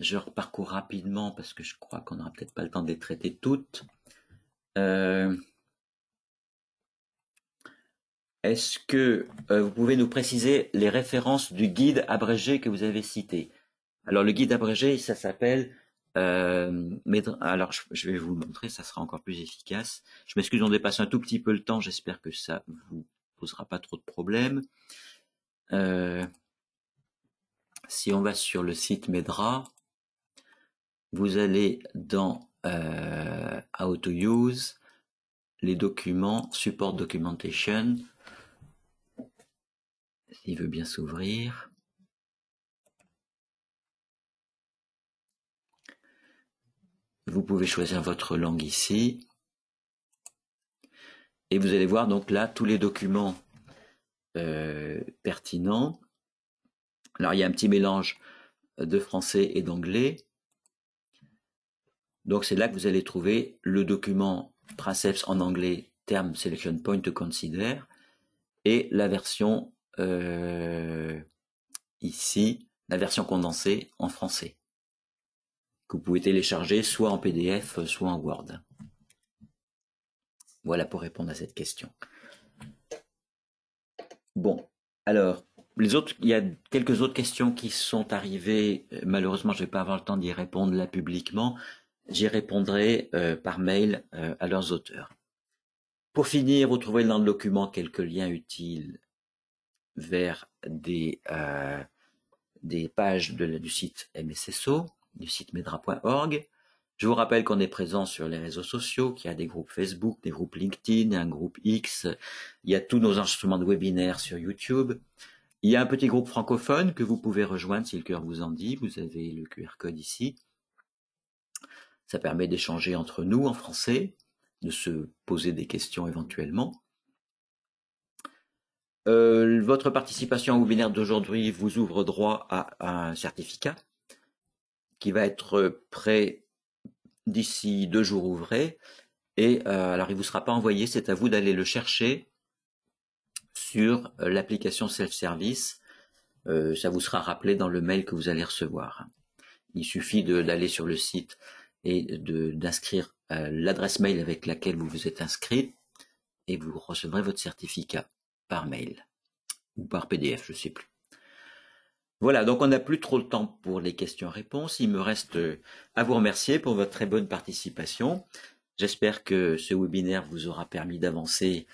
Je reparcours rapidement parce que je crois qu'on n'aura peut-être pas le temps de les traiter toutes. Euh, est-ce que euh, vous pouvez nous préciser les références du guide abrégé que vous avez cité Alors le guide abrégé, ça s'appelle. Euh, alors je, vais vous le montrer, ça sera encore plus efficace. Je m'excuse, on dépasse un tout petit peu le temps. J'espère que ça vous posera pas trop de problèmes. Euh, si on va sur le site Medra, vous allez dans euh, How to Use, les documents, Support Documentation. Il veut bien s'ouvrir. Vous pouvez choisir votre langue ici. Et vous allez voir donc là tous les documents euh, pertinents. Alors il y a un petit mélange de français et d'anglais. Donc c'est là que vous allez trouver le document Traceps en anglais Term Selection Point to Consider et la version euh, ici la version condensée en français que vous pouvez télécharger soit en PDF, soit en Word. Voilà pour répondre à cette question. Bon, alors, les autres, il y a quelques autres questions qui sont arrivées. Euh, malheureusement, je ne vais pas avoir le temps d'y répondre là publiquement. J'y répondrai euh, par mail à leurs auteurs. Pour finir, vous trouverez dans le document quelques liens utiles vers des, euh, des pages de, du site MSSO, du site medra.org. Je vous rappelle qu'on est présent sur les réseaux sociaux, qu'il y a des groupes Facebook, des groupes LinkedIn, un groupe X. Il y a tous nos instruments de webinaire sur YouTube. Il y a un petit groupe francophone que vous pouvez rejoindre si le cœur vous en dit. Vous avez le QR code ici. Ça permet d'échanger entre nous en français, de se poser des questions éventuellement. Euh, votre participation au webinaire d'aujourd'hui vous ouvre droit à, un certificat qui va être prêt d'ici deux jours ouvrés. Et euh, alors, il vous sera pas envoyé, c'est à vous d'aller le chercher sur l'application self-service. Euh, ça vous sera rappelé dans le mail que vous allez recevoir. Il suffit d'aller sur le site et d'inscrire l'adresse mail avec laquelle vous vous êtes inscrit et vous recevrez votre certificat par mail ou par PDF, je sais plus. Voilà, donc on n'a plus trop le temps pour les questions-réponses. Il me reste euh, à vous remercier pour votre très bonne participation. J'espère que ce webinaire vous aura permis d'avancer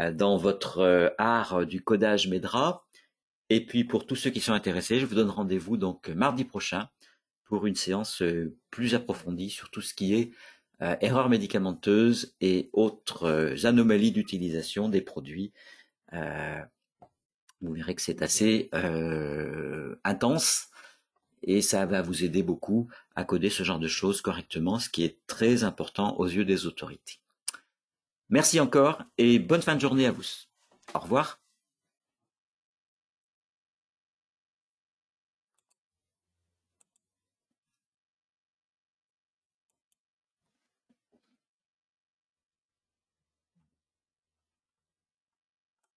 euh, dans votre euh, art du codage Medra. Et puis pour tous ceux qui sont intéressés, je vous donne rendez-vous donc mardi prochain pour une séance plus approfondie sur tout ce qui est erreurs médicamenteuses et autres anomalies d'utilisation des produits euh, vous verrez que c'est assez euh, intense et ça va vous aider beaucoup à coder ce genre de choses correctement, ce qui est très important aux yeux des autorités. Merci encore et bonne fin de journée à vous. Au revoir.